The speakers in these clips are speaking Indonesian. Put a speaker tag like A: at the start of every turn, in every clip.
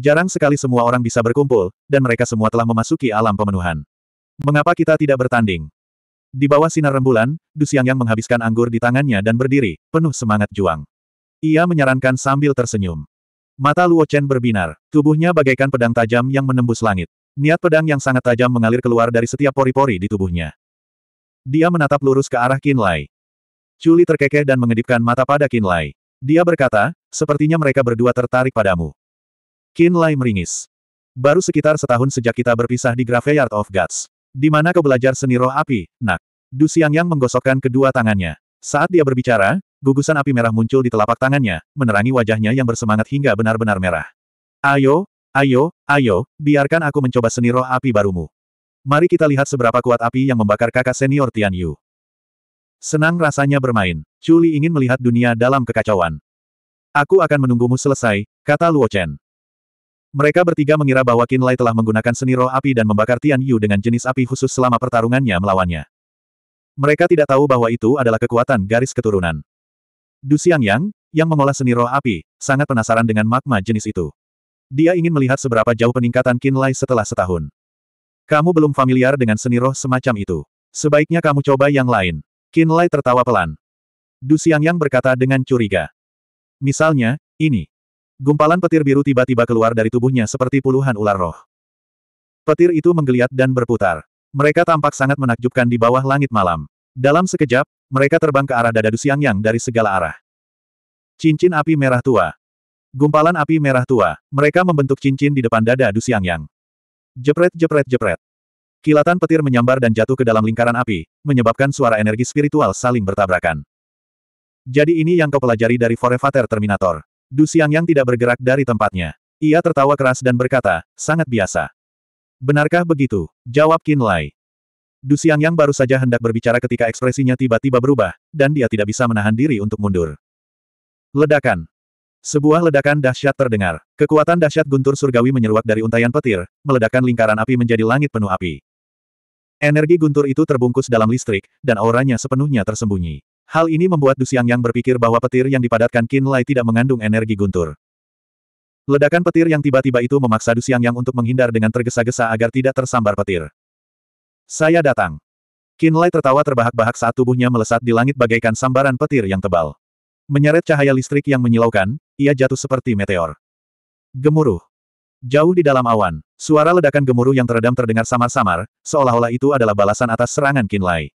A: Jarang sekali semua orang bisa berkumpul, dan mereka semua telah memasuki alam pemenuhan. Mengapa kita tidak bertanding? Di bawah sinar rembulan, Du Xiangyang menghabiskan anggur di tangannya dan berdiri, penuh semangat juang. Ia menyarankan sambil tersenyum. Mata Luo Chen berbinar, tubuhnya bagaikan pedang tajam yang menembus langit. Niat pedang yang sangat tajam mengalir keluar dari setiap pori-pori di tubuhnya. Dia menatap lurus ke arah Qin Lai. Culi terkekeh dan mengedipkan mata pada Qin Lai. Dia berkata, sepertinya mereka berdua tertarik padamu. Qin Lai meringis. Baru sekitar setahun sejak kita berpisah di Graveyard of Gods. Di mana kau belajar seni roh api, nak? Du Yang menggosokkan kedua tangannya. Saat dia berbicara, gugusan api merah muncul di telapak tangannya, menerangi wajahnya yang bersemangat hingga benar-benar merah. Ayo, ayo, ayo, biarkan aku mencoba seni roh api barumu. Mari kita lihat seberapa kuat api yang membakar kakak senior Tian Yu. Senang rasanya bermain. Chuli ingin melihat dunia dalam kekacauan. Aku akan menunggumu selesai, kata Luo Chen. Mereka bertiga mengira bahwa Qin Lai telah menggunakan seni roh api dan membakar Tian Yu dengan jenis api khusus selama pertarungannya melawannya. Mereka tidak tahu bahwa itu adalah kekuatan garis keturunan. Du Xiang yang mengolah seni roh api, sangat penasaran dengan magma jenis itu. Dia ingin melihat seberapa jauh peningkatan Qin Lai setelah setahun. Kamu belum familiar dengan seni roh semacam itu. Sebaiknya kamu coba yang lain. Qin Lai tertawa pelan. Du Yang berkata dengan curiga. Misalnya, ini. Gumpalan petir biru tiba-tiba keluar dari tubuhnya seperti puluhan ular roh. Petir itu menggeliat dan berputar. Mereka tampak sangat menakjubkan di bawah langit malam. Dalam sekejap, mereka terbang ke arah dada siang Yang dari segala arah. Cincin api merah tua. Gumpalan api merah tua. Mereka membentuk cincin di depan dada siang Yang. Jepret jepret jepret. Kilatan petir menyambar dan jatuh ke dalam lingkaran api, menyebabkan suara energi spiritual saling bertabrakan. Jadi ini yang kau pelajari dari Forevater Terminator. Du yang tidak bergerak dari tempatnya. Ia tertawa keras dan berkata, sangat biasa. Benarkah begitu? Jawab Qin Lai. Du yang baru saja hendak berbicara ketika ekspresinya tiba-tiba berubah, dan dia tidak bisa menahan diri untuk mundur. Ledakan. Sebuah ledakan dahsyat terdengar. Kekuatan dahsyat guntur surgawi menyeruak dari untayan petir, meledakkan lingkaran api menjadi langit penuh api. Energi guntur itu terbungkus dalam listrik, dan auranya sepenuhnya tersembunyi. Hal ini membuat Du yang berpikir bahwa petir yang dipadatkan Qin Lai tidak mengandung energi guntur. Ledakan petir yang tiba-tiba itu memaksa Du yang untuk menghindar dengan tergesa-gesa agar tidak tersambar petir. Saya datang. Qin Lai tertawa terbahak-bahak saat tubuhnya melesat di langit bagaikan sambaran petir yang tebal. Menyeret cahaya listrik yang menyilaukan, ia jatuh seperti meteor. Gemuruh. Jauh di dalam awan, suara ledakan gemuruh yang teredam terdengar samar-samar, seolah-olah itu adalah balasan atas serangan Qin Lai.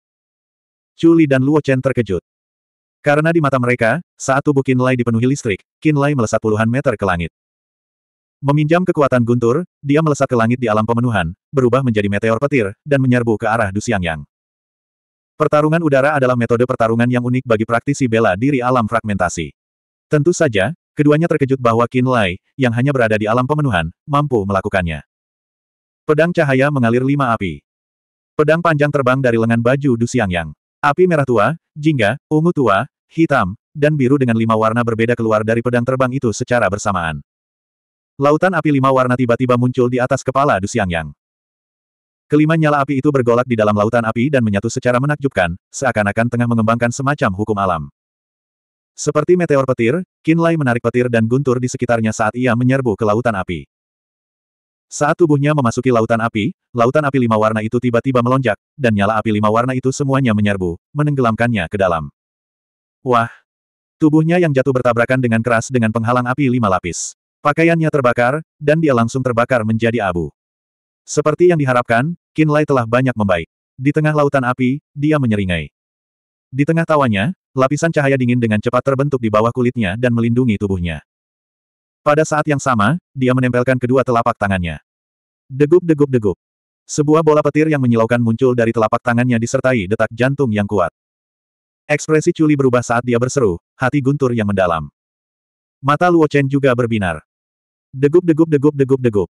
A: Chuli dan Luo Chen terkejut. Karena di mata mereka, saat tubuh Lai dipenuhi listrik, Lai melesat puluhan meter ke langit. Meminjam kekuatan guntur, dia melesat ke langit di alam pemenuhan, berubah menjadi meteor petir, dan menyerbu ke arah Du Xiangyang. Pertarungan udara adalah metode pertarungan yang unik bagi praktisi bela diri alam fragmentasi. Tentu saja, keduanya terkejut bahwa Lai, yang hanya berada di alam pemenuhan, mampu melakukannya. Pedang cahaya mengalir lima api. Pedang panjang terbang dari lengan baju Du Xiangyang. Api merah tua, jingga, ungu tua, hitam, dan biru dengan lima warna berbeda keluar dari pedang terbang itu secara bersamaan. Lautan api lima warna tiba-tiba muncul di atas kepala Du Xiangyang. Kelima nyala api itu bergolak di dalam lautan api dan menyatu secara menakjubkan, seakan-akan tengah mengembangkan semacam hukum alam. Seperti meteor petir, Kinlay Lai menarik petir dan guntur di sekitarnya saat ia menyerbu ke lautan api. Saat tubuhnya memasuki lautan api, lautan api lima warna itu tiba-tiba melonjak, dan nyala api lima warna itu semuanya menyerbu, menenggelamkannya ke dalam. Wah! Tubuhnya yang jatuh bertabrakan dengan keras dengan penghalang api lima lapis. Pakaiannya terbakar, dan dia langsung terbakar menjadi abu. Seperti yang diharapkan, Kinlay telah banyak membaik. Di tengah lautan api, dia menyeringai. Di tengah tawanya, lapisan cahaya dingin dengan cepat terbentuk di bawah kulitnya dan melindungi tubuhnya. Pada saat yang sama, dia menempelkan kedua telapak tangannya. Degup-degup-degup. Sebuah bola petir yang menyilaukan muncul dari telapak tangannya disertai detak jantung yang kuat. Ekspresi Culi berubah saat dia berseru, hati guntur yang mendalam. Mata Luo Chen juga berbinar. Degup-degup-degup-degup-degup.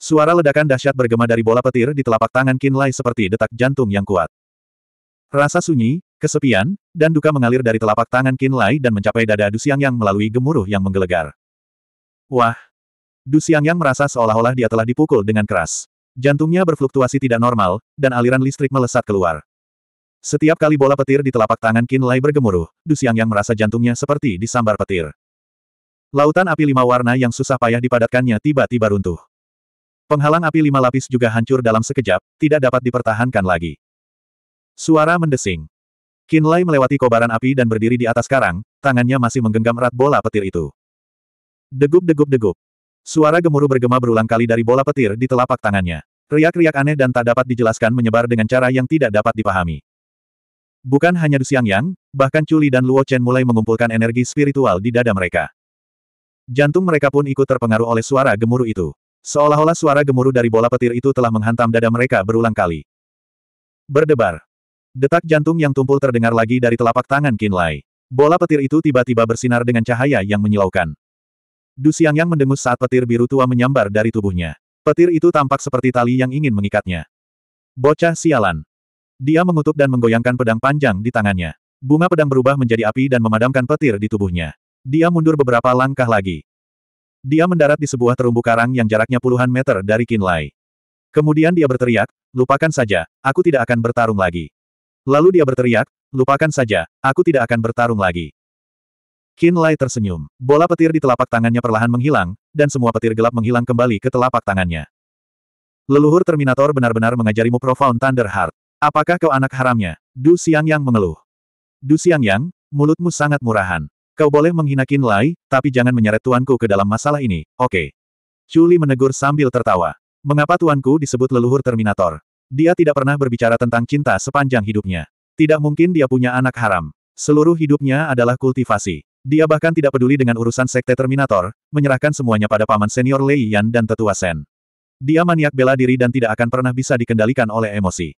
A: Suara ledakan dahsyat bergema dari bola petir di telapak tangan Qin Lai seperti detak jantung yang kuat. Rasa sunyi, kesepian, dan duka mengalir dari telapak tangan Qin Lai dan mencapai dada Xiang yang melalui gemuruh yang menggelegar. Wah! Du yang merasa seolah-olah dia telah dipukul dengan keras. Jantungnya berfluktuasi tidak normal, dan aliran listrik melesat keluar. Setiap kali bola petir di telapak tangan Qin Lai bergemuruh, Du yang merasa jantungnya seperti disambar petir. Lautan api lima warna yang susah payah dipadatkannya tiba-tiba runtuh. Penghalang api lima lapis juga hancur dalam sekejap, tidak dapat dipertahankan lagi. Suara mendesing. Qin Lai melewati kobaran api dan berdiri di atas karang, tangannya masih menggenggam erat bola petir itu. Degup-degup-degup. Suara gemuruh bergema berulang kali dari bola petir di telapak tangannya. Riak-riak aneh dan tak dapat dijelaskan menyebar dengan cara yang tidak dapat dipahami. Bukan hanya Du Yang, bahkan Chuli dan Luo Chen mulai mengumpulkan energi spiritual di dada mereka. Jantung mereka pun ikut terpengaruh oleh suara gemuruh itu. Seolah-olah suara gemuruh dari bola petir itu telah menghantam dada mereka berulang kali. Berdebar. Detak jantung yang tumpul terdengar lagi dari telapak tangan Qin Lai. Bola petir itu tiba-tiba bersinar dengan cahaya yang menyilaukan. Du yang mendengus saat petir biru tua menyambar dari tubuhnya. Petir itu tampak seperti tali yang ingin mengikatnya. Bocah sialan. Dia mengutuk dan menggoyangkan pedang panjang di tangannya. Bunga pedang berubah menjadi api dan memadamkan petir di tubuhnya. Dia mundur beberapa langkah lagi. Dia mendarat di sebuah terumbu karang yang jaraknya puluhan meter dari Kinlai. Kemudian dia berteriak, lupakan saja, aku tidak akan bertarung lagi. Lalu dia berteriak, lupakan saja, aku tidak akan bertarung lagi. Qin Lai tersenyum. Bola petir di telapak tangannya perlahan menghilang, dan semua petir gelap menghilang kembali ke telapak tangannya. Leluhur Terminator benar-benar mengajarimu Profound Thunder Heart. Apakah kau anak haramnya? Du Xiang Yang mengeluh. Du Xiang Yang, mulutmu sangat murahan. Kau boleh menghina Qin Lai, tapi jangan menyeret tuanku ke dalam masalah ini, oke. Okay. Chuli menegur sambil tertawa. Mengapa tuanku disebut leluhur Terminator? Dia tidak pernah berbicara tentang cinta sepanjang hidupnya. Tidak mungkin dia punya anak haram. Seluruh hidupnya adalah kultivasi. Dia bahkan tidak peduli dengan urusan sekte Terminator, menyerahkan semuanya pada paman senior Lei Yan dan tetua Sen. Dia maniak bela diri dan tidak akan pernah bisa dikendalikan oleh emosi.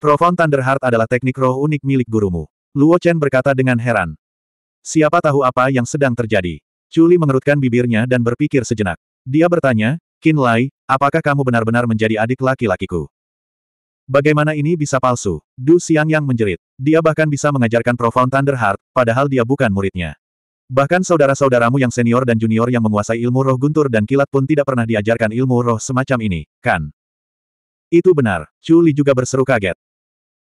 A: Profound Thunderheart adalah teknik roh unik milik gurumu. Luo Chen berkata dengan heran. Siapa tahu apa yang sedang terjadi. Chuli mengerutkan bibirnya dan berpikir sejenak. Dia bertanya, Qin Lai, apakah kamu benar-benar menjadi adik laki-lakiku? Bagaimana ini bisa palsu? Du Xiang yang menjerit. Dia bahkan bisa mengajarkan Profound Thunderheart, padahal dia bukan muridnya. Bahkan saudara-saudaramu yang senior dan junior yang menguasai ilmu roh guntur dan kilat pun tidak pernah diajarkan ilmu roh semacam ini, kan? Itu benar. Chu Li juga berseru kaget.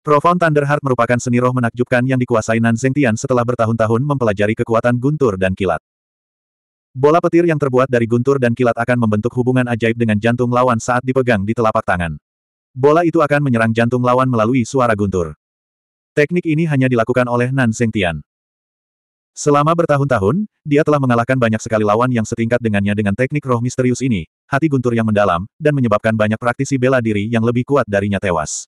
A: Profound Thunderheart merupakan seni roh menakjubkan yang dikuasai Nan Zengtian setelah bertahun-tahun mempelajari kekuatan guntur dan kilat. Bola petir yang terbuat dari guntur dan kilat akan membentuk hubungan ajaib dengan jantung lawan saat dipegang di telapak tangan. Bola itu akan menyerang jantung lawan melalui suara guntur. Teknik ini hanya dilakukan oleh Nan Zhengtian. Selama bertahun-tahun, dia telah mengalahkan banyak sekali lawan yang setingkat dengannya dengan teknik roh misterius ini, hati guntur yang mendalam, dan menyebabkan banyak praktisi bela diri yang lebih kuat darinya tewas.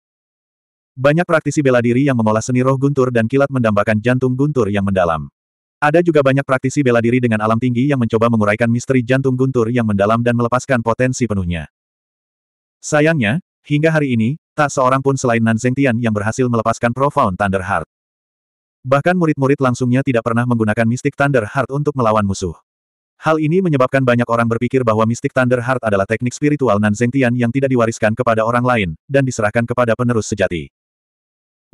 A: Banyak praktisi bela diri yang mengolah seni roh guntur dan kilat mendambakan jantung guntur yang mendalam. Ada juga banyak praktisi bela diri dengan alam tinggi yang mencoba menguraikan misteri jantung guntur yang mendalam dan melepaskan potensi penuhnya. Sayangnya, Hingga hari ini, tak seorang pun selain Nan Tian yang berhasil melepaskan Profound Thunder Heart. Bahkan murid-murid langsungnya tidak pernah menggunakan Mystic Thunder Heart untuk melawan musuh. Hal ini menyebabkan banyak orang berpikir bahwa Mystic Thunder Heart adalah teknik spiritual Nan Tian yang tidak diwariskan kepada orang lain, dan diserahkan kepada penerus sejati.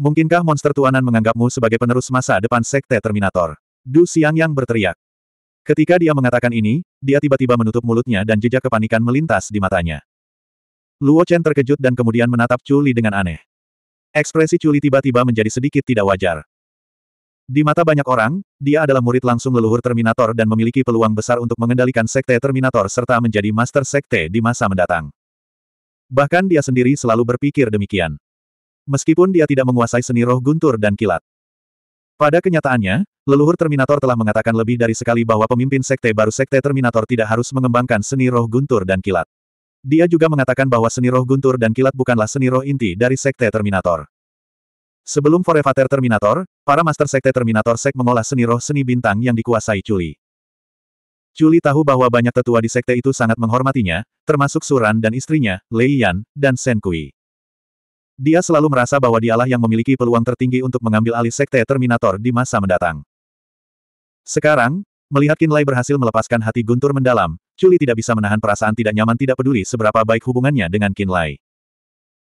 A: Mungkinkah monster tuanan menganggapmu sebagai penerus masa depan Sekte Terminator? Du Siang yang berteriak. Ketika dia mengatakan ini, dia tiba-tiba menutup mulutnya dan jejak kepanikan melintas di matanya. Luo Chen terkejut dan kemudian menatap Culi dengan aneh. Ekspresi Culi tiba-tiba menjadi sedikit tidak wajar. Di mata banyak orang, dia adalah murid langsung leluhur Terminator dan memiliki peluang besar untuk mengendalikan Sekte Terminator serta menjadi Master Sekte di masa mendatang. Bahkan dia sendiri selalu berpikir demikian. Meskipun dia tidak menguasai seni roh guntur dan kilat. Pada kenyataannya, leluhur Terminator telah mengatakan lebih dari sekali bahwa pemimpin sekte baru sekte Terminator tidak harus mengembangkan seni roh guntur dan kilat. Dia juga mengatakan bahwa seni roh guntur dan kilat bukanlah seni roh inti dari Sekte Terminator. Sebelum Forevater Terminator, para Master Sekte Terminator Sek mengolah seni roh seni bintang yang dikuasai Chuli. Chuli tahu bahwa banyak tetua di Sekte itu sangat menghormatinya, termasuk Suran dan istrinya, Lei Yan, dan Sen Kui. Dia selalu merasa bahwa dialah yang memiliki peluang tertinggi untuk mengambil alih Sekte Terminator di masa mendatang. Sekarang, melihat Kinlay berhasil melepaskan hati Guntur mendalam, Chuli tidak bisa menahan perasaan tidak nyaman tidak peduli seberapa baik hubungannya dengan Qin Lai.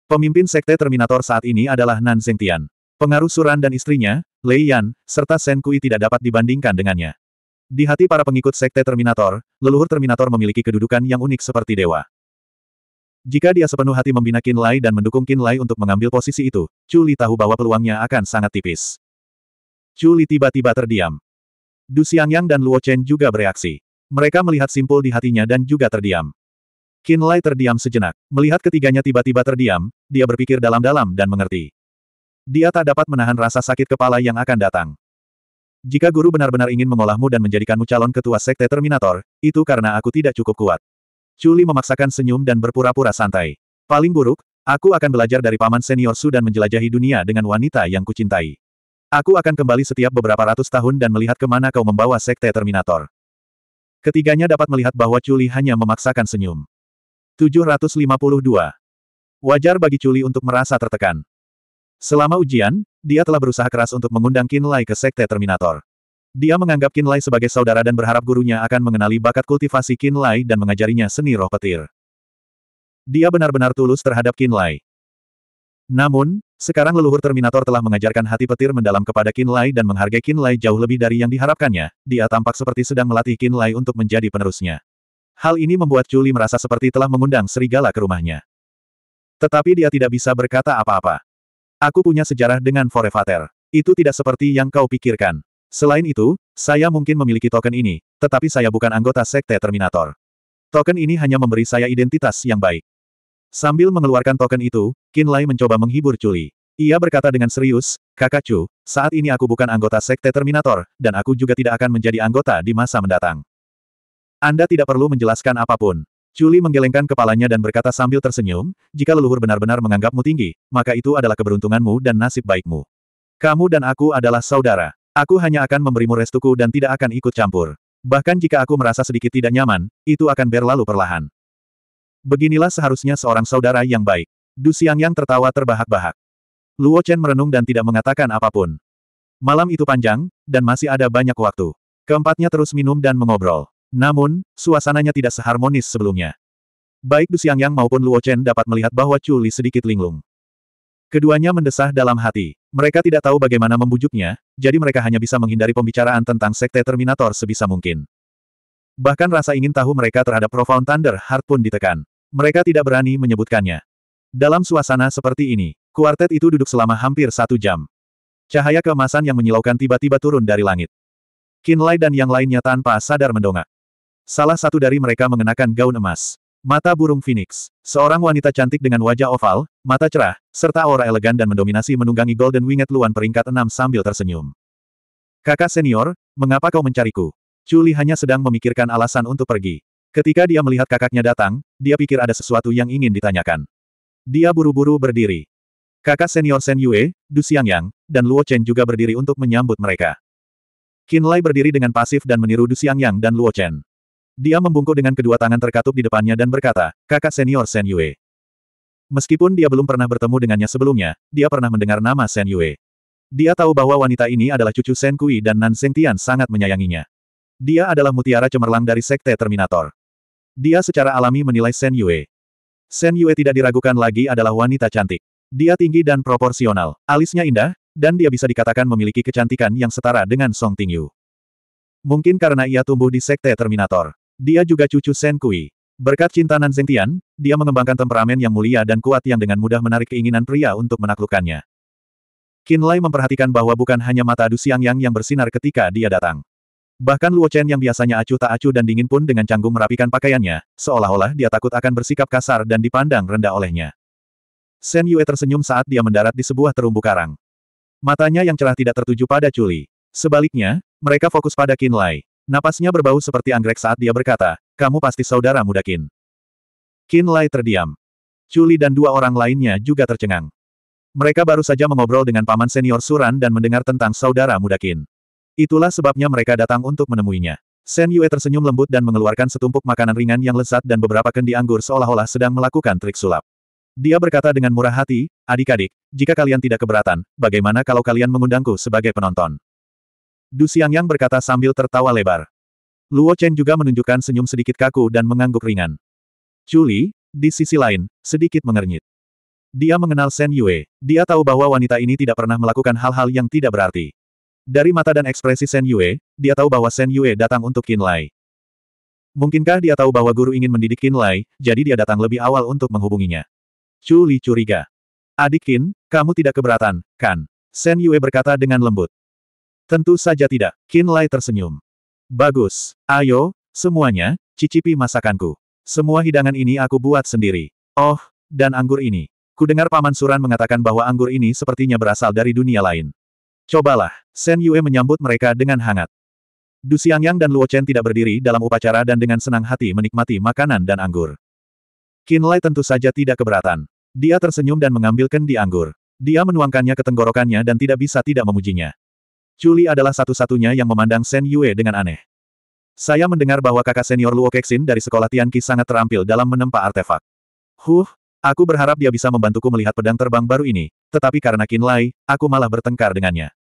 A: Pemimpin Sekte Terminator saat ini adalah Nan Zengtian. Pengaruh Suran dan istrinya, Lei Yan, serta Shen Kui tidak dapat dibandingkan dengannya. Di hati para pengikut Sekte Terminator, leluhur Terminator memiliki kedudukan yang unik seperti dewa. Jika dia sepenuh hati membina Qin Lai dan mendukung Qin Lai untuk mengambil posisi itu, Chu tahu bahwa peluangnya akan sangat tipis. Chu tiba-tiba terdiam. Du Xiangyang dan Luo Chen juga bereaksi. Mereka melihat simpul di hatinya dan juga terdiam. Lai terdiam sejenak. Melihat ketiganya tiba-tiba terdiam, dia berpikir dalam-dalam dan mengerti. Dia tak dapat menahan rasa sakit kepala yang akan datang. Jika guru benar-benar ingin mengolahmu dan menjadikanmu calon ketua sekte Terminator, itu karena aku tidak cukup kuat. Chuli memaksakan senyum dan berpura-pura santai. Paling buruk, aku akan belajar dari paman senior Su dan menjelajahi dunia dengan wanita yang kucintai. Aku akan kembali setiap beberapa ratus tahun dan melihat kemana kau membawa sekte Terminator. Ketiganya dapat melihat bahwa Culi hanya memaksakan senyum. 752. Wajar bagi Culi untuk merasa tertekan. Selama ujian, dia telah berusaha keras untuk mengundang Lai ke Sekte Terminator. Dia menganggap Lai sebagai saudara dan berharap gurunya akan mengenali bakat kultivasi Lai dan mengajarinya seni roh petir. Dia benar-benar tulus terhadap Lai. Namun, sekarang leluhur Terminator telah mengajarkan hati petir mendalam kepada Lai dan menghargai Lai jauh lebih dari yang diharapkannya, dia tampak seperti sedang melatih Lai untuk menjadi penerusnya. Hal ini membuat Culi merasa seperti telah mengundang serigala ke rumahnya. Tetapi dia tidak bisa berkata apa-apa. Aku punya sejarah dengan Forevater. Itu tidak seperti yang kau pikirkan. Selain itu, saya mungkin memiliki token ini, tetapi saya bukan anggota Sekte Terminator. Token ini hanya memberi saya identitas yang baik. Sambil mengeluarkan token itu, Lai mencoba menghibur Chuli. Ia berkata dengan serius, Kakak Chu, saat ini aku bukan anggota Sekte Terminator, dan aku juga tidak akan menjadi anggota di masa mendatang. Anda tidak perlu menjelaskan apapun. Chuli menggelengkan kepalanya dan berkata sambil tersenyum, jika leluhur benar-benar menganggapmu tinggi, maka itu adalah keberuntunganmu dan nasib baikmu. Kamu dan aku adalah saudara. Aku hanya akan memberimu restuku dan tidak akan ikut campur. Bahkan jika aku merasa sedikit tidak nyaman, itu akan berlalu perlahan. Beginilah seharusnya seorang saudara yang baik. Du yang tertawa terbahak-bahak. Luo Chen merenung dan tidak mengatakan apapun. Malam itu panjang, dan masih ada banyak waktu. Keempatnya terus minum dan mengobrol. Namun, suasananya tidak seharmonis sebelumnya. Baik Du yang maupun Luo Chen dapat melihat bahwa Chu Li sedikit linglung. Keduanya mendesah dalam hati. Mereka tidak tahu bagaimana membujuknya, jadi mereka hanya bisa menghindari pembicaraan tentang Sekte Terminator sebisa mungkin. Bahkan rasa ingin tahu mereka terhadap Profound Thunder Heart pun ditekan. Mereka tidak berani menyebutkannya. Dalam suasana seperti ini, kuartet itu duduk selama hampir satu jam. Cahaya keemasan yang menyilaukan tiba-tiba turun dari langit. Kinlay dan yang lainnya tanpa sadar mendongak. Salah satu dari mereka mengenakan gaun emas. Mata burung phoenix. Seorang wanita cantik dengan wajah oval, mata cerah, serta aura elegan dan mendominasi menunggangi Golden Winged Luan peringkat enam sambil tersenyum. Kakak senior, mengapa kau mencariku? Chuli hanya sedang memikirkan alasan untuk pergi. Ketika dia melihat kakaknya datang, dia pikir ada sesuatu yang ingin ditanyakan. Dia buru-buru berdiri. Kakak senior Shen Yue, Du Xiangyang, dan Luo Chen juga berdiri untuk menyambut mereka. Qin Lai berdiri dengan pasif dan meniru Du Xiangyang dan Luo Chen. Dia membungkuk dengan kedua tangan terkatup di depannya dan berkata, kakak senior Shen Yue. Meskipun dia belum pernah bertemu dengannya sebelumnya, dia pernah mendengar nama Shen Yue. Dia tahu bahwa wanita ini adalah cucu Shen Kui dan Nan Seng Tian sangat menyayanginya. Dia adalah mutiara cemerlang dari Sekte Terminator. Dia secara alami menilai Shen Yue. Shen Yue tidak diragukan lagi adalah wanita cantik. Dia tinggi dan proporsional, alisnya indah, dan dia bisa dikatakan memiliki kecantikan yang setara dengan Song Tingyu. Mungkin karena ia tumbuh di Sekte Terminator. Dia juga cucu Shen Kui. Berkat cinta Nan Zengtian, dia mengembangkan temperamen yang mulia dan kuat yang dengan mudah menarik keinginan pria untuk menaklukkannya. Qin Lai memperhatikan bahwa bukan hanya mata Du Xiangyang yang bersinar ketika dia datang. Bahkan Luo Chen yang biasanya acuh tak acuh dan dingin pun dengan canggung merapikan pakaiannya, seolah-olah dia takut akan bersikap kasar dan dipandang rendah olehnya. Shen Yue tersenyum saat dia mendarat di sebuah terumbu karang. Matanya yang cerah tidak tertuju pada Chuli. Sebaliknya, mereka fokus pada Qin Lai. Napasnya berbau seperti anggrek saat dia berkata, kamu pasti saudara muda Qin. Qin Lai terdiam. Chuli dan dua orang lainnya juga tercengang. Mereka baru saja mengobrol dengan paman senior Suran dan mendengar tentang saudara muda Qin. Itulah sebabnya mereka datang untuk menemuinya. Shen Yue tersenyum lembut dan mengeluarkan setumpuk makanan ringan yang lezat dan beberapa kendi anggur seolah-olah sedang melakukan trik sulap. Dia berkata dengan murah hati, adik-adik, jika kalian tidak keberatan, bagaimana kalau kalian mengundangku sebagai penonton? Du Yang berkata sambil tertawa lebar. Luo Chen juga menunjukkan senyum sedikit kaku dan mengangguk ringan. Chuli, di sisi lain, sedikit mengernyit. Dia mengenal Shen Yue. Dia tahu bahwa wanita ini tidak pernah melakukan hal-hal yang tidak berarti. Dari mata dan ekspresi Shen Yue, dia tahu bahwa Shen Yue datang untuk Qin Lai. Mungkinkah dia tahu bahwa guru ingin mendidik Qin Lai, jadi dia datang lebih awal untuk menghubunginya. Chu Li curiga. Adik Qin, kamu tidak keberatan, kan? Shen Yue berkata dengan lembut. Tentu saja tidak, Qin Lai tersenyum. Bagus, ayo, semuanya, cicipi masakanku. Semua hidangan ini aku buat sendiri. Oh, dan anggur ini. Kudengar Paman Suran mengatakan bahwa anggur ini sepertinya berasal dari dunia lain. Cobalah, Shen Yue menyambut mereka dengan hangat. Du Xiangyang dan Luo Chen tidak berdiri dalam upacara dan dengan senang hati menikmati makanan dan anggur. Qin Lai tentu saja tidak keberatan. Dia tersenyum dan mengambil kendi anggur. Dia menuangkannya ke tenggorokannya dan tidak bisa tidak memujinya. Chuli adalah satu-satunya yang memandang Shen Yue dengan aneh. Saya mendengar bahwa kakak senior Luo Kexin dari sekolah Tianqi sangat terampil dalam menempa artefak. Huh, aku berharap dia bisa membantuku melihat pedang terbang baru ini, tetapi karena Qin Lai, aku malah bertengkar dengannya.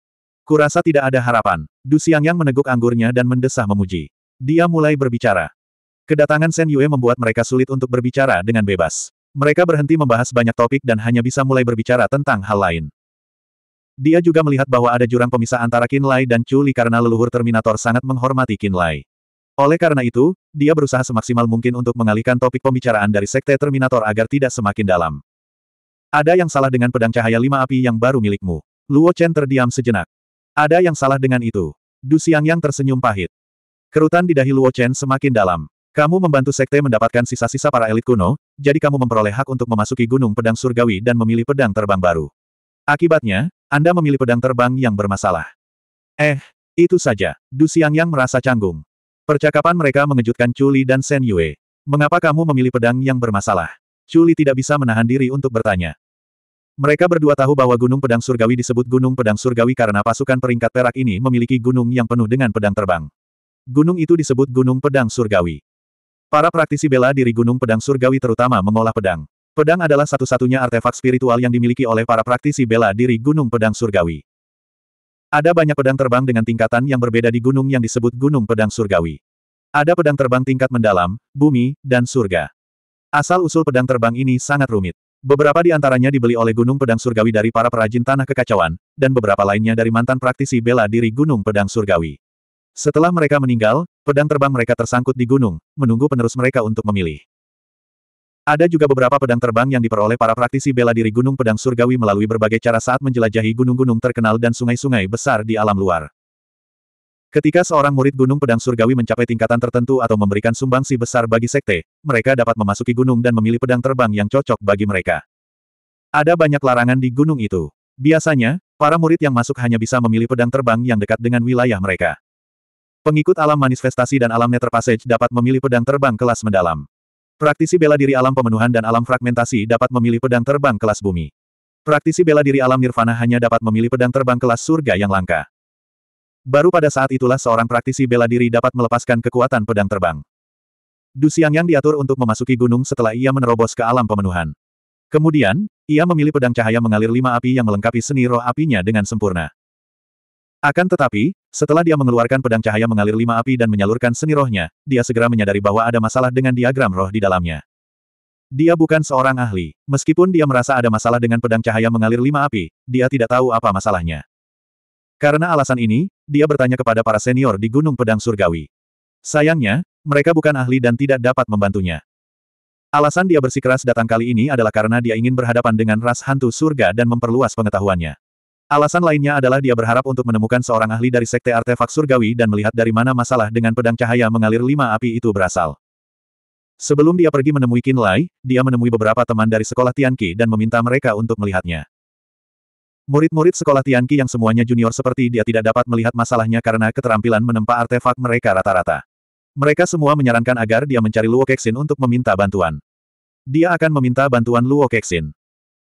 A: Kurasa tidak ada harapan. Du Siang yang meneguk anggurnya dan mendesah memuji. Dia mulai berbicara. Kedatangan Shen Yue membuat mereka sulit untuk berbicara dengan bebas. Mereka berhenti membahas banyak topik dan hanya bisa mulai berbicara tentang hal lain. Dia juga melihat bahwa ada jurang pemisah antara Qin Lai dan Chu Li karena leluhur Terminator sangat menghormati Qin Lai. Oleh karena itu, dia berusaha semaksimal mungkin untuk mengalihkan topik pembicaraan dari Sekte Terminator agar tidak semakin dalam. Ada yang salah dengan pedang cahaya lima api yang baru milikmu. Luo Chen terdiam sejenak. Ada yang salah dengan itu. Du Xiang yang tersenyum pahit. Kerutan di dahi Luo Chen semakin dalam. Kamu membantu sekte mendapatkan sisa-sisa para elit kuno, jadi kamu memperoleh hak untuk memasuki gunung pedang surgawi dan memilih pedang terbang baru. Akibatnya, Anda memilih pedang terbang yang bermasalah. Eh, itu saja. Du Xiang yang merasa canggung. Percakapan mereka mengejutkan Chuli dan Shen Yue. Mengapa kamu memilih pedang yang bermasalah? Chuli tidak bisa menahan diri untuk bertanya. Mereka berdua tahu bahwa Gunung Pedang Surgawi disebut Gunung Pedang Surgawi karena pasukan peringkat perak ini memiliki gunung yang penuh dengan pedang terbang. Gunung itu disebut Gunung Pedang Surgawi. Para praktisi bela diri Gunung Pedang Surgawi terutama mengolah pedang. Pedang adalah satu-satunya artefak spiritual yang dimiliki oleh para praktisi bela diri Gunung Pedang Surgawi. Ada banyak pedang terbang dengan tingkatan yang berbeda di gunung yang disebut Gunung Pedang Surgawi. Ada pedang terbang tingkat mendalam, bumi, dan surga. Asal-usul pedang terbang ini sangat rumit. Beberapa di antaranya dibeli oleh Gunung Pedang Surgawi dari para perajin tanah kekacauan, dan beberapa lainnya dari mantan praktisi bela diri Gunung Pedang Surgawi. Setelah mereka meninggal, pedang terbang mereka tersangkut di gunung, menunggu penerus mereka untuk memilih. Ada juga beberapa pedang terbang yang diperoleh para praktisi bela diri Gunung Pedang Surgawi melalui berbagai cara saat menjelajahi gunung-gunung terkenal dan sungai-sungai besar di alam luar. Ketika seorang murid Gunung Pedang Surgawi mencapai tingkatan tertentu atau memberikan sumbangsi besar bagi sekte, mereka dapat memasuki gunung dan memilih pedang terbang yang cocok bagi mereka. Ada banyak larangan di gunung itu. Biasanya, para murid yang masuk hanya bisa memilih pedang terbang yang dekat dengan wilayah mereka. Pengikut alam manifestasi dan alam nether passage dapat memilih pedang terbang kelas mendalam. Praktisi bela diri alam pemenuhan dan alam fragmentasi dapat memilih pedang terbang kelas bumi. Praktisi bela diri alam nirvana hanya dapat memilih pedang terbang kelas surga yang langka. Baru pada saat itulah seorang praktisi bela diri dapat melepaskan kekuatan pedang terbang. Du yang diatur untuk memasuki gunung setelah ia menerobos ke alam pemenuhan. Kemudian, ia memilih pedang cahaya mengalir lima api yang melengkapi seni roh apinya dengan sempurna. Akan tetapi, setelah dia mengeluarkan pedang cahaya mengalir lima api dan menyalurkan seni rohnya, dia segera menyadari bahwa ada masalah dengan diagram roh di dalamnya. Dia bukan seorang ahli. Meskipun dia merasa ada masalah dengan pedang cahaya mengalir lima api, dia tidak tahu apa masalahnya. Karena alasan ini, dia bertanya kepada para senior di Gunung Pedang Surgawi. Sayangnya, mereka bukan ahli dan tidak dapat membantunya. Alasan dia bersikeras datang kali ini adalah karena dia ingin berhadapan dengan ras hantu surga dan memperluas pengetahuannya. Alasan lainnya adalah dia berharap untuk menemukan seorang ahli dari sekte artefak surgawi dan melihat dari mana masalah dengan pedang cahaya mengalir lima api itu berasal. Sebelum dia pergi menemui Kinlay, dia menemui beberapa teman dari sekolah Tianqi dan meminta mereka untuk melihatnya. Murid-murid sekolah Tianqi yang semuanya junior seperti dia tidak dapat melihat masalahnya karena keterampilan menempa artefak mereka rata-rata. Mereka semua menyarankan agar dia mencari Luo Kexin untuk meminta bantuan. Dia akan meminta bantuan Luo Kexin.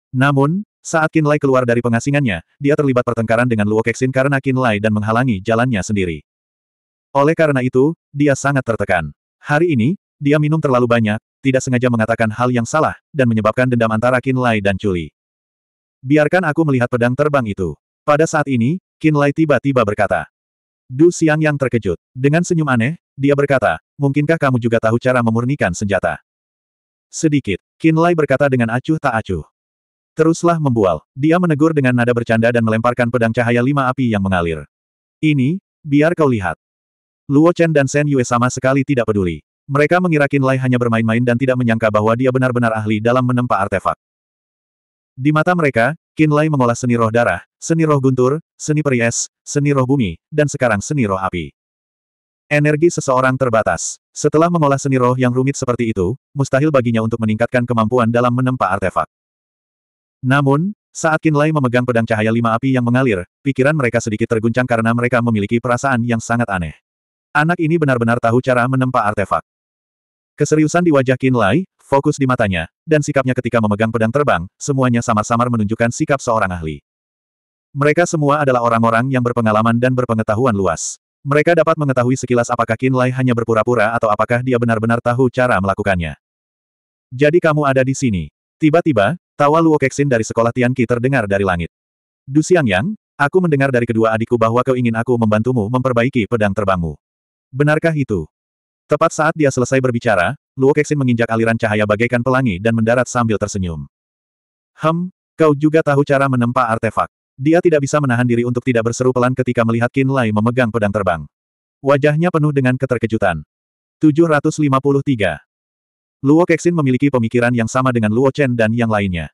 A: Namun, saat Qin Lai keluar dari pengasingannya, dia terlibat pertengkaran dengan Luo Kexin karena Qin Lai dan menghalangi jalannya sendiri. Oleh karena itu, dia sangat tertekan. Hari ini, dia minum terlalu banyak, tidak sengaja mengatakan hal yang salah, dan menyebabkan dendam antara Qin Lai dan Chuli. Biarkan aku melihat pedang terbang itu. Pada saat ini, Kinlay tiba-tiba berkata. Du Siang yang terkejut. Dengan senyum aneh, dia berkata, mungkinkah kamu juga tahu cara memurnikan senjata? Sedikit, Kinlay berkata dengan acuh tak acuh. Teruslah membual. Dia menegur dengan nada bercanda dan melemparkan pedang cahaya lima api yang mengalir. Ini, biar kau lihat. Luo Chen dan Shen Yue sama sekali tidak peduli. Mereka mengira Kinlay hanya bermain-main dan tidak menyangka bahwa dia benar-benar ahli dalam menempa artefak. Di mata mereka, Kinlay mengolah seni roh darah, seni roh guntur, seni peries, seni roh bumi, dan sekarang seni roh api. Energi seseorang terbatas. Setelah mengolah seni roh yang rumit seperti itu, mustahil baginya untuk meningkatkan kemampuan dalam menempa artefak. Namun, saat Kinlay memegang pedang cahaya lima api yang mengalir, pikiran mereka sedikit terguncang karena mereka memiliki perasaan yang sangat aneh. Anak ini benar-benar tahu cara menempa artefak. Keseriusan di wajah Kinlay fokus di matanya, dan sikapnya ketika memegang pedang terbang, semuanya samar-samar menunjukkan sikap seorang ahli. Mereka semua adalah orang-orang yang berpengalaman dan berpengetahuan luas. Mereka dapat mengetahui sekilas apakah Kinlai hanya berpura-pura atau apakah dia benar-benar tahu cara melakukannya. Jadi kamu ada di sini. Tiba-tiba, tawa Luo Keksin dari sekolah Tianqi terdengar dari langit. Du Yang, aku mendengar dari kedua adikku bahwa kau ingin aku membantumu memperbaiki pedang terbangmu. Benarkah itu? Tepat saat dia selesai berbicara, Luo Kexin menginjak aliran cahaya bagaikan pelangi dan mendarat sambil tersenyum. Hem, kau juga tahu cara menempa artefak. Dia tidak bisa menahan diri untuk tidak berseru pelan ketika melihat Qin Lai memegang pedang terbang. Wajahnya penuh dengan keterkejutan. 753. Luo Kexin memiliki pemikiran yang sama dengan Luo Chen dan yang lainnya.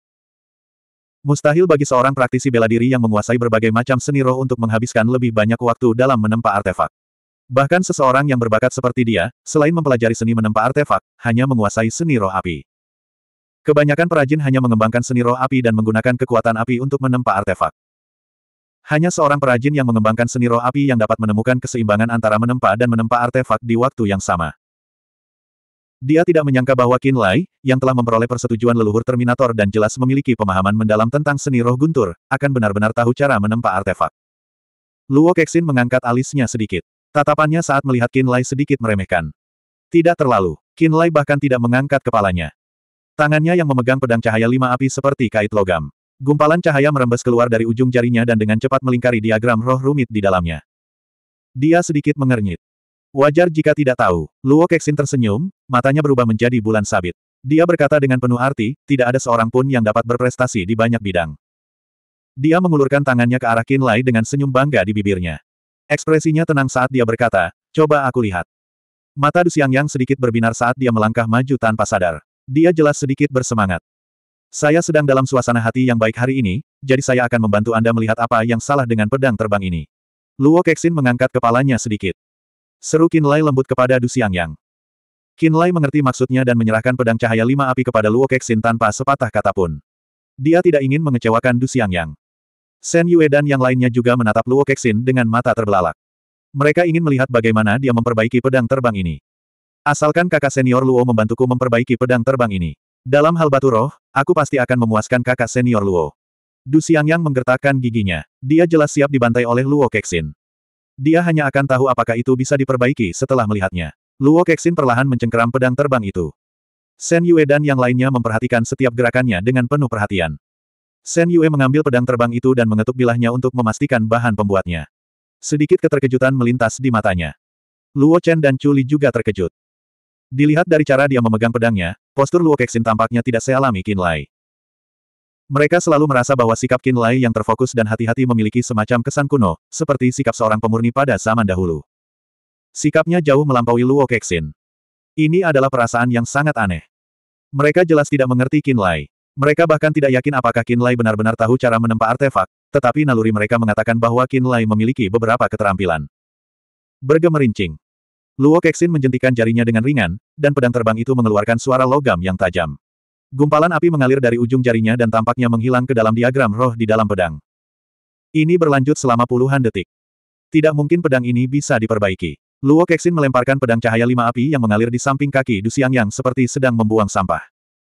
A: Mustahil bagi seorang praktisi bela diri yang menguasai berbagai macam seni roh untuk menghabiskan lebih banyak waktu dalam menempa artefak. Bahkan seseorang yang berbakat seperti dia, selain mempelajari seni menempa artefak, hanya menguasai seni roh api. Kebanyakan perajin hanya mengembangkan seni roh api dan menggunakan kekuatan api untuk menempa artefak. Hanya seorang perajin yang mengembangkan seni roh api yang dapat menemukan keseimbangan antara menempa dan menempa artefak di waktu yang sama. Dia tidak menyangka bahwa Qin Lai, yang telah memperoleh persetujuan leluhur Terminator dan jelas memiliki pemahaman mendalam tentang seni roh guntur, akan benar-benar tahu cara menempa artefak. Luo Kexin mengangkat alisnya sedikit. Tatapannya saat melihat Kinlay sedikit meremehkan. Tidak terlalu. Kinlay bahkan tidak mengangkat kepalanya. Tangannya yang memegang pedang cahaya lima api seperti kait logam. Gumpalan cahaya merembes keluar dari ujung jarinya dan dengan cepat melingkari diagram roh rumit di dalamnya. Dia sedikit mengernyit. Wajar jika tidak tahu. Luo Kexin tersenyum, matanya berubah menjadi bulan sabit. Dia berkata dengan penuh arti, tidak ada seorang pun yang dapat berprestasi di banyak bidang. Dia mengulurkan tangannya ke arah Kinlay dengan senyum bangga di bibirnya. Ekspresinya tenang saat dia berkata, coba aku lihat. Mata Dusiang yang sedikit berbinar saat dia melangkah maju tanpa sadar. Dia jelas sedikit bersemangat. Saya sedang dalam suasana hati yang baik hari ini, jadi saya akan membantu Anda melihat apa yang salah dengan pedang terbang ini. Luo Kexin mengangkat kepalanya sedikit. Seru Lai lembut kepada Dusiang Yang. Lai mengerti maksudnya dan menyerahkan pedang cahaya lima api kepada Luo Kexin tanpa sepatah kata pun. Dia tidak ingin mengecewakan Dusiang Yang. Shen Yue dan yang lainnya juga menatap Luo Kexin dengan mata terbelalak. Mereka ingin melihat bagaimana dia memperbaiki pedang terbang ini. Asalkan kakak senior Luo membantuku memperbaiki pedang terbang ini. Dalam hal batu roh, aku pasti akan memuaskan kakak senior Luo. Du yang menggertakkan giginya. Dia jelas siap dibantai oleh Luo Kexin. Dia hanya akan tahu apakah itu bisa diperbaiki setelah melihatnya. Luo Kexin perlahan mencengkeram pedang terbang itu. Shen Yue dan yang lainnya memperhatikan setiap gerakannya dengan penuh perhatian. Shen Yue mengambil pedang terbang itu dan mengetuk bilahnya untuk memastikan bahan pembuatnya. Sedikit keterkejutan melintas di matanya. Luo Chen dan Chuli juga terkejut. Dilihat dari cara dia memegang pedangnya, postur Luo Kexin tampaknya tidak sealami Qin Lai. Mereka selalu merasa bahwa sikap Qin Lai yang terfokus dan hati-hati memiliki semacam kesan kuno, seperti sikap seorang pemurni pada zaman dahulu. Sikapnya jauh melampaui Luo Kexin. Ini adalah perasaan yang sangat aneh. Mereka jelas tidak mengerti Qin Lai. Mereka bahkan tidak yakin apakah Kinlay benar-benar tahu cara menempa artefak, tetapi naluri mereka mengatakan bahwa Kinlay memiliki beberapa keterampilan. Bergemerincing. Luo Kexin menjentikan jarinya dengan ringan, dan pedang terbang itu mengeluarkan suara logam yang tajam. Gumpalan api mengalir dari ujung jarinya dan tampaknya menghilang ke dalam diagram roh di dalam pedang. Ini berlanjut selama puluhan detik. Tidak mungkin pedang ini bisa diperbaiki. Luo Kexin melemparkan pedang cahaya lima api yang mengalir di samping kaki Du Xiangyang seperti sedang membuang sampah.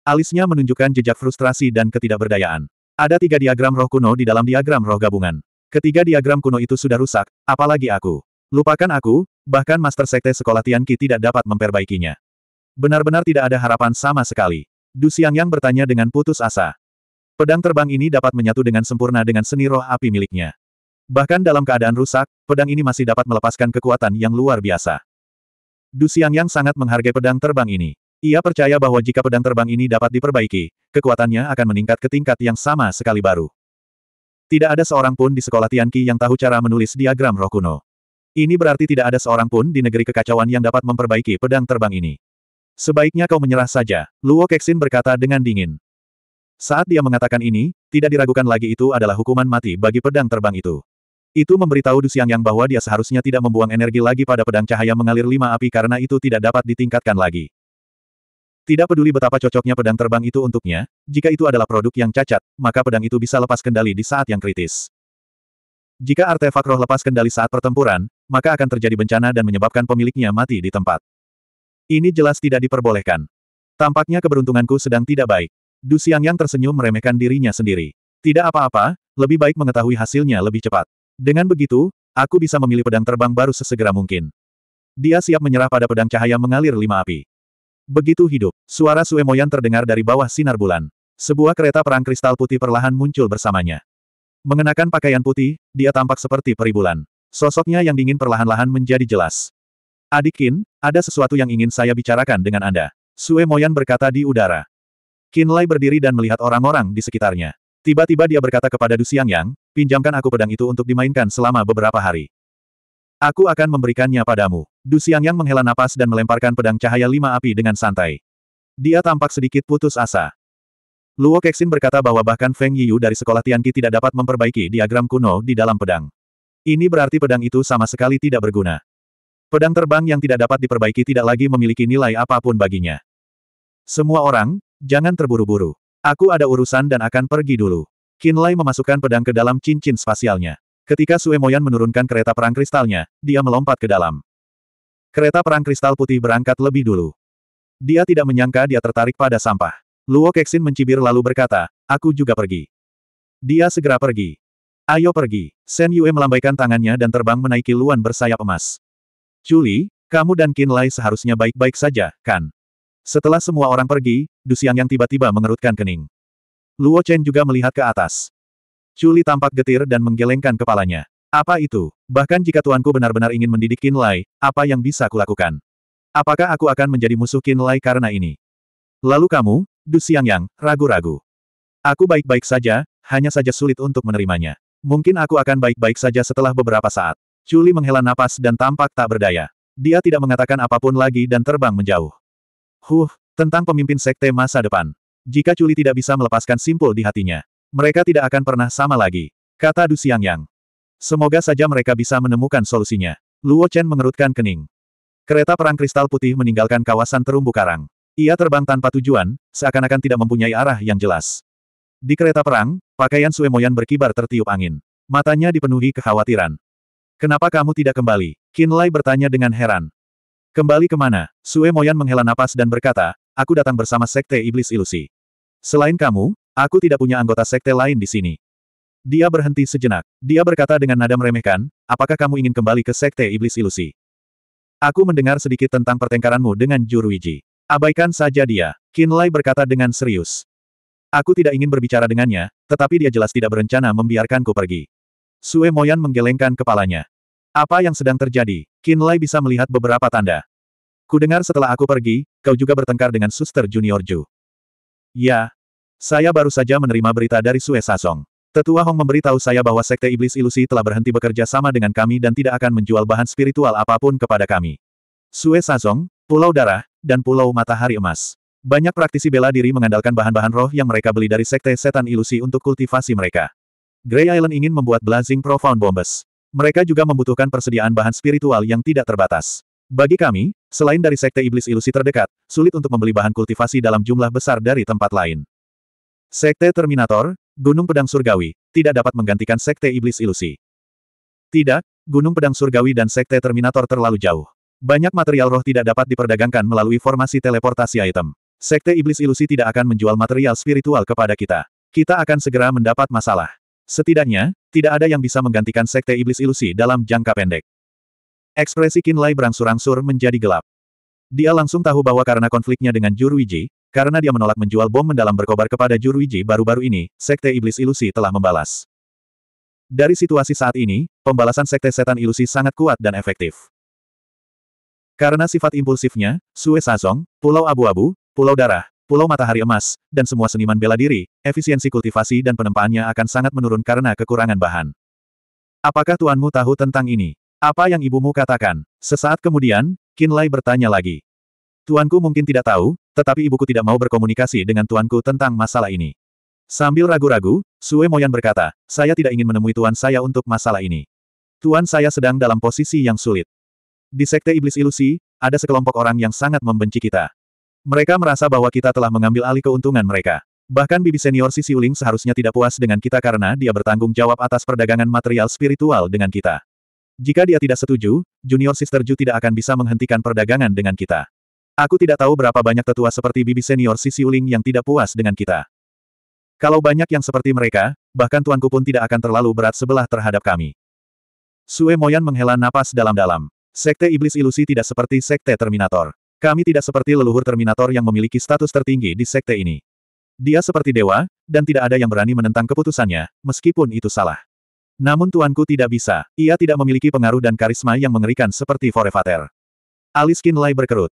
A: Alisnya menunjukkan jejak frustrasi dan ketidakberdayaan. Ada tiga diagram roh kuno di dalam diagram roh gabungan. Ketiga diagram kuno itu sudah rusak, apalagi aku. Lupakan aku, bahkan Master Sekte Sekolah Tianqi tidak dapat memperbaikinya. Benar-benar tidak ada harapan sama sekali. Du yang bertanya dengan putus asa. Pedang terbang ini dapat menyatu dengan sempurna dengan seni roh api miliknya. Bahkan dalam keadaan rusak, pedang ini masih dapat melepaskan kekuatan yang luar biasa. Du yang sangat menghargai pedang terbang ini. Ia percaya bahwa jika pedang terbang ini dapat diperbaiki, kekuatannya akan meningkat ke tingkat yang sama sekali baru. Tidak ada seorang pun di sekolah Tianqi yang tahu cara menulis diagram roh kuno. Ini berarti tidak ada seorang pun di negeri kekacauan yang dapat memperbaiki pedang terbang ini. Sebaiknya kau menyerah saja, Luo Kexin berkata dengan dingin. Saat dia mengatakan ini, tidak diragukan lagi itu adalah hukuman mati bagi pedang terbang itu. Itu memberitahu Du yang bahwa dia seharusnya tidak membuang energi lagi pada pedang cahaya mengalir lima api karena itu tidak dapat ditingkatkan lagi. Tidak peduli betapa cocoknya pedang terbang itu untuknya, jika itu adalah produk yang cacat, maka pedang itu bisa lepas kendali di saat yang kritis. Jika artefak roh lepas kendali saat pertempuran, maka akan terjadi bencana dan menyebabkan pemiliknya mati di tempat. Ini jelas tidak diperbolehkan. Tampaknya keberuntunganku sedang tidak baik. Du Xiang yang tersenyum meremehkan dirinya sendiri. Tidak apa-apa, lebih baik mengetahui hasilnya lebih cepat. Dengan begitu, aku bisa memilih pedang terbang baru sesegera mungkin. Dia siap menyerah pada pedang cahaya mengalir lima api. Begitu hidup, suara Suemoyan terdengar dari bawah sinar bulan. Sebuah kereta perang kristal putih perlahan muncul bersamanya. Mengenakan pakaian putih, dia tampak seperti peribulan. Sosoknya yang dingin perlahan-lahan menjadi jelas. Adikin, ada sesuatu yang ingin saya bicarakan dengan Anda. Sue Moyan berkata di udara. Lai berdiri dan melihat orang-orang di sekitarnya. Tiba-tiba dia berkata kepada Du Siang Yang, pinjamkan aku pedang itu untuk dimainkan selama beberapa hari. Aku akan memberikannya padamu. Du yang menghela napas dan melemparkan pedang cahaya lima api dengan santai. Dia tampak sedikit putus asa. Luo Kexin berkata bahwa bahkan Feng Yiyu dari sekolah Tianqi tidak dapat memperbaiki diagram kuno di dalam pedang. Ini berarti pedang itu sama sekali tidak berguna. Pedang terbang yang tidak dapat diperbaiki tidak lagi memiliki nilai apapun baginya. Semua orang, jangan terburu-buru. Aku ada urusan dan akan pergi dulu. Qin Lai memasukkan pedang ke dalam cincin spasialnya. Ketika Sue Moyan menurunkan kereta perang kristalnya, dia melompat ke dalam. Kereta perang kristal putih berangkat lebih dulu. Dia tidak menyangka dia tertarik pada sampah. Luo Kexin mencibir lalu berkata, aku juga pergi. Dia segera pergi. Ayo pergi. Shen Yue melambaikan tangannya dan terbang menaiki luan bersayap emas. Chuli, kamu dan Qin Lai seharusnya baik-baik saja, kan? Setelah semua orang pergi, Dusiang yang tiba-tiba mengerutkan kening. Luo Chen juga melihat ke atas. Chuli tampak getir dan menggelengkan kepalanya. Apa itu? Bahkan jika tuanku benar-benar ingin mendidik Qin Lai, apa yang bisa kulakukan? Apakah aku akan menjadi musuh Qin Lai karena ini? Lalu kamu, Du Xiangyang, ragu-ragu. Aku baik-baik saja, hanya saja sulit untuk menerimanya. Mungkin aku akan baik-baik saja setelah beberapa saat. Culi menghela napas dan tampak tak berdaya. Dia tidak mengatakan apapun lagi dan terbang menjauh. Huh, tentang pemimpin sekte masa depan. Jika Culi tidak bisa melepaskan simpul di hatinya, mereka tidak akan pernah sama lagi, kata Du Xiangyang. Semoga saja mereka bisa menemukan solusinya. Luo Chen mengerutkan kening. Kereta perang kristal putih meninggalkan kawasan terumbu karang. Ia terbang tanpa tujuan, seakan-akan tidak mempunyai arah yang jelas. Di kereta perang, pakaian Suemoyan berkibar tertiup angin. Matanya dipenuhi kekhawatiran. Kenapa kamu tidak kembali? Qin Lai bertanya dengan heran. Kembali kemana? Suemoyan menghela napas dan berkata, aku datang bersama Sekte Iblis Ilusi. Selain kamu, aku tidak punya anggota Sekte lain di sini. Dia berhenti sejenak. Dia berkata dengan nada meremehkan, apakah kamu ingin kembali ke Sekte Iblis Ilusi? Aku mendengar sedikit tentang pertengkaranmu dengan Juruiji. Abaikan saja dia, Kinlay berkata dengan serius. Aku tidak ingin berbicara dengannya, tetapi dia jelas tidak berencana membiarkanku pergi. Sue Moyan menggelengkan kepalanya. Apa yang sedang terjadi? Kinlay bisa melihat beberapa tanda. Kudengar setelah aku pergi, kau juga bertengkar dengan suster junior Ju. Ya. Saya baru saja menerima berita dari Sue Sasong. Tetua Hong memberitahu saya bahwa Sekte Iblis Ilusi telah berhenti bekerja sama dengan kami dan tidak akan menjual bahan spiritual apapun kepada kami. Sue Sazong, Pulau Darah, dan Pulau Matahari Emas. Banyak praktisi bela diri mengandalkan bahan-bahan roh yang mereka beli dari Sekte Setan Ilusi untuk kultivasi mereka. Grey Island ingin membuat Blazing Profound Bombes. Mereka juga membutuhkan persediaan bahan spiritual yang tidak terbatas. Bagi kami, selain dari Sekte Iblis Ilusi terdekat, sulit untuk membeli bahan kultivasi dalam jumlah besar dari tempat lain. Sekte Terminator, Gunung Pedang Surgawi, tidak dapat menggantikan Sekte Iblis Ilusi. Tidak, Gunung Pedang Surgawi dan Sekte Terminator terlalu jauh. Banyak material roh tidak dapat diperdagangkan melalui formasi teleportasi item. Sekte Iblis Ilusi tidak akan menjual material spiritual kepada kita. Kita akan segera mendapat masalah. Setidaknya, tidak ada yang bisa menggantikan Sekte Iblis Ilusi dalam jangka pendek. Ekspresi Kinlay berangsur-angsur menjadi gelap. Dia langsung tahu bahwa karena konfliknya dengan Juru karena dia menolak menjual bom mendalam berkobar kepada Juruiji baru-baru ini, Sekte Iblis Ilusi telah membalas. Dari situasi saat ini, pembalasan Sekte Setan Ilusi sangat kuat dan efektif. Karena sifat impulsifnya, Sue Sazong, Pulau Abu-Abu, Pulau Darah, Pulau Matahari Emas, dan semua seniman bela diri, efisiensi kultivasi dan penempaannya akan sangat menurun karena kekurangan bahan. Apakah tuanmu tahu tentang ini? Apa yang ibumu katakan? Sesaat kemudian, Kinlay bertanya lagi. Tuanku mungkin tidak tahu, tetapi ibuku tidak mau berkomunikasi dengan tuanku tentang masalah ini. Sambil ragu-ragu, Sue Moyan berkata, saya tidak ingin menemui tuan saya untuk masalah ini. Tuan saya sedang dalam posisi yang sulit. Di Sekte Iblis Ilusi, ada sekelompok orang yang sangat membenci kita. Mereka merasa bahwa kita telah mengambil alih keuntungan mereka. Bahkan bibi senior Sisi Uling seharusnya tidak puas dengan kita karena dia bertanggung jawab atas perdagangan material spiritual dengan kita. Jika dia tidak setuju, junior sister Ju tidak akan bisa menghentikan perdagangan dengan kita. Aku tidak tahu berapa banyak tetua seperti bibi senior si Siuling yang tidak puas dengan kita. Kalau banyak yang seperti mereka, bahkan tuanku pun tidak akan terlalu berat sebelah terhadap kami. Sue Moyan menghela napas dalam-dalam. Sekte Iblis Ilusi tidak seperti Sekte Terminator. Kami tidak seperti leluhur Terminator yang memiliki status tertinggi di sekte ini. Dia seperti dewa, dan tidak ada yang berani menentang keputusannya, meskipun itu salah. Namun tuanku tidak bisa, ia tidak memiliki pengaruh dan karisma yang mengerikan seperti Forevater. Alis Kinlay berkerut.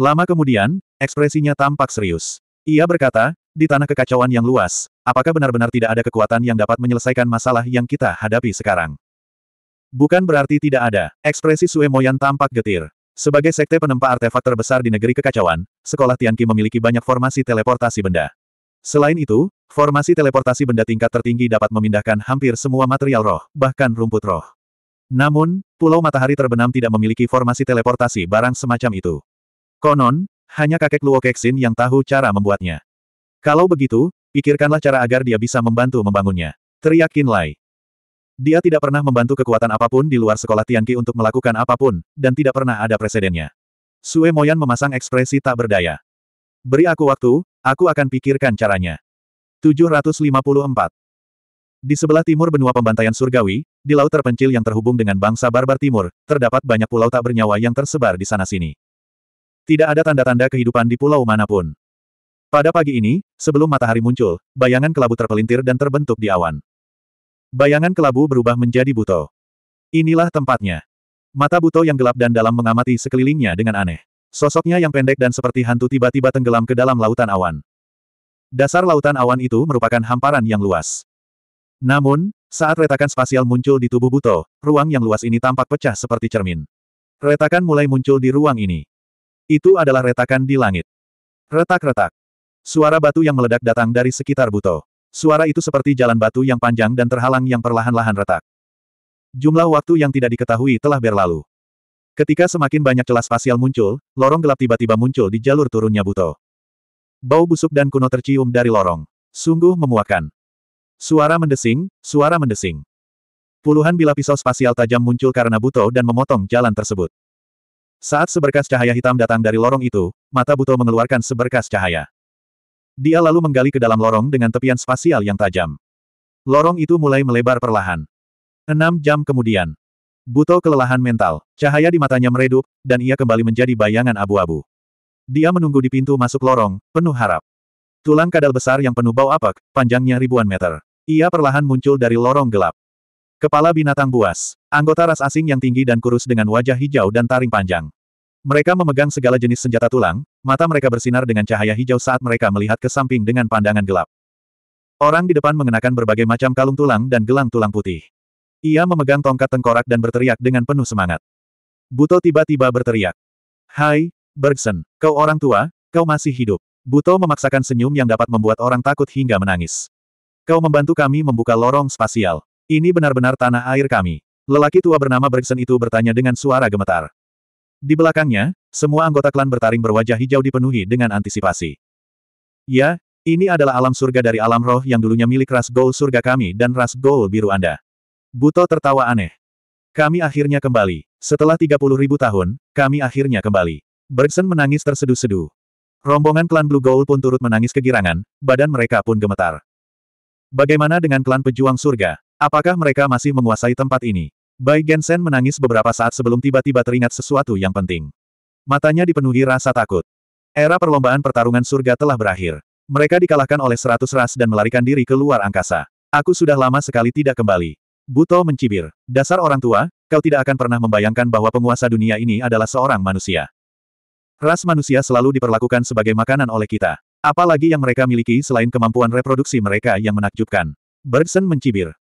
A: Lama kemudian, ekspresinya tampak serius. Ia berkata, di tanah kekacauan yang luas, apakah benar-benar tidak ada kekuatan yang dapat menyelesaikan masalah yang kita hadapi sekarang? Bukan berarti tidak ada. Ekspresi Sue Moyan tampak getir. Sebagai sekte penempa artefak terbesar di negeri kekacauan, sekolah Tianqi memiliki banyak formasi teleportasi benda. Selain itu, formasi teleportasi benda tingkat tertinggi dapat memindahkan hampir semua material roh, bahkan rumput roh. Namun, Pulau Matahari Terbenam tidak memiliki formasi teleportasi barang semacam itu. Konon, hanya kakek Luo Keksin yang tahu cara membuatnya. Kalau begitu, pikirkanlah cara agar dia bisa membantu membangunnya. Teriak Qin Lai. Dia tidak pernah membantu kekuatan apapun di luar sekolah Tianqi untuk melakukan apapun, dan tidak pernah ada presidennya. Sue Moyan memasang ekspresi tak berdaya. Beri aku waktu, aku akan pikirkan caranya. 754 Di sebelah timur benua pembantaian surgawi, di laut terpencil yang terhubung dengan bangsa barbar timur, terdapat banyak pulau tak bernyawa yang tersebar di sana-sini. Tidak ada tanda-tanda kehidupan di pulau manapun. Pada pagi ini, sebelum matahari muncul, bayangan kelabu terpelintir dan terbentuk di awan. Bayangan kelabu berubah menjadi buto. Inilah tempatnya. Mata buto yang gelap dan dalam mengamati sekelilingnya dengan aneh. Sosoknya yang pendek dan seperti hantu tiba-tiba tenggelam ke dalam lautan awan. Dasar lautan awan itu merupakan hamparan yang luas. Namun, saat retakan spasial muncul di tubuh buto, ruang yang luas ini tampak pecah seperti cermin. Retakan mulai muncul di ruang ini. Itu adalah retakan di langit. Retak-retak. Suara batu yang meledak datang dari sekitar Buto. Suara itu seperti jalan batu yang panjang dan terhalang yang perlahan-lahan retak. Jumlah waktu yang tidak diketahui telah berlalu. Ketika semakin banyak celah spasial muncul, lorong gelap tiba-tiba muncul di jalur turunnya Buto. Bau busuk dan kuno tercium dari lorong. Sungguh memuakan. Suara mendesing, suara mendesing. Puluhan bila pisau spasial tajam muncul karena Buto dan memotong jalan tersebut. Saat seberkas cahaya hitam datang dari lorong itu, mata Buto mengeluarkan seberkas cahaya. Dia lalu menggali ke dalam lorong dengan tepian spasial yang tajam. Lorong itu mulai melebar perlahan. Enam jam kemudian. Buto kelelahan mental, cahaya di matanya meredup, dan ia kembali menjadi bayangan abu-abu. Dia menunggu di pintu masuk lorong, penuh harap. Tulang kadal besar yang penuh bau apek, panjangnya ribuan meter. Ia perlahan muncul dari lorong gelap. Kepala binatang buas. Anggota ras asing yang tinggi dan kurus dengan wajah hijau dan taring panjang. Mereka memegang segala jenis senjata tulang, mata mereka bersinar dengan cahaya hijau saat mereka melihat ke samping dengan pandangan gelap. Orang di depan mengenakan berbagai macam kalung tulang dan gelang tulang putih. Ia memegang tongkat tengkorak dan berteriak dengan penuh semangat. Buto tiba-tiba berteriak. Hai, Bergson, kau orang tua, kau masih hidup. Buto memaksakan senyum yang dapat membuat orang takut hingga menangis. Kau membantu kami membuka lorong spasial. Ini benar-benar tanah air kami. Lelaki tua bernama Bergson itu bertanya dengan suara gemetar. Di belakangnya, semua anggota klan bertaring berwajah hijau dipenuhi dengan antisipasi. Ya, ini adalah alam surga dari alam roh yang dulunya milik ras Gol surga kami dan ras Gol biru Anda. Buto tertawa aneh. Kami akhirnya kembali. Setelah 30 ribu tahun, kami akhirnya kembali. Bergson menangis tersedu-sedu. Rombongan klan Blue Gold pun turut menangis kegirangan, badan mereka pun gemetar. Bagaimana dengan klan pejuang surga? Apakah mereka masih menguasai tempat ini? Bai Gensen menangis beberapa saat sebelum tiba-tiba teringat sesuatu yang penting. Matanya dipenuhi rasa takut. Era perlombaan pertarungan surga telah berakhir. Mereka dikalahkan oleh seratus ras dan melarikan diri ke luar angkasa. Aku sudah lama sekali tidak kembali. Buto mencibir. Dasar orang tua, kau tidak akan pernah membayangkan bahwa penguasa dunia ini adalah seorang manusia. Ras manusia selalu diperlakukan sebagai makanan oleh kita. Apalagi yang mereka miliki selain kemampuan reproduksi mereka yang menakjubkan. Bergson mencibir.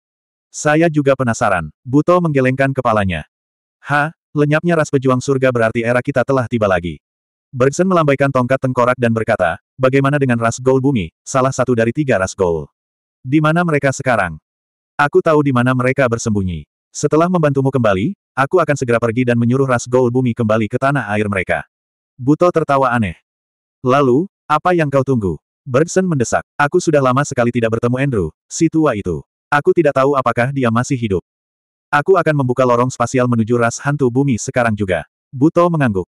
A: Saya juga penasaran. Buto menggelengkan kepalanya. Ha, lenyapnya ras pejuang surga berarti era kita telah tiba lagi. Bergson melambaikan tongkat tengkorak dan berkata, bagaimana dengan ras gol bumi, salah satu dari tiga ras gol? Di mana mereka sekarang? Aku tahu di mana mereka bersembunyi. Setelah membantumu kembali, aku akan segera pergi dan menyuruh ras gol bumi kembali ke tanah air mereka. Buto tertawa aneh. Lalu, apa yang kau tunggu? Bergson mendesak. Aku sudah lama sekali tidak bertemu Andrew, si tua itu. Aku tidak tahu apakah dia masih hidup. Aku akan membuka lorong spasial menuju ras hantu bumi sekarang juga. Buto mengangguk.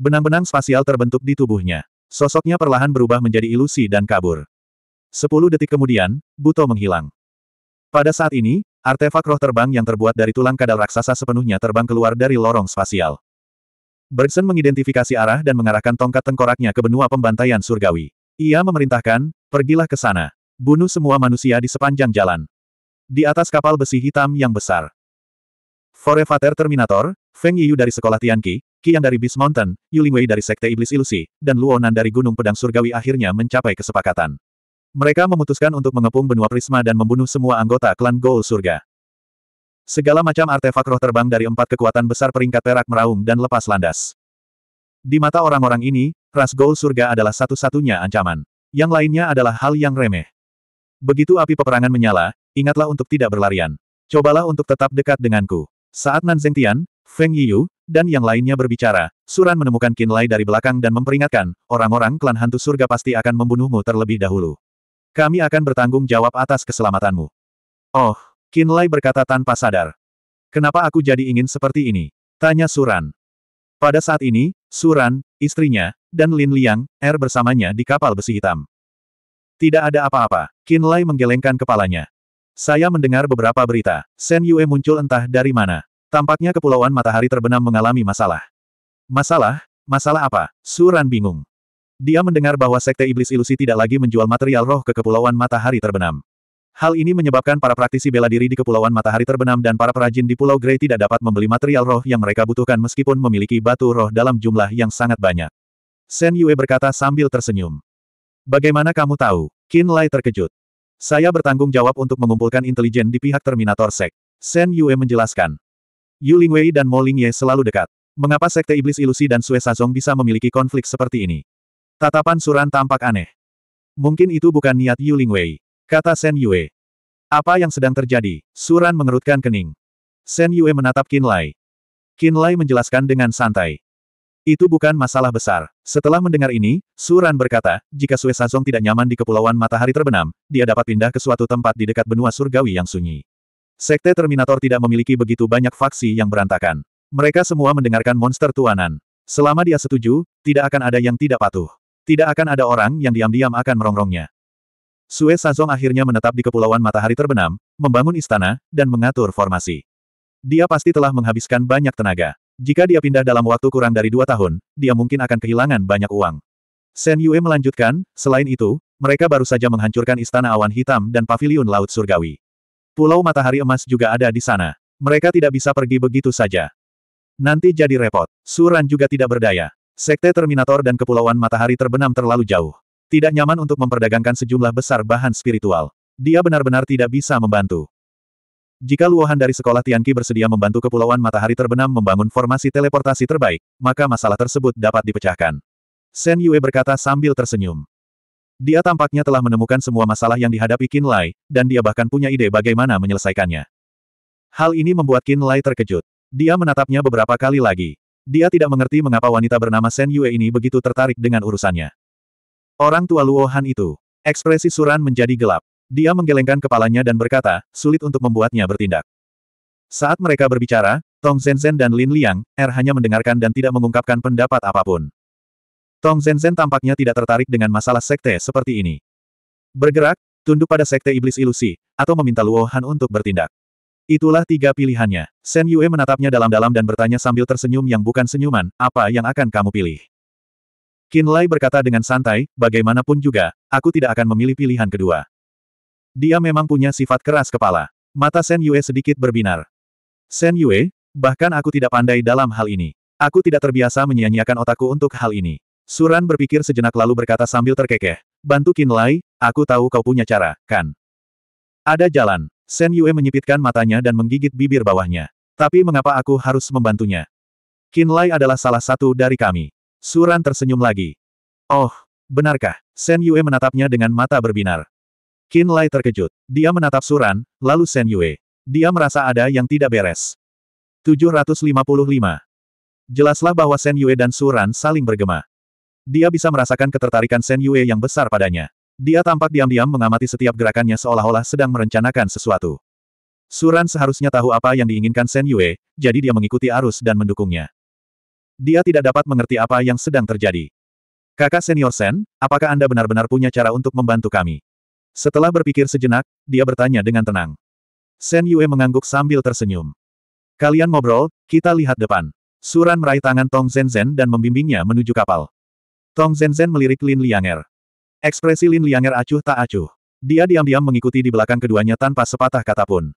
A: Benang-benang spasial terbentuk di tubuhnya. Sosoknya perlahan berubah menjadi ilusi dan kabur. Sepuluh detik kemudian, Buto menghilang. Pada saat ini, artefak roh terbang yang terbuat dari tulang kadal raksasa sepenuhnya terbang keluar dari lorong spasial. Bergson mengidentifikasi arah dan mengarahkan tongkat tengkoraknya ke benua pembantaian surgawi. Ia memerintahkan, pergilah ke sana. Bunuh semua manusia di sepanjang jalan di atas kapal besi hitam yang besar. Forevater Terminator, Feng Yiyu dari Sekolah Tianqi, Qiang dari Beast Mountain, Yulingwei dari Sekte Iblis Ilusi, dan Luonan dari Gunung Pedang Surgawi akhirnya mencapai kesepakatan. Mereka memutuskan untuk mengepung benua Prisma dan membunuh semua anggota klan Goul Surga. Segala macam artefak roh terbang dari empat kekuatan besar peringkat perak meraung dan lepas landas. Di mata orang-orang ini, ras Goul Surga adalah satu-satunya ancaman. Yang lainnya adalah hal yang remeh. Begitu api peperangan menyala, ingatlah untuk tidak berlarian. Cobalah untuk tetap dekat denganku. Saat Nan Zengtian, Feng Yiyu, dan yang lainnya berbicara, Suran menemukan Qin Lai dari belakang dan memperingatkan, orang-orang klan hantu surga pasti akan membunuhmu terlebih dahulu. Kami akan bertanggung jawab atas keselamatanmu. Oh, Qin Lai berkata tanpa sadar. Kenapa aku jadi ingin seperti ini? Tanya Suran. Pada saat ini, Suran, istrinya, dan Lin Liang, er bersamanya di kapal besi hitam. Tidak ada apa-apa. Qin Lai menggelengkan kepalanya. Saya mendengar beberapa berita. Shen Yue muncul entah dari mana. Tampaknya kepulauan matahari terbenam mengalami masalah. Masalah? Masalah apa? Suran bingung. Dia mendengar bahwa Sekte Iblis Ilusi tidak lagi menjual material roh ke Kepulauan Matahari Terbenam. Hal ini menyebabkan para praktisi bela diri di Kepulauan Matahari Terbenam dan para perajin di Pulau Grey tidak dapat membeli material roh yang mereka butuhkan meskipun memiliki batu roh dalam jumlah yang sangat banyak. Shen Yue berkata sambil tersenyum. Bagaimana kamu tahu? Qin Lai terkejut. Saya bertanggung jawab untuk mengumpulkan intelijen di pihak Terminator Sek. Sen Yue menjelaskan. Yu Lingwei dan Mo Lingye selalu dekat. Mengapa Sekte Iblis Ilusi dan Sue Sazong bisa memiliki konflik seperti ini? Tatapan Suran tampak aneh. Mungkin itu bukan niat Yu Lingwei. Kata Sen Yue. Apa yang sedang terjadi? Suran mengerutkan kening. Sen Yue menatap Qin Lai. Qin Lai menjelaskan dengan santai. Itu bukan masalah besar. Setelah mendengar ini, Suran berkata, jika Sue Sazong tidak nyaman di Kepulauan Matahari Terbenam, dia dapat pindah ke suatu tempat di dekat benua surgawi yang sunyi. Sekte Terminator tidak memiliki begitu banyak faksi yang berantakan. Mereka semua mendengarkan monster tuanan. Selama dia setuju, tidak akan ada yang tidak patuh. Tidak akan ada orang yang diam-diam akan merongrongnya. Sue Sazong akhirnya menetap di Kepulauan Matahari Terbenam, membangun istana, dan mengatur formasi. Dia pasti telah menghabiskan banyak tenaga. Jika dia pindah dalam waktu kurang dari dua tahun, dia mungkin akan kehilangan banyak uang. Shen Yue melanjutkan, selain itu, mereka baru saja menghancurkan Istana Awan Hitam dan Paviliun Laut Surgawi. Pulau Matahari Emas juga ada di sana. Mereka tidak bisa pergi begitu saja. Nanti jadi repot. Suran juga tidak berdaya. Sekte Terminator dan Kepulauan Matahari terbenam terlalu jauh. Tidak nyaman untuk memperdagangkan sejumlah besar bahan spiritual. Dia benar-benar tidak bisa membantu. Jika Luohan dari sekolah Tianqi bersedia membantu Kepulauan Matahari Terbenam membangun formasi teleportasi terbaik, maka masalah tersebut dapat dipecahkan. Shen Yue berkata sambil tersenyum. Dia tampaknya telah menemukan semua masalah yang dihadapi Qin Lai, dan dia bahkan punya ide bagaimana menyelesaikannya. Hal ini membuat Qin Lai terkejut. Dia menatapnya beberapa kali lagi. Dia tidak mengerti mengapa wanita bernama Shen Yue ini begitu tertarik dengan urusannya. Orang tua Luohan itu. Ekspresi Suran menjadi gelap. Dia menggelengkan kepalanya dan berkata, sulit untuk membuatnya bertindak. Saat mereka berbicara, Tong Zhenzhen dan Lin Liang, Er hanya mendengarkan dan tidak mengungkapkan pendapat apapun. Tong Zhenzhen tampaknya tidak tertarik dengan masalah sekte seperti ini. Bergerak, tunduk pada sekte iblis ilusi, atau meminta Luo Han untuk bertindak. Itulah tiga pilihannya. Shen Yue menatapnya dalam-dalam dan bertanya sambil tersenyum yang bukan senyuman, apa yang akan kamu pilih? Qin Lai berkata dengan santai, bagaimanapun juga, aku tidak akan memilih pilihan kedua. Dia memang punya sifat keras kepala. Mata Shen Yue sedikit berbinar. Shen Yue, bahkan aku tidak pandai dalam hal ini. Aku tidak terbiasa menyia-nyiakan otakku untuk hal ini. Suran berpikir sejenak lalu berkata sambil terkekeh. Bantu Qin Lai, aku tahu kau punya cara, kan? Ada jalan. Shen Yue menyipitkan matanya dan menggigit bibir bawahnya. Tapi mengapa aku harus membantunya? Qin Lai adalah salah satu dari kami. Suran tersenyum lagi. Oh, benarkah? Shen Yue menatapnya dengan mata berbinar. Qin Lai terkejut. Dia menatap Suran, lalu Shen Yue. Dia merasa ada yang tidak beres. 755. Jelaslah bahwa Shen Yue dan Suran saling bergema. Dia bisa merasakan ketertarikan Shen Yue yang besar padanya. Dia tampak diam-diam mengamati setiap gerakannya seolah-olah sedang merencanakan sesuatu. Suran seharusnya tahu apa yang diinginkan Shen Yue, jadi dia mengikuti arus dan mendukungnya. Dia tidak dapat mengerti apa yang sedang terjadi. Kakak senior Sen, apakah Anda benar-benar punya cara untuk membantu kami? Setelah berpikir sejenak, dia bertanya dengan tenang. Shen Yue mengangguk sambil tersenyum. Kalian ngobrol, kita lihat depan. Suran meraih tangan Tong Zhenzhen dan membimbingnya menuju kapal. Tong Zhenzhen melirik Lin Lianger. Ekspresi Lin Lianger acuh tak acuh. Dia diam-diam mengikuti di belakang keduanya tanpa sepatah kata pun.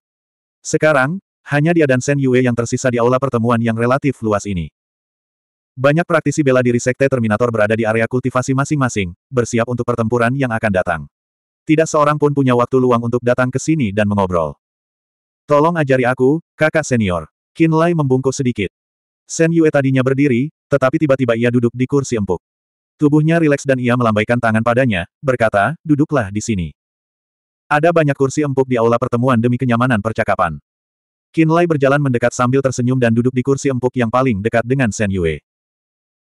A: Sekarang, hanya dia dan Shen Yue yang tersisa di aula pertemuan yang relatif luas ini. Banyak praktisi bela diri Sekte Terminator berada di area kultivasi masing-masing, bersiap untuk pertempuran yang akan datang. Tidak seorang pun punya waktu luang untuk datang ke sini dan mengobrol. Tolong ajari aku, kakak senior. Qin Lai membungkuk sedikit. Shen Yue tadinya berdiri, tetapi tiba-tiba ia duduk di kursi empuk. Tubuhnya rileks dan ia melambaikan tangan padanya, berkata, duduklah di sini. Ada banyak kursi empuk di aula pertemuan demi kenyamanan percakapan. Qin Lai berjalan mendekat sambil tersenyum dan duduk di kursi empuk yang paling dekat dengan Shen Yue.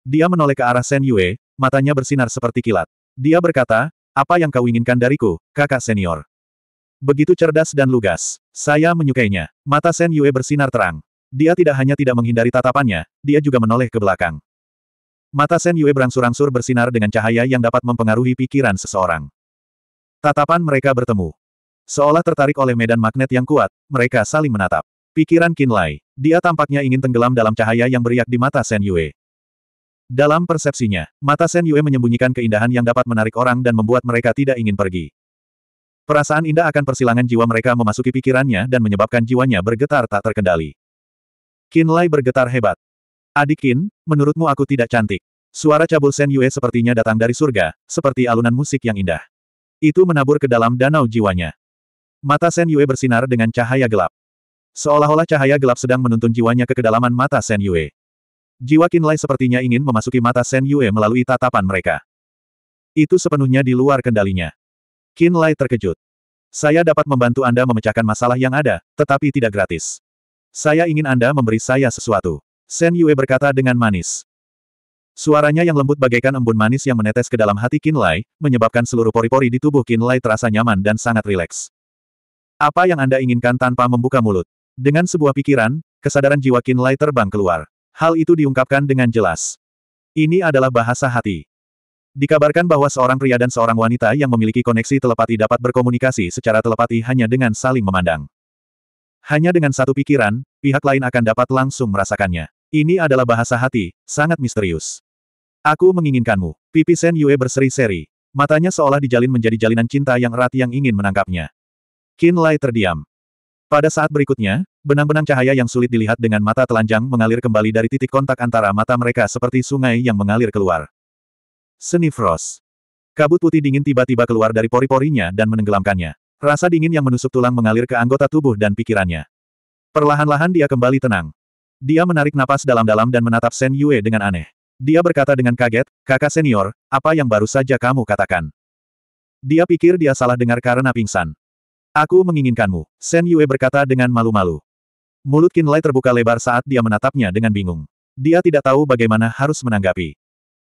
A: Dia menoleh ke arah Shen Yue, matanya bersinar seperti kilat. Dia berkata, apa yang kau inginkan dariku, kakak senior? Begitu cerdas dan lugas. Saya menyukainya. Mata Sen Yue bersinar terang. Dia tidak hanya tidak menghindari tatapannya, dia juga menoleh ke belakang. Mata Sen Yue berangsur-angsur bersinar dengan cahaya yang dapat mempengaruhi pikiran seseorang. Tatapan mereka bertemu. Seolah tertarik oleh medan magnet yang kuat, mereka saling menatap. Pikiran Qin Lai. Dia tampaknya ingin tenggelam dalam cahaya yang beriak di mata Sen Yue. Dalam persepsinya, mata Sen Yue menyembunyikan keindahan yang dapat menarik orang dan membuat mereka tidak ingin pergi. Perasaan indah akan persilangan jiwa mereka memasuki pikirannya dan menyebabkan jiwanya bergetar tak terkendali. Qin Lai bergetar hebat. Adik Qin, menurutmu aku tidak cantik. Suara cabul Sen Yue sepertinya datang dari surga, seperti alunan musik yang indah. Itu menabur ke dalam danau jiwanya. Mata Sen Yue bersinar dengan cahaya gelap. Seolah-olah cahaya gelap sedang menuntun jiwanya ke kedalaman mata Sen Yue. Jiwa Kinlay sepertinya ingin memasuki mata Shen Yue melalui tatapan mereka. Itu sepenuhnya di luar kendalinya. Kinlay terkejut. Saya dapat membantu Anda memecahkan masalah yang ada, tetapi tidak gratis. Saya ingin Anda memberi saya sesuatu. Shen Yue berkata dengan manis. Suaranya yang lembut bagaikan embun manis yang menetes ke dalam hati Kinlay, menyebabkan seluruh pori-pori di tubuh Kinlay terasa nyaman dan sangat rileks. Apa yang Anda inginkan tanpa membuka mulut? Dengan sebuah pikiran, kesadaran jiwa Kinlay terbang keluar. Hal itu diungkapkan dengan jelas. Ini adalah bahasa hati. Dikabarkan bahwa seorang pria dan seorang wanita yang memiliki koneksi telepati dapat berkomunikasi secara telepati hanya dengan saling memandang. Hanya dengan satu pikiran, pihak lain akan dapat langsung merasakannya. Ini adalah bahasa hati, sangat misterius. Aku menginginkanmu. Pipi Sen Yue berseri-seri. Matanya seolah dijalin menjadi jalinan cinta yang erat yang ingin menangkapnya. Qin Lai terdiam. Pada saat berikutnya, benang-benang cahaya yang sulit dilihat dengan mata telanjang mengalir kembali dari titik kontak antara mata mereka seperti sungai yang mengalir keluar. Seni Frost. Kabut putih dingin tiba-tiba keluar dari pori-porinya dan menenggelamkannya. Rasa dingin yang menusuk tulang mengalir ke anggota tubuh dan pikirannya. Perlahan-lahan dia kembali tenang. Dia menarik napas dalam-dalam dan menatap Sen Yue dengan aneh. Dia berkata dengan kaget, kakak senior, apa yang baru saja kamu katakan? Dia pikir dia salah dengar karena pingsan. Aku menginginkanmu, Shen Yue berkata dengan malu-malu. Mulut Qin Lai terbuka lebar saat dia menatapnya dengan bingung. Dia tidak tahu bagaimana harus menanggapi.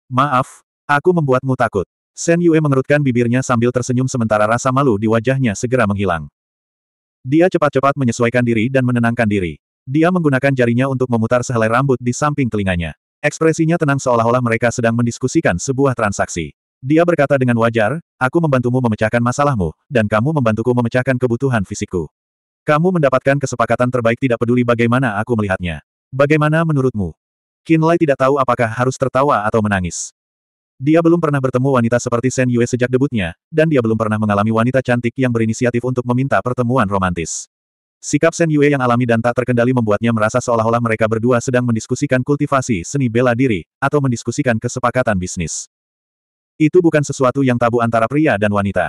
A: Maaf, aku membuatmu takut. Shen Yue mengerutkan bibirnya sambil tersenyum sementara rasa malu di wajahnya segera menghilang. Dia cepat-cepat menyesuaikan diri dan menenangkan diri. Dia menggunakan jarinya untuk memutar sehelai rambut di samping telinganya. Ekspresinya tenang seolah-olah mereka sedang mendiskusikan sebuah transaksi. Dia berkata dengan wajar, Aku membantumu memecahkan masalahmu, dan kamu membantuku memecahkan kebutuhan fisikku. Kamu mendapatkan kesepakatan terbaik tidak peduli bagaimana aku melihatnya. Bagaimana menurutmu? Kinlay tidak tahu apakah harus tertawa atau menangis. Dia belum pernah bertemu wanita seperti Sen Yue sejak debutnya, dan dia belum pernah mengalami wanita cantik yang berinisiatif untuk meminta pertemuan romantis. Sikap Sen Yue yang alami dan tak terkendali membuatnya merasa seolah-olah mereka berdua sedang mendiskusikan kultivasi seni bela diri, atau mendiskusikan kesepakatan bisnis. Itu bukan sesuatu yang tabu antara pria dan wanita.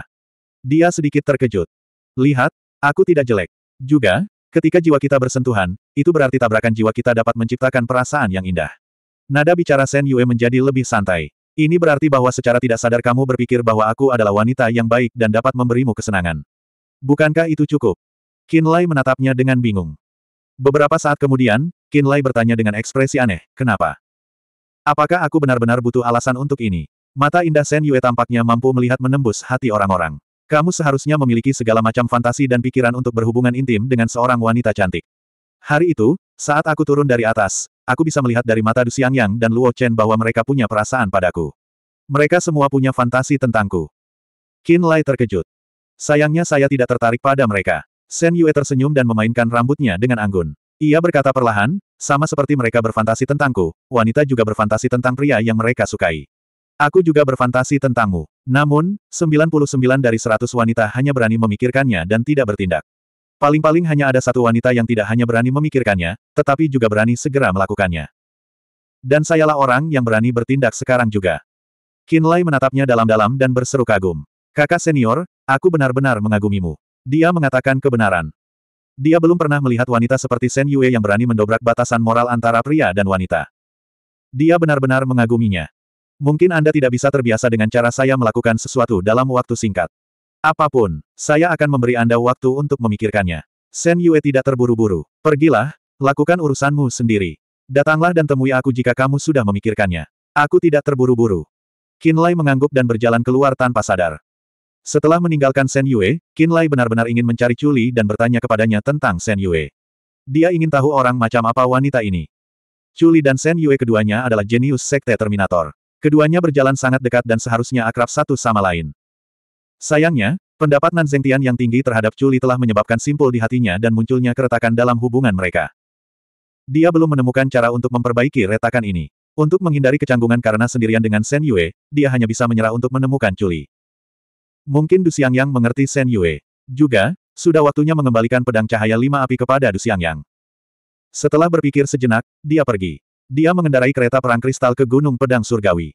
A: Dia sedikit terkejut. Lihat, aku tidak jelek. Juga, ketika jiwa kita bersentuhan, itu berarti tabrakan jiwa kita dapat menciptakan perasaan yang indah. Nada bicara Sen Yue menjadi lebih santai. Ini berarti bahwa secara tidak sadar kamu berpikir bahwa aku adalah wanita yang baik dan dapat memberimu kesenangan. Bukankah itu cukup? Lai menatapnya dengan bingung. Beberapa saat kemudian, Lai bertanya dengan ekspresi aneh, kenapa? Apakah aku benar-benar butuh alasan untuk ini? Mata indah Sen Yue tampaknya mampu melihat menembus hati orang-orang. Kamu seharusnya memiliki segala macam fantasi dan pikiran untuk berhubungan intim dengan seorang wanita cantik. Hari itu, saat aku turun dari atas, aku bisa melihat dari mata Du Yang dan Luo Chen bahwa mereka punya perasaan padaku. Mereka semua punya fantasi tentangku. Qin Lai terkejut. Sayangnya saya tidak tertarik pada mereka. Sen Yue tersenyum dan memainkan rambutnya dengan anggun. Ia berkata perlahan, sama seperti mereka berfantasi tentangku, wanita juga berfantasi tentang pria yang mereka sukai. Aku juga berfantasi tentangmu. Namun, 99 dari 100 wanita hanya berani memikirkannya dan tidak bertindak. Paling-paling hanya ada satu wanita yang tidak hanya berani memikirkannya, tetapi juga berani segera melakukannya. Dan sayalah orang yang berani bertindak sekarang juga. Kinlay menatapnya dalam-dalam dan berseru kagum. Kakak senior, aku benar-benar mengagumimu. Dia mengatakan kebenaran. Dia belum pernah melihat wanita seperti Sen Yue yang berani mendobrak batasan moral antara pria dan wanita. Dia benar-benar mengaguminya. Mungkin Anda tidak bisa terbiasa dengan cara saya melakukan sesuatu dalam waktu singkat. Apapun, saya akan memberi Anda waktu untuk memikirkannya. Shen Yue tidak terburu-buru. Pergilah, lakukan urusanmu sendiri. Datanglah dan temui aku jika kamu sudah memikirkannya. Aku tidak terburu-buru. Lai mengangguk dan berjalan keluar tanpa sadar. Setelah meninggalkan Shen Yue, Lai benar-benar ingin mencari Chuli dan bertanya kepadanya tentang Shen Yue. Dia ingin tahu orang macam apa wanita ini. Chuli dan Shen Yue keduanya adalah jenius sekte Terminator. Keduanya berjalan sangat dekat dan seharusnya akrab satu sama lain. Sayangnya, pendapat Nan Zengtian yang tinggi terhadap Chuli telah menyebabkan simpul di hatinya dan munculnya keretakan dalam hubungan mereka. Dia belum menemukan cara untuk memperbaiki retakan ini. Untuk menghindari kecanggungan karena sendirian dengan Shen Yue, dia hanya bisa menyerah untuk menemukan Chuli. Mungkin Du Yang mengerti Shen Yue. Juga, sudah waktunya mengembalikan pedang cahaya lima api kepada Du Yang. Setelah berpikir sejenak, dia pergi. Dia mengendarai kereta perang kristal ke Gunung Pedang Surgawi.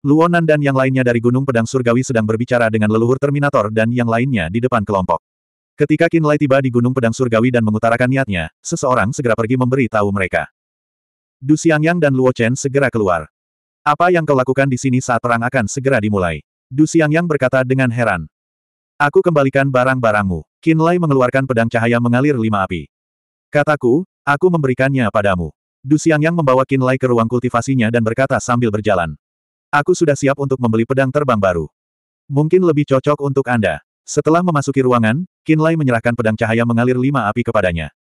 A: Luonan dan yang lainnya dari Gunung Pedang Surgawi sedang berbicara dengan leluhur Terminator dan yang lainnya di depan kelompok. Ketika Kinlay tiba di Gunung Pedang Surgawi dan mengutarakan niatnya, seseorang segera pergi memberi tahu mereka. Du Xiangyang dan Luo Chen segera keluar. Apa yang kau lakukan di sini saat perang akan segera dimulai? Du Xiangyang berkata dengan heran. Aku kembalikan barang-barangmu. Kinlay mengeluarkan pedang cahaya mengalir lima api. Kataku, aku memberikannya padamu. Du Xiangyang membawa Qin Lai ke ruang kultivasinya dan berkata sambil berjalan. Aku sudah siap untuk membeli pedang terbang baru. Mungkin lebih cocok untuk Anda. Setelah memasuki ruangan, Qin Lai menyerahkan pedang cahaya mengalir lima api kepadanya.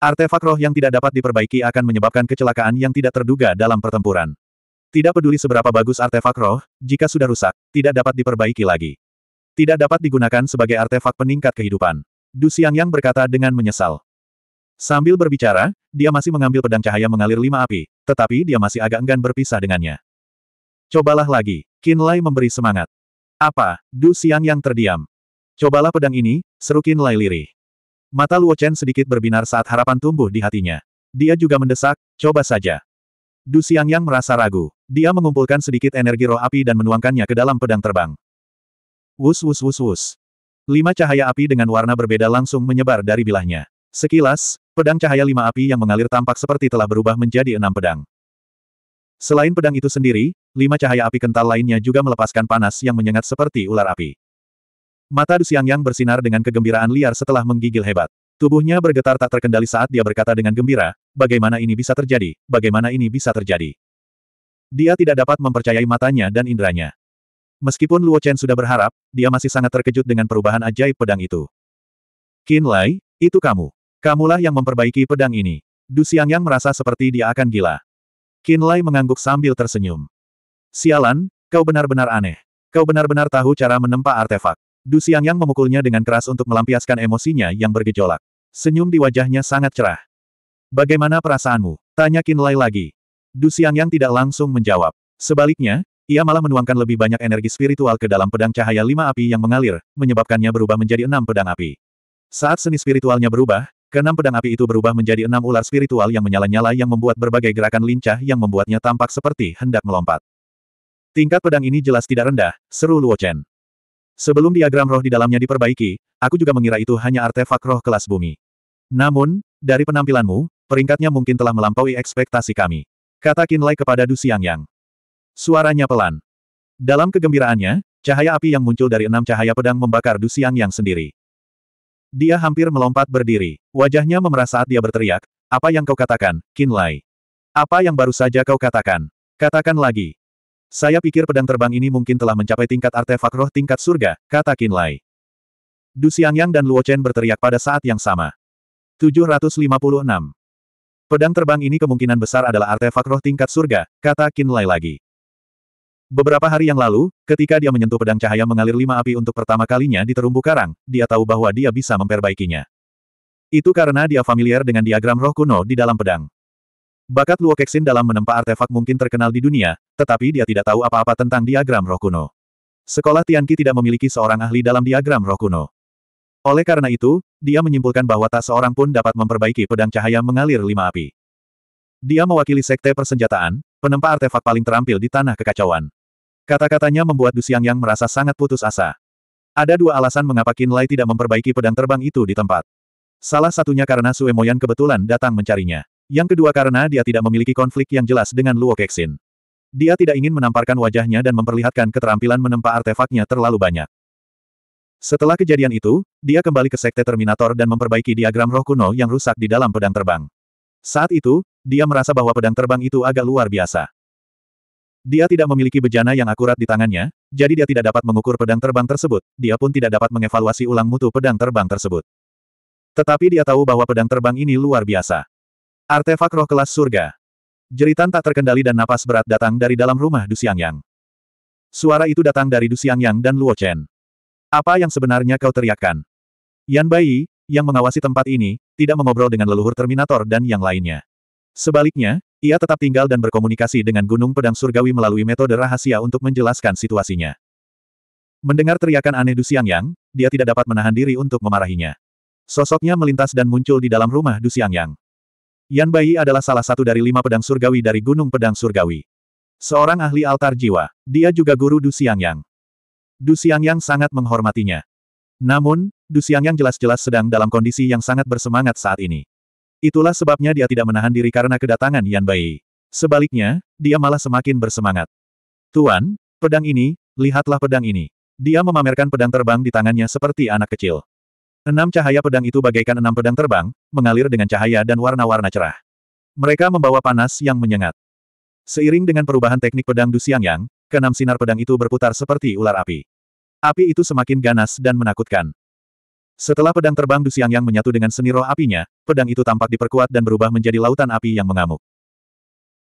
A: Artefak roh yang tidak dapat diperbaiki akan menyebabkan kecelakaan yang tidak terduga dalam pertempuran. Tidak peduli seberapa bagus artefak roh, jika sudah rusak, tidak dapat diperbaiki lagi. Tidak dapat digunakan sebagai artefak peningkat kehidupan. Du Xiangyang berkata dengan menyesal. Sambil berbicara, dia masih mengambil pedang cahaya mengalir lima api, tetapi dia masih agak enggan berpisah dengannya. Cobalah lagi, Kinlai memberi semangat. Apa, Du Xiang yang terdiam? Cobalah pedang ini, seru Kinlai lirih. Mata Luo Chen sedikit berbinar saat harapan tumbuh di hatinya. Dia juga mendesak, coba saja. Du Xiang yang merasa ragu. Dia mengumpulkan sedikit energi roh api dan menuangkannya ke dalam pedang terbang. Wus wus wus wus. Lima cahaya api dengan warna berbeda langsung menyebar dari bilahnya. Sekilas, Pedang cahaya lima api yang mengalir tampak seperti telah berubah menjadi enam pedang. Selain pedang itu sendiri, lima cahaya api kental lainnya juga melepaskan panas yang menyengat seperti ular api. Mata Dusiang Yang bersinar dengan kegembiraan liar setelah menggigil hebat. Tubuhnya bergetar tak terkendali saat dia berkata dengan gembira, bagaimana ini bisa terjadi, bagaimana ini bisa terjadi. Dia tidak dapat mempercayai matanya dan indranya. Meskipun Luo Chen sudah berharap, dia masih sangat terkejut dengan perubahan ajaib pedang itu. Qin Lai, itu kamu. Kamulah yang memperbaiki pedang ini. Du yang merasa seperti dia akan gila. Qin Lai mengangguk sambil tersenyum. Sialan, kau benar-benar aneh. Kau benar-benar tahu cara menempa artefak. Du yang memukulnya dengan keras untuk melampiaskan emosinya yang bergejolak. Senyum di wajahnya sangat cerah. Bagaimana perasaanmu? Tanya Qin Lai lagi. Du yang tidak langsung menjawab. Sebaliknya, ia malah menuangkan lebih banyak energi spiritual ke dalam pedang cahaya lima api yang mengalir, menyebabkannya berubah menjadi enam pedang api. Saat seni spiritualnya berubah, Keenam pedang api itu berubah menjadi enam ular spiritual yang menyala-nyala yang membuat berbagai gerakan lincah yang membuatnya tampak seperti hendak melompat. Tingkat pedang ini jelas tidak rendah, seru Luo Chen. Sebelum diagram roh di dalamnya diperbaiki, aku juga mengira itu hanya artefak roh kelas bumi. Namun, dari penampilanmu, peringkatnya mungkin telah melampaui ekspektasi kami. Kata Lai kepada Du Yang. Suaranya pelan. Dalam kegembiraannya, cahaya api yang muncul dari enam cahaya pedang membakar Du Yang sendiri. Dia hampir melompat berdiri. Wajahnya memerah saat dia berteriak, apa yang kau katakan, Kinlay? Apa yang baru saja kau katakan? Katakan lagi. Saya pikir pedang terbang ini mungkin telah mencapai tingkat artefak roh tingkat surga, kata Kinlay. Du Xiangyang dan Luo Chen berteriak pada saat yang sama. 756. Pedang terbang ini kemungkinan besar adalah artefak roh tingkat surga, kata Kinlay lagi. Beberapa hari yang lalu, ketika dia menyentuh pedang cahaya mengalir lima api untuk pertama kalinya di terumbu karang, dia tahu bahwa dia bisa memperbaikinya. Itu karena dia familiar dengan diagram roh kuno di dalam pedang. Bakat Luo Kexin dalam menempa artefak mungkin terkenal di dunia, tetapi dia tidak tahu apa-apa tentang diagram roh kuno. Sekolah Tianqi tidak memiliki seorang ahli dalam diagram roh kuno. Oleh karena itu, dia menyimpulkan bahwa tak seorang pun dapat memperbaiki pedang cahaya mengalir lima api. Dia mewakili sekte persenjataan, penempa artefak paling terampil di tanah kekacauan. Kata-katanya membuat Du Yang merasa sangat putus asa. Ada dua alasan mengapa Qin Lai tidak memperbaiki pedang terbang itu di tempat. Salah satunya karena Sue Moyan kebetulan datang mencarinya. Yang kedua karena dia tidak memiliki konflik yang jelas dengan Luo Kexin. Dia tidak ingin menamparkan wajahnya dan memperlihatkan keterampilan menempa artefaknya terlalu banyak. Setelah kejadian itu, dia kembali ke Sekte Terminator dan memperbaiki diagram roh kuno yang rusak di dalam pedang terbang. Saat itu, dia merasa bahwa pedang terbang itu agak luar biasa. Dia tidak memiliki bejana yang akurat di tangannya, jadi dia tidak dapat mengukur pedang terbang tersebut, dia pun tidak dapat mengevaluasi ulang mutu pedang terbang tersebut. Tetapi dia tahu bahwa pedang terbang ini luar biasa. Artefak roh kelas surga. Jeritan tak terkendali dan napas berat datang dari dalam rumah Dusiang Yang. Suara itu datang dari Dusiang Yang dan Luo Chen. Apa yang sebenarnya kau teriakkan? Yan Bai, yang mengawasi tempat ini, tidak mengobrol dengan leluhur Terminator dan yang lainnya. Sebaliknya, ia tetap tinggal dan berkomunikasi dengan Gunung Pedang Surgawi melalui metode rahasia untuk menjelaskan situasinya. Mendengar teriakan aneh Du Xiangyang, dia tidak dapat menahan diri untuk memarahinya. Sosoknya melintas dan muncul di dalam rumah Du Xiangyang. Yan Bai adalah salah satu dari lima pedang surgawi dari Gunung Pedang Surgawi. Seorang ahli altar jiwa, dia juga guru Du Xiangyang. Du Xiangyang sangat menghormatinya. Namun, Du Xiangyang jelas-jelas sedang dalam kondisi yang sangat bersemangat saat ini. Itulah sebabnya dia tidak menahan diri karena kedatangan Yan Bai. Sebaliknya, dia malah semakin bersemangat. Tuan, pedang ini, lihatlah pedang ini. Dia memamerkan pedang terbang di tangannya seperti anak kecil. Enam cahaya pedang itu bagaikan enam pedang terbang, mengalir dengan cahaya dan warna-warna cerah. Mereka membawa panas yang menyengat. Seiring dengan perubahan teknik pedang Du Yang, keenam sinar pedang itu berputar seperti ular api. Api itu semakin ganas dan menakutkan. Setelah pedang terbang Du Xiangyang menyatu dengan seni roh apinya, pedang itu tampak diperkuat dan berubah menjadi lautan api yang mengamuk.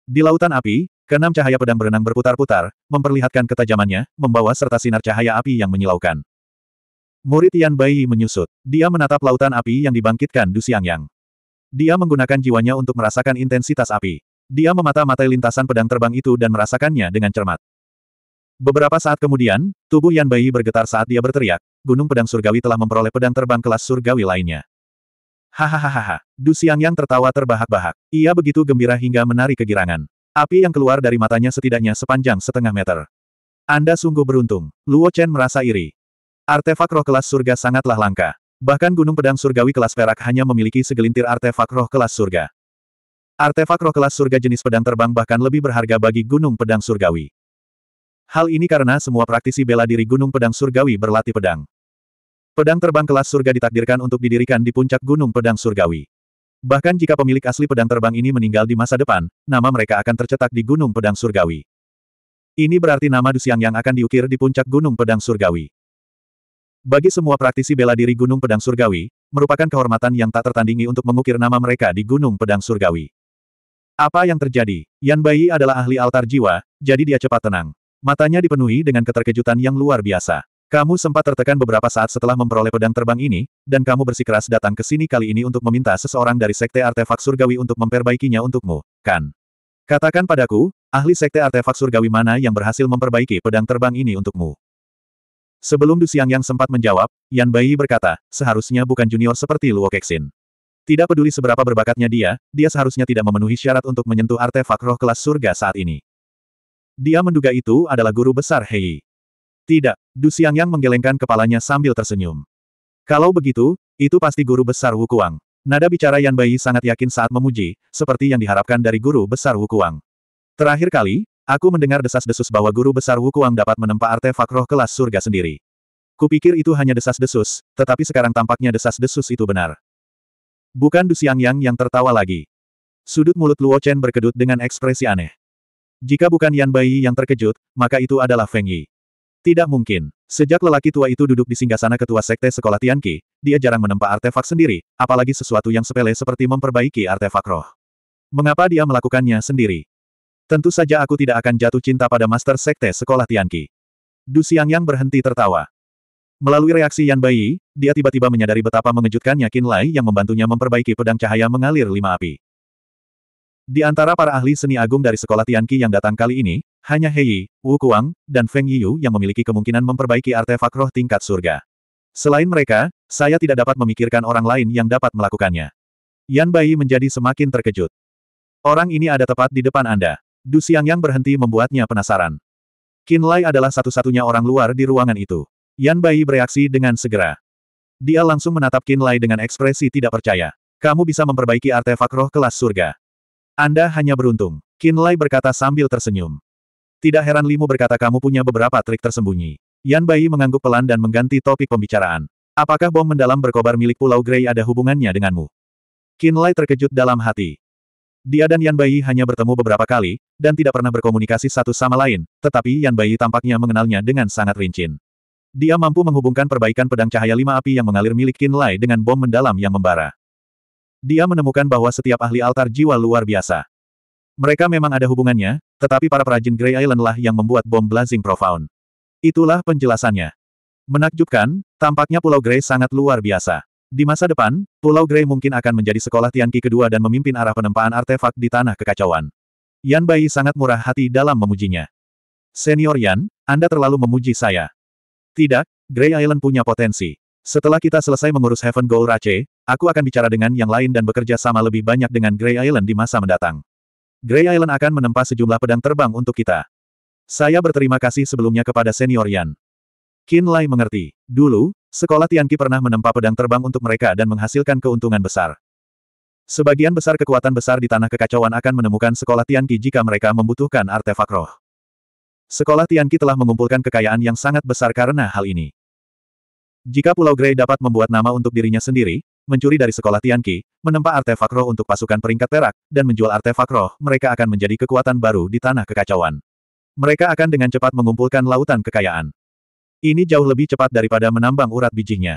A: Di lautan api, keenam cahaya pedang berenang berputar-putar, memperlihatkan ketajamannya, membawa serta sinar cahaya api yang menyilaukan. Murid Yan Bai menyusut. Dia menatap lautan api yang dibangkitkan Du Xiangyang. Dia menggunakan jiwanya untuk merasakan intensitas api. Dia memata-matai lintasan pedang terbang itu dan merasakannya dengan cermat. Beberapa saat kemudian, tubuh Yan Bai bergetar saat dia berteriak, Gunung Pedang Surgawi telah memperoleh pedang terbang kelas surgawi lainnya. Hahaha, Du yang tertawa terbahak-bahak. Ia begitu gembira hingga menari kegirangan. Api yang keluar dari matanya setidaknya sepanjang setengah meter. Anda sungguh beruntung. Luo Chen merasa iri. Artefak roh kelas surga sangatlah langka. Bahkan Gunung Pedang Surgawi kelas perak hanya memiliki segelintir artefak roh kelas surga. Artefak roh kelas surga jenis pedang terbang bahkan lebih berharga bagi Gunung Pedang Surgawi. Hal ini karena semua praktisi bela diri Gunung Pedang Surgawi berlatih pedang. Pedang terbang kelas surga ditakdirkan untuk didirikan di puncak gunung pedang surgawi. Bahkan jika pemilik asli pedang terbang ini meninggal di masa depan, nama mereka akan tercetak di gunung pedang surgawi. Ini berarti nama Dusiang yang akan diukir di puncak gunung pedang surgawi. Bagi semua praktisi bela diri gunung pedang surgawi, merupakan kehormatan yang tak tertandingi untuk mengukir nama mereka di gunung pedang surgawi. Apa yang terjadi? Yan Bai adalah ahli altar jiwa, jadi dia cepat tenang. Matanya dipenuhi dengan keterkejutan yang luar biasa. Kamu sempat tertekan beberapa saat setelah memperoleh pedang terbang ini, dan kamu bersikeras datang ke sini kali ini untuk meminta seseorang dari Sekte Artefak Surgawi untuk memperbaikinya untukmu, kan? Katakan padaku, ahli Sekte Artefak Surgawi mana yang berhasil memperbaiki pedang terbang ini untukmu? Sebelum Du Siang yang sempat menjawab, Yan Bai berkata, seharusnya bukan junior seperti Luo Kexin. Tidak peduli seberapa berbakatnya dia, dia seharusnya tidak memenuhi syarat untuk menyentuh artefak roh kelas surga saat ini. Dia menduga itu adalah guru besar Hei. Tidak, Du Xiangyang menggelengkan kepalanya sambil tersenyum. Kalau begitu, itu pasti guru besar Wukuang. Nada bicara Yan Bai sangat yakin saat memuji, seperti yang diharapkan dari guru besar Wukuang. Terakhir kali, aku mendengar desas-desus bahwa guru besar Wukuang dapat menempa artefak roh kelas surga sendiri. Kupikir itu hanya desas-desus, tetapi sekarang tampaknya desas-desus itu benar. Bukan Du Xiangyang yang tertawa lagi. Sudut mulut Luo Chen berkedut dengan ekspresi aneh. Jika bukan Yan Bai yang terkejut, maka itu adalah Feng Yi. Tidak mungkin. Sejak lelaki tua itu duduk di singgah sana ketua sekte sekolah Tianqi, dia jarang menempa artefak sendiri, apalagi sesuatu yang sepele seperti memperbaiki artefak roh. Mengapa dia melakukannya sendiri? Tentu saja aku tidak akan jatuh cinta pada master sekte sekolah Tianqi. Du yang berhenti tertawa. Melalui reaksi Yan Bai, dia tiba-tiba menyadari betapa mengejutkannya Qin Lai yang membantunya memperbaiki pedang cahaya mengalir lima api. Di antara para ahli seni agung dari sekolah Tianqi yang datang kali ini, hanya Hei, Wu Kuang, dan Feng Yiyu yang memiliki kemungkinan memperbaiki artefak roh tingkat surga. Selain mereka, saya tidak dapat memikirkan orang lain yang dapat melakukannya. Yan Bai menjadi semakin terkejut. Orang ini ada tepat di depan Anda. Du Xiang yang berhenti membuatnya penasaran. Qin Lai adalah satu-satunya orang luar di ruangan itu. Yan Bai bereaksi dengan segera. Dia langsung menatap Qin Lai dengan ekspresi tidak percaya. Kamu bisa memperbaiki artefak roh kelas surga. Anda hanya beruntung. Kinlay berkata sambil tersenyum. Tidak heran Limu berkata kamu punya beberapa trik tersembunyi. Yan Bai mengangguk pelan dan mengganti topik pembicaraan. Apakah bom mendalam berkobar milik Pulau Grey ada hubungannya denganmu? Kinlay terkejut dalam hati. Dia dan Yan Bai hanya bertemu beberapa kali, dan tidak pernah berkomunikasi satu sama lain, tetapi Yan Bai tampaknya mengenalnya dengan sangat rincin. Dia mampu menghubungkan perbaikan pedang cahaya lima api yang mengalir milik Kinlay dengan bom mendalam yang membara. Dia menemukan bahwa setiap ahli altar jiwa luar biasa. Mereka memang ada hubungannya, tetapi para perajin Grey Island lah yang membuat bom Blazing Profound. Itulah penjelasannya. Menakjubkan, tampaknya Pulau Grey sangat luar biasa. Di masa depan, Pulau Grey mungkin akan menjadi sekolah Tianqi kedua dan memimpin arah penempaan artefak di tanah kekacauan. Yan Bai sangat murah hati dalam memujinya. Senior Yan, Anda terlalu memuji saya. Tidak, Grey Island punya potensi. Setelah kita selesai mengurus Heaven Goal Rache, aku akan bicara dengan yang lain dan bekerja sama lebih banyak dengan Grey Island di masa mendatang. Grey Island akan menempa sejumlah pedang terbang untuk kita. Saya berterima kasih sebelumnya kepada senior Yan. Qin Lai mengerti. Dulu, sekolah Tianqi pernah menempa pedang terbang untuk mereka dan menghasilkan keuntungan besar. Sebagian besar kekuatan besar di tanah kekacauan akan menemukan sekolah Tianqi jika mereka membutuhkan artefak roh. Sekolah Tianqi telah mengumpulkan kekayaan yang sangat besar karena hal ini. Jika Pulau Grey dapat membuat nama untuk dirinya sendiri, mencuri dari sekolah Tianqi, menempa artefak roh untuk pasukan peringkat perak, dan menjual artefak roh, mereka akan menjadi kekuatan baru di tanah kekacauan. Mereka akan dengan cepat mengumpulkan lautan kekayaan. Ini jauh lebih cepat daripada menambang urat bijinya.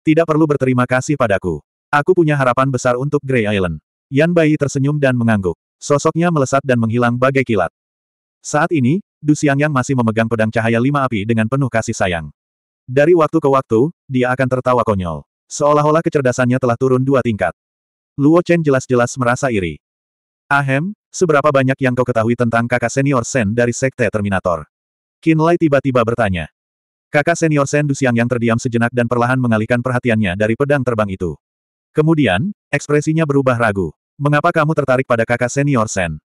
A: Tidak perlu berterima kasih padaku. Aku punya harapan besar untuk Grey Island. Yan Bai tersenyum dan mengangguk. Sosoknya melesat dan menghilang bagai kilat. Saat ini, Du Xiangyang masih memegang pedang cahaya lima api dengan penuh kasih sayang. Dari waktu ke waktu, dia akan tertawa konyol. Seolah-olah kecerdasannya telah turun dua tingkat. Luo Chen jelas-jelas merasa iri. Ahem, seberapa banyak yang kau ketahui tentang kakak senior Sen dari Sekte Terminator? Qin Lai tiba-tiba bertanya. Kakak senior Sen Dusiang yang terdiam sejenak dan perlahan mengalihkan perhatiannya dari pedang terbang itu. Kemudian, ekspresinya berubah ragu. Mengapa kamu tertarik pada kakak senior Sen?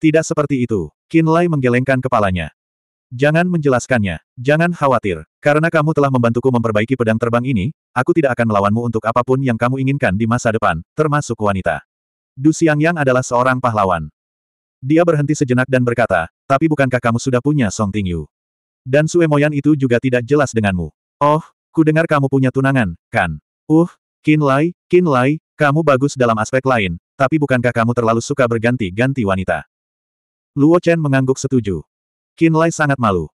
A: Tidak seperti itu. Qin Lai menggelengkan kepalanya. Jangan menjelaskannya, jangan khawatir, karena kamu telah membantuku memperbaiki pedang terbang ini, aku tidak akan melawanmu untuk apapun yang kamu inginkan di masa depan, termasuk wanita. Du Xiangyang adalah seorang pahlawan. Dia berhenti sejenak dan berkata, tapi bukankah kamu sudah punya Song Tingyu? Dan Suemoyan itu juga tidak jelas denganmu. Oh, ku dengar kamu punya tunangan, kan? Uh, Qin Lai, Qin Lai, kamu bagus dalam aspek lain, tapi bukankah kamu terlalu suka berganti-ganti wanita? Luo Chen mengangguk setuju. Kinlay sangat malu.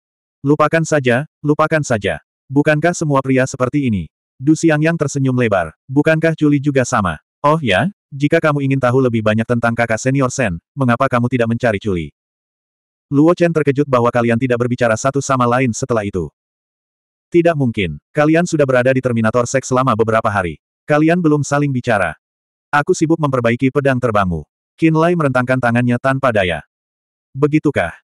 A: Lupakan saja, lupakan saja. Bukankah semua pria seperti ini? Du Siang yang tersenyum lebar. Bukankah Juli juga sama? Oh ya, jika kamu ingin tahu lebih banyak tentang kakak senior Sen, mengapa kamu tidak mencari Juli? Luo Chen terkejut bahwa kalian tidak berbicara satu sama lain setelah itu. Tidak mungkin. Kalian sudah berada di Terminator Seks selama beberapa hari. Kalian belum saling bicara. Aku sibuk memperbaiki pedang terbangmu. Kinlay merentangkan tangannya tanpa daya. Begitukah?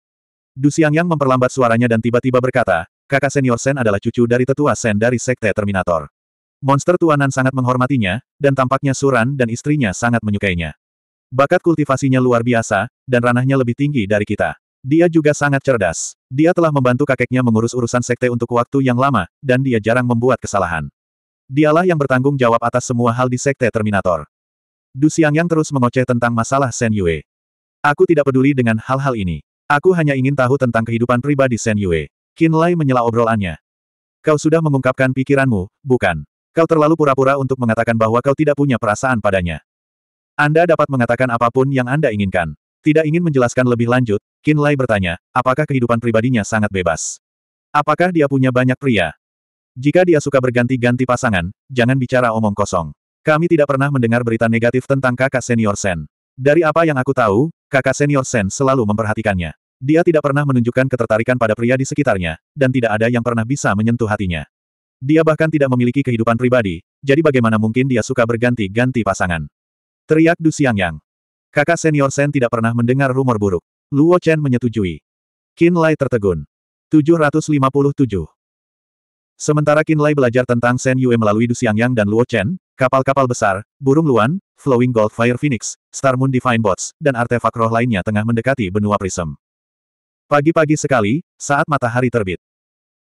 A: Du Xiangyang memperlambat suaranya dan tiba-tiba berkata, kakak senior Sen adalah cucu dari tetua Sen dari Sekte Terminator. Monster tuanan sangat menghormatinya, dan tampaknya Suran dan istrinya sangat menyukainya. Bakat kultivasinya luar biasa, dan ranahnya lebih tinggi dari kita. Dia juga sangat cerdas. Dia telah membantu kakeknya mengurus urusan sekte untuk waktu yang lama, dan dia jarang membuat kesalahan. Dialah yang bertanggung jawab atas semua hal di sekte Terminator. Du Xiangyang terus mengoceh tentang masalah Sen Yue. Aku tidak peduli dengan hal-hal ini. Aku hanya ingin tahu tentang kehidupan pribadi Shen Yue. Qin Lai menyela obrolannya. Kau sudah mengungkapkan pikiranmu, bukan? Kau terlalu pura-pura untuk mengatakan bahwa kau tidak punya perasaan padanya. Anda dapat mengatakan apapun yang Anda inginkan. Tidak ingin menjelaskan lebih lanjut, Qin Lai bertanya, apakah kehidupan pribadinya sangat bebas? Apakah dia punya banyak pria? Jika dia suka berganti-ganti pasangan, jangan bicara omong kosong. Kami tidak pernah mendengar berita negatif tentang kakak senior Sen. Dari apa yang aku tahu, kakak senior Sen selalu memperhatikannya. Dia tidak pernah menunjukkan ketertarikan pada pria di sekitarnya, dan tidak ada yang pernah bisa menyentuh hatinya. Dia bahkan tidak memiliki kehidupan pribadi, jadi bagaimana mungkin dia suka berganti-ganti pasangan. Teriak Du Xiang Yang. Kakak senior Sen tidak pernah mendengar rumor buruk. Luo Chen menyetujui. Qin Lai tertegun. 757. Sementara Qin Lai belajar tentang Sen Yue melalui Du Xiang Yang dan Luo Chen, kapal-kapal besar, burung luan, Flowing Gold Fire Phoenix, Star Moon Divine Bots, dan artefak roh lainnya tengah mendekati benua Prism. Pagi-pagi sekali, saat matahari terbit.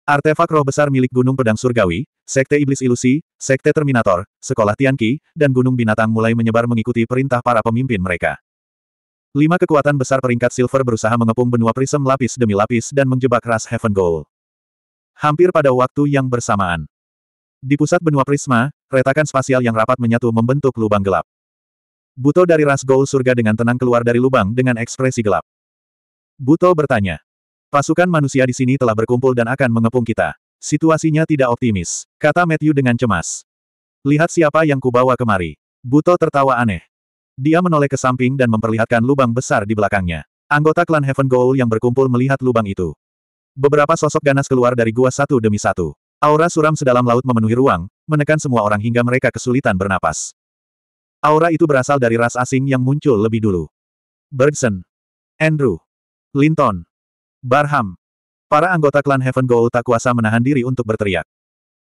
A: Artefak roh besar milik Gunung Pedang Surgawi, Sekte Iblis Ilusi, Sekte Terminator, Sekolah Tianqi, dan Gunung Binatang mulai menyebar mengikuti perintah para pemimpin mereka. Lima kekuatan besar peringkat silver berusaha mengepung benua prism lapis demi lapis dan menjebak ras Heaven Goal. Hampir pada waktu yang bersamaan. Di pusat benua prisma, retakan spasial yang rapat menyatu membentuk lubang gelap. Buto dari ras Goal surga dengan tenang keluar dari lubang dengan ekspresi gelap. Buto bertanya. Pasukan manusia di sini telah berkumpul dan akan mengepung kita. Situasinya tidak optimis, kata Matthew dengan cemas. Lihat siapa yang kubawa kemari. Buto tertawa aneh. Dia menoleh ke samping dan memperlihatkan lubang besar di belakangnya. Anggota klan Heaven Goal yang berkumpul melihat lubang itu. Beberapa sosok ganas keluar dari gua satu demi satu. Aura suram sedalam laut memenuhi ruang, menekan semua orang hingga mereka kesulitan bernapas. Aura itu berasal dari ras asing yang muncul lebih dulu. Bergson. Andrew. Linton. Barham. Para anggota klan Heaven Gold tak kuasa menahan diri untuk berteriak.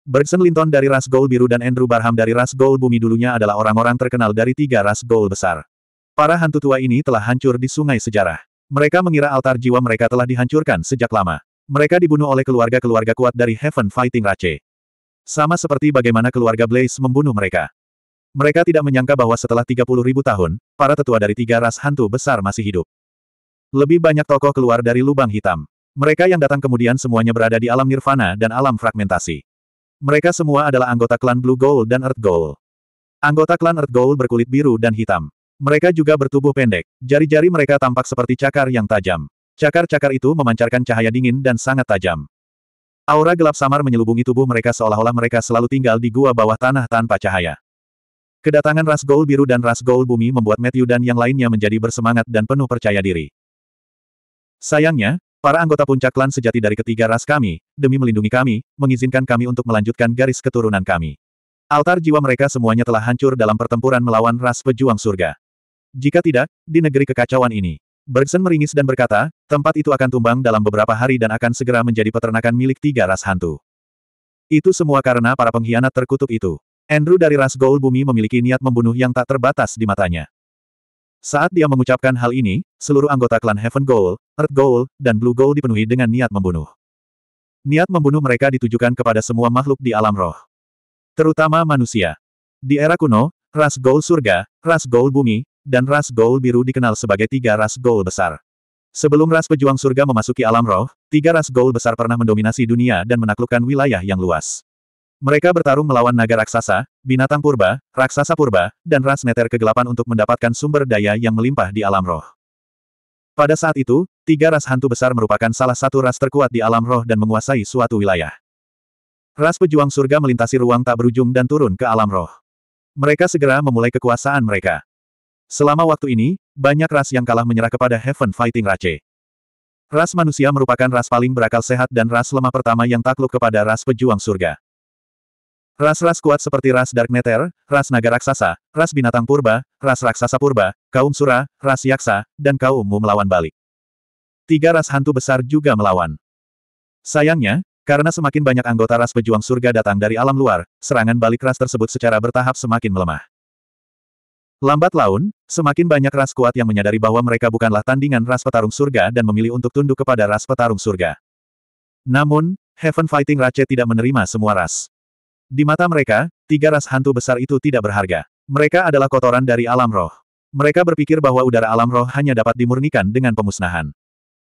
A: Bergson Linton dari ras Gold biru dan Andrew Barham dari ras Gold bumi dulunya adalah orang-orang terkenal dari tiga ras Gold besar. Para hantu tua ini telah hancur di sungai sejarah. Mereka mengira altar jiwa mereka telah dihancurkan sejak lama. Mereka dibunuh oleh keluarga-keluarga kuat dari Heaven Fighting Race. Sama seperti bagaimana keluarga Blaze membunuh mereka. Mereka tidak menyangka bahwa setelah 30.000 tahun, para tetua dari tiga ras hantu besar masih hidup. Lebih banyak tokoh keluar dari lubang hitam. Mereka yang datang kemudian semuanya berada di alam nirvana dan alam fragmentasi. Mereka semua adalah anggota klan Blue Gold dan Earth Gold. Anggota klan Earth Gold berkulit biru dan hitam. Mereka juga bertubuh pendek. Jari-jari mereka tampak seperti cakar yang tajam. Cakar-cakar itu memancarkan cahaya dingin dan sangat tajam. Aura gelap samar menyelubungi tubuh mereka seolah-olah mereka selalu tinggal di gua bawah tanah tanpa cahaya. Kedatangan ras gold biru dan ras gold bumi membuat Matthew dan yang lainnya menjadi bersemangat dan penuh percaya diri. Sayangnya, para anggota puncak klan sejati dari ketiga ras kami, demi melindungi kami, mengizinkan kami untuk melanjutkan garis keturunan kami. Altar jiwa mereka semuanya telah hancur dalam pertempuran melawan ras pejuang surga. Jika tidak, di negeri kekacauan ini, Bergson meringis dan berkata, tempat itu akan tumbang dalam beberapa hari dan akan segera menjadi peternakan milik tiga ras hantu. Itu semua karena para pengkhianat terkutuk itu. Andrew dari ras Gold Bumi memiliki niat membunuh yang tak terbatas di matanya. Saat dia mengucapkan hal ini, seluruh anggota klan Heaven Goal, Earth Goal, dan Blue Goal dipenuhi dengan niat membunuh. Niat membunuh mereka ditujukan kepada semua makhluk di alam roh. Terutama manusia. Di era kuno, ras Goal surga, ras Goal bumi, dan ras Goal biru dikenal sebagai tiga ras Goal besar. Sebelum ras pejuang surga memasuki alam roh, tiga ras Goal besar pernah mendominasi dunia dan menaklukkan wilayah yang luas. Mereka bertarung melawan naga raksasa, binatang purba, raksasa purba, dan ras neter kegelapan untuk mendapatkan sumber daya yang melimpah di alam roh. Pada saat itu, tiga ras hantu besar merupakan salah satu ras terkuat di alam roh dan menguasai suatu wilayah. Ras pejuang surga melintasi ruang tak berujung dan turun ke alam roh. Mereka segera memulai kekuasaan mereka. Selama waktu ini, banyak ras yang kalah menyerah kepada Heaven Fighting Race. Ras manusia merupakan ras paling berakal sehat dan ras lemah pertama yang takluk kepada ras pejuang surga. Ras-ras kuat seperti ras Dark Nether, ras naga raksasa, ras binatang purba, ras raksasa purba, kaum sura, ras yaksa, dan kaum mu melawan balik. Tiga ras hantu besar juga melawan. Sayangnya, karena semakin banyak anggota ras pejuang surga datang dari alam luar, serangan balik ras tersebut secara bertahap semakin melemah. Lambat laun, semakin banyak ras kuat yang menyadari bahwa mereka bukanlah tandingan ras petarung surga dan memilih untuk tunduk kepada ras petarung surga. Namun, Heaven Fighting Rache tidak menerima semua ras. Di mata mereka, tiga ras hantu besar itu tidak berharga. Mereka adalah kotoran dari alam roh. Mereka berpikir bahwa udara alam roh hanya dapat dimurnikan dengan pemusnahan.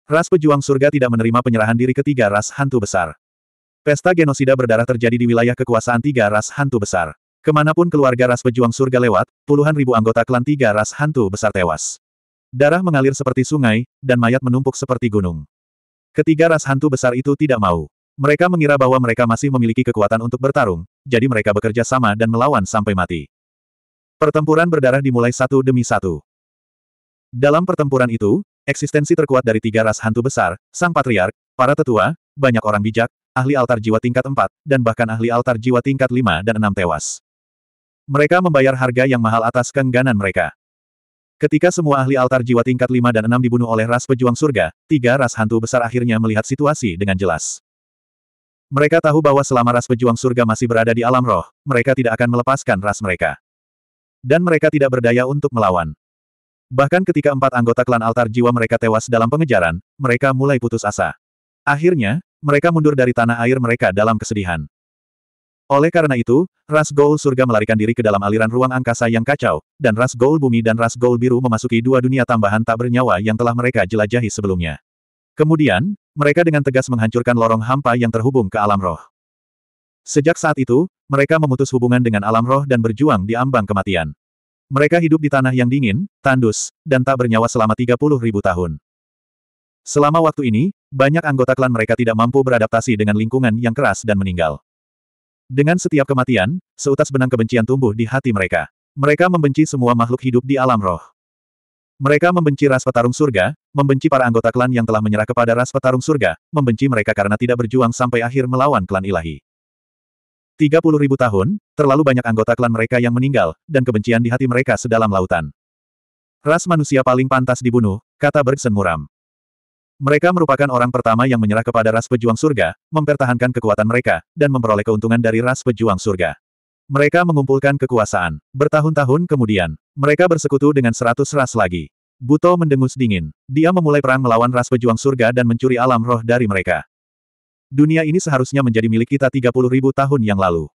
A: Ras pejuang surga tidak menerima penyerahan diri ketiga ras hantu besar. Pesta genosida berdarah terjadi di wilayah kekuasaan tiga ras hantu besar. Kemanapun keluarga ras pejuang surga lewat, puluhan ribu anggota klan tiga ras hantu besar tewas. Darah mengalir seperti sungai, dan mayat menumpuk seperti gunung. Ketiga ras hantu besar itu tidak mau. Mereka mengira bahwa mereka masih memiliki kekuatan untuk bertarung, jadi mereka bekerja sama dan melawan sampai mati. Pertempuran berdarah dimulai satu demi satu. Dalam pertempuran itu, eksistensi terkuat dari tiga ras hantu besar, sang patriark, para tetua, banyak orang bijak, ahli altar jiwa tingkat 4, dan bahkan ahli altar jiwa tingkat 5 dan 6 tewas. Mereka membayar harga yang mahal atas keengganan mereka. Ketika semua ahli altar jiwa tingkat 5 dan 6 dibunuh oleh ras pejuang surga, tiga ras hantu besar akhirnya melihat situasi dengan jelas. Mereka tahu bahwa selama ras pejuang surga masih berada di alam roh, mereka tidak akan melepaskan ras mereka. Dan mereka tidak berdaya untuk melawan. Bahkan ketika empat anggota klan altar jiwa mereka tewas dalam pengejaran, mereka mulai putus asa. Akhirnya, mereka mundur dari tanah air mereka dalam kesedihan. Oleh karena itu, ras goul surga melarikan diri ke dalam aliran ruang angkasa yang kacau, dan ras goul bumi dan ras goul biru memasuki dua dunia tambahan tak bernyawa yang telah mereka jelajahi sebelumnya. Kemudian, mereka dengan tegas menghancurkan lorong hampa yang terhubung ke alam roh. Sejak saat itu, mereka memutus hubungan dengan alam roh dan berjuang di ambang kematian. Mereka hidup di tanah yang dingin, tandus, dan tak bernyawa selama 30 ribu tahun. Selama waktu ini, banyak anggota klan mereka tidak mampu beradaptasi dengan lingkungan yang keras dan meninggal. Dengan setiap kematian, seutas benang kebencian tumbuh di hati mereka. Mereka membenci semua makhluk hidup di alam roh. Mereka membenci ras petarung surga, membenci para anggota klan yang telah menyerah kepada ras petarung surga, membenci mereka karena tidak berjuang sampai akhir melawan klan ilahi. 30 ribu tahun, terlalu banyak anggota klan mereka yang meninggal, dan kebencian di hati mereka sedalam lautan. Ras manusia paling pantas dibunuh, kata Bergson muram. Mereka merupakan orang pertama yang menyerah kepada ras pejuang surga, mempertahankan kekuatan mereka, dan memperoleh keuntungan dari ras pejuang surga. Mereka mengumpulkan kekuasaan. Bertahun-tahun kemudian, mereka bersekutu dengan seratus ras lagi. Buto mendengus dingin. Dia memulai perang melawan ras pejuang surga dan mencuri alam roh dari mereka. Dunia ini seharusnya menjadi milik kita 30 ribu tahun yang lalu.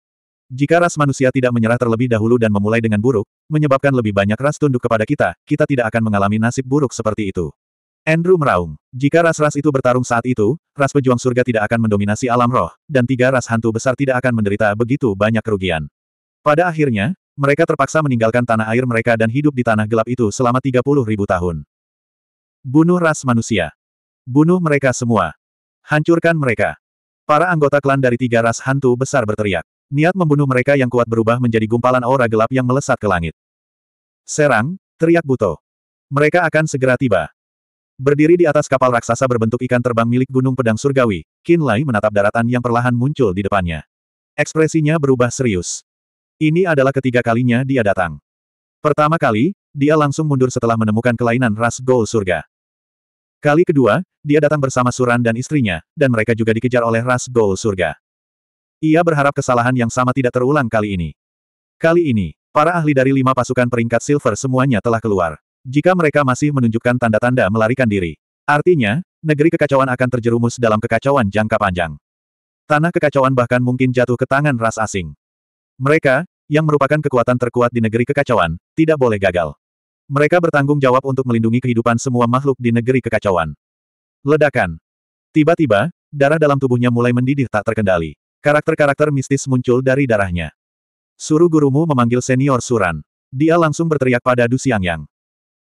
A: Jika ras manusia tidak menyerah terlebih dahulu dan memulai dengan buruk, menyebabkan lebih banyak ras tunduk kepada kita, kita tidak akan mengalami nasib buruk seperti itu. Andrew meraung. Jika ras-ras itu bertarung saat itu, ras pejuang surga tidak akan mendominasi alam roh, dan tiga ras hantu besar tidak akan menderita begitu banyak kerugian. Pada akhirnya, mereka terpaksa meninggalkan tanah air mereka dan hidup di tanah gelap itu selama 30 ribu tahun. Bunuh ras manusia. Bunuh mereka semua. Hancurkan mereka. Para anggota klan dari tiga ras hantu besar berteriak. Niat membunuh mereka yang kuat berubah menjadi gumpalan aura gelap yang melesat ke langit. Serang, teriak Buto. Mereka akan segera tiba. Berdiri di atas kapal raksasa berbentuk ikan terbang milik Gunung Pedang Surgawi, Kinlay menatap daratan yang perlahan muncul di depannya. Ekspresinya berubah serius. Ini adalah ketiga kalinya dia datang. Pertama kali, dia langsung mundur setelah menemukan kelainan ras Gol Surga. Kali kedua, dia datang bersama Suran dan istrinya, dan mereka juga dikejar oleh ras Gol Surga. Ia berharap kesalahan yang sama tidak terulang kali ini. Kali ini, para ahli dari lima pasukan peringkat silver semuanya telah keluar. Jika mereka masih menunjukkan tanda-tanda melarikan diri. Artinya, negeri kekacauan akan terjerumus dalam kekacauan jangka panjang. Tanah kekacauan bahkan mungkin jatuh ke tangan ras asing. Mereka, yang merupakan kekuatan terkuat di negeri kekacauan, tidak boleh gagal. Mereka bertanggung jawab untuk melindungi kehidupan semua makhluk di negeri kekacauan. Ledakan. Tiba-tiba, darah dalam tubuhnya mulai mendidih tak terkendali. Karakter-karakter mistis muncul dari darahnya. Suruh gurumu memanggil senior Suran. Dia langsung berteriak pada Du Xiangyang.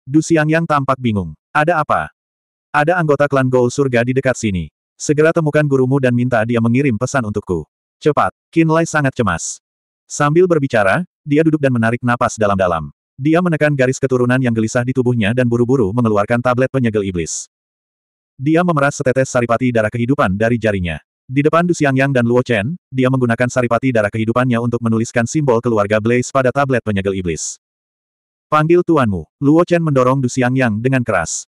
A: Du Xiangyang tampak bingung. Ada apa? Ada anggota klan Gol Surga di dekat sini. Segera temukan gurumu dan minta dia mengirim pesan untukku. Cepat. Kinlay sangat cemas. Sambil berbicara, dia duduk dan menarik napas dalam-dalam. Dia menekan garis keturunan yang gelisah di tubuhnya dan buru-buru mengeluarkan tablet penyegel iblis. Dia memeras setetes saripati darah kehidupan dari jarinya. Di depan Du Xiangyang dan Luo Chen, dia menggunakan saripati darah kehidupannya untuk menuliskan simbol keluarga Blaze pada tablet penyegel iblis. Panggil tuanmu, Luo Chen mendorong Du Xiangyang dengan keras.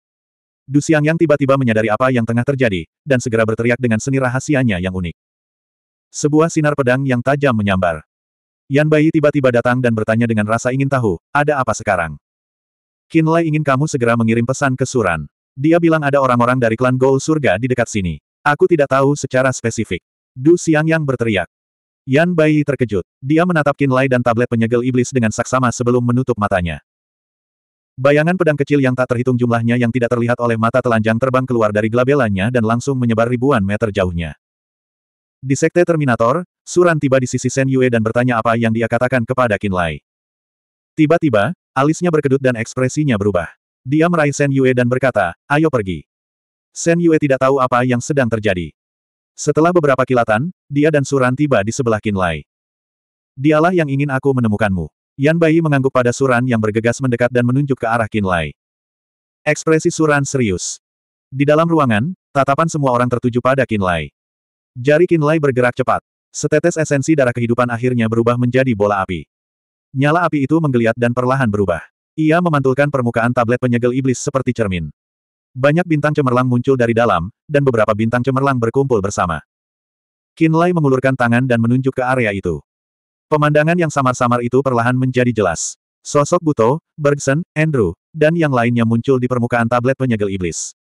A: Du Xiangyang tiba-tiba menyadari apa yang tengah terjadi, dan segera berteriak dengan seni rahasianya yang unik. Sebuah sinar pedang yang tajam menyambar. Yan Bai tiba-tiba datang dan bertanya dengan rasa ingin tahu, ada apa sekarang? Lai ingin kamu segera mengirim pesan ke Suran. Dia bilang ada orang-orang dari klan Gol Surga di dekat sini. Aku tidak tahu secara spesifik. Du Xiang yang berteriak. Yan Bai terkejut. Dia menatap Lai dan tablet penyegel iblis dengan saksama sebelum menutup matanya. Bayangan pedang kecil yang tak terhitung jumlahnya yang tidak terlihat oleh mata telanjang terbang keluar dari gelabelannya dan langsung menyebar ribuan meter jauhnya. Di Sekte Terminator, Suran tiba di sisi Shen Yue dan bertanya apa yang dia katakan kepada Qin Lai. Tiba-tiba, alisnya berkedut dan ekspresinya berubah. Dia meraih Shen Yue dan berkata, ayo pergi. Shen Yue tidak tahu apa yang sedang terjadi. Setelah beberapa kilatan, dia dan Suran tiba di sebelah Qin Lai. Dialah yang ingin aku menemukanmu. Yan Bai mengangguk pada Suran yang bergegas mendekat dan menunjuk ke arah Qin Lai. Ekspresi Suran serius. Di dalam ruangan, tatapan semua orang tertuju pada Qin Lai. Jari Qin Lai bergerak cepat. Setetes esensi darah kehidupan akhirnya berubah menjadi bola api. Nyala api itu menggeliat dan perlahan berubah. Ia memantulkan permukaan tablet penyegel iblis seperti cermin. Banyak bintang cemerlang muncul dari dalam, dan beberapa bintang cemerlang berkumpul bersama. Kinlay mengulurkan tangan dan menunjuk ke area itu. Pemandangan yang samar-samar itu perlahan menjadi jelas. Sosok Buto, Bergson, Andrew, dan yang lainnya muncul di permukaan tablet penyegel iblis.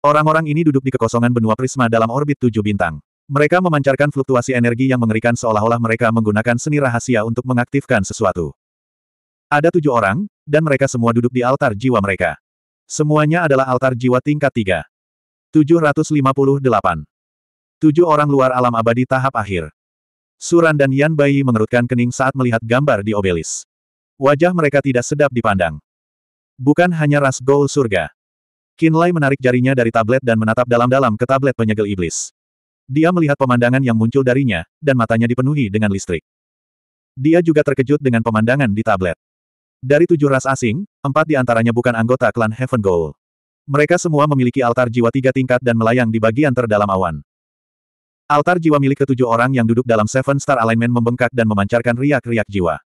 A: Orang-orang ini duduk di kekosongan benua prisma dalam orbit tujuh bintang. Mereka memancarkan fluktuasi energi yang mengerikan seolah-olah mereka menggunakan seni rahasia untuk mengaktifkan sesuatu. Ada tujuh orang, dan mereka semua duduk di altar jiwa mereka. Semuanya adalah altar jiwa tingkat tiga. 758. Tujuh orang luar alam abadi tahap akhir. Suran dan Yan Bai mengerutkan kening saat melihat gambar di obelis. Wajah mereka tidak sedap dipandang. Bukan hanya ras gol Surga. Kinlay menarik jarinya dari tablet dan menatap dalam-dalam ke tablet penyegel iblis. Dia melihat pemandangan yang muncul darinya, dan matanya dipenuhi dengan listrik. Dia juga terkejut dengan pemandangan di tablet. Dari tujuh ras asing, empat di antaranya bukan anggota klan Heaven Goal. Mereka semua memiliki altar jiwa tiga tingkat dan melayang di bagian terdalam awan. Altar jiwa milik ketujuh orang yang duduk dalam Seven Star Alignment membengkak dan memancarkan riak-riak jiwa.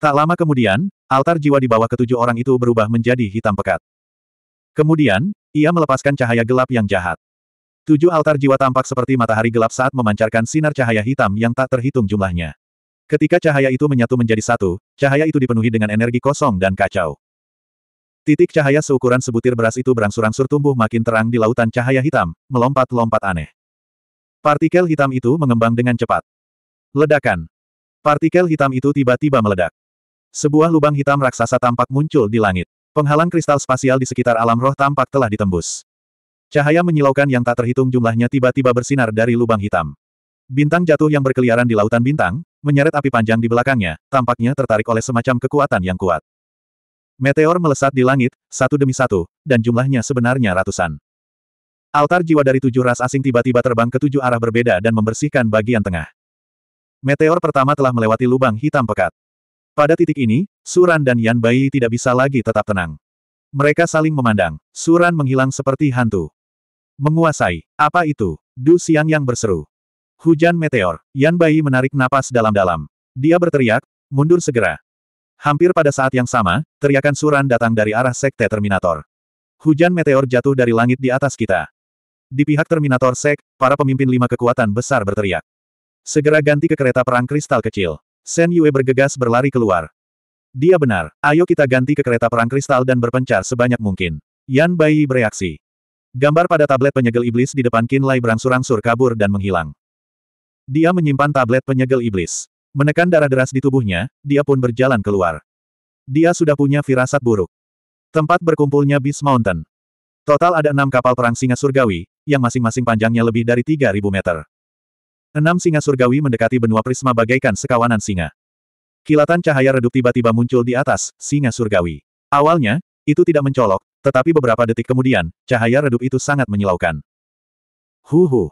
A: Tak lama kemudian, altar jiwa di bawah ketujuh orang itu berubah menjadi hitam pekat. Kemudian, ia melepaskan cahaya gelap yang jahat. Tujuh altar jiwa tampak seperti matahari gelap saat memancarkan sinar cahaya hitam yang tak terhitung jumlahnya. Ketika cahaya itu menyatu menjadi satu, cahaya itu dipenuhi dengan energi kosong dan kacau. Titik cahaya seukuran sebutir beras itu berangsur-angsur tumbuh makin terang di lautan cahaya hitam, melompat-lompat aneh. Partikel hitam itu mengembang dengan cepat. Ledakan. Partikel hitam itu tiba-tiba meledak. Sebuah lubang hitam raksasa tampak muncul di langit. Penghalang kristal spasial di sekitar alam roh tampak telah ditembus. Cahaya menyilaukan yang tak terhitung jumlahnya tiba-tiba bersinar dari lubang hitam. Bintang jatuh yang berkeliaran di lautan bintang, menyeret api panjang di belakangnya, tampaknya tertarik oleh semacam kekuatan yang kuat. Meteor melesat di langit, satu demi satu, dan jumlahnya sebenarnya ratusan. Altar jiwa dari tujuh ras asing tiba-tiba terbang ke tujuh arah berbeda dan membersihkan bagian tengah. Meteor pertama telah melewati lubang hitam pekat. Pada titik ini, Suran dan Yan Bai tidak bisa lagi tetap tenang. Mereka saling memandang. Suran menghilang seperti hantu. Menguasai. Apa itu? Du Xiang yang berseru. Hujan meteor. Yan Bai menarik napas dalam-dalam. Dia berteriak, mundur segera. Hampir pada saat yang sama, teriakan suran datang dari arah Sekte Terminator. Hujan meteor jatuh dari langit di atas kita. Di pihak Terminator Sek, para pemimpin lima kekuatan besar berteriak. Segera ganti ke kereta perang kristal kecil. Sen Yue bergegas berlari keluar. Dia benar, ayo kita ganti ke kereta perang kristal dan berpencar sebanyak mungkin. Yan Bai bereaksi. Gambar pada tablet penyegel iblis di depan Kinlay berangsur-angsur kabur dan menghilang. Dia menyimpan tablet penyegel iblis. Menekan darah deras di tubuhnya, dia pun berjalan keluar. Dia sudah punya firasat buruk. Tempat berkumpulnya Beast Mountain. Total ada enam kapal perang singa surgawi, yang masing-masing panjangnya lebih dari 3.000 meter. Enam singa surgawi mendekati benua prisma bagaikan sekawanan singa. Kilatan cahaya redup tiba-tiba muncul di atas singa surgawi. Awalnya, itu tidak mencolok, tetapi beberapa detik kemudian, cahaya redup itu sangat menyilaukan. Huhu.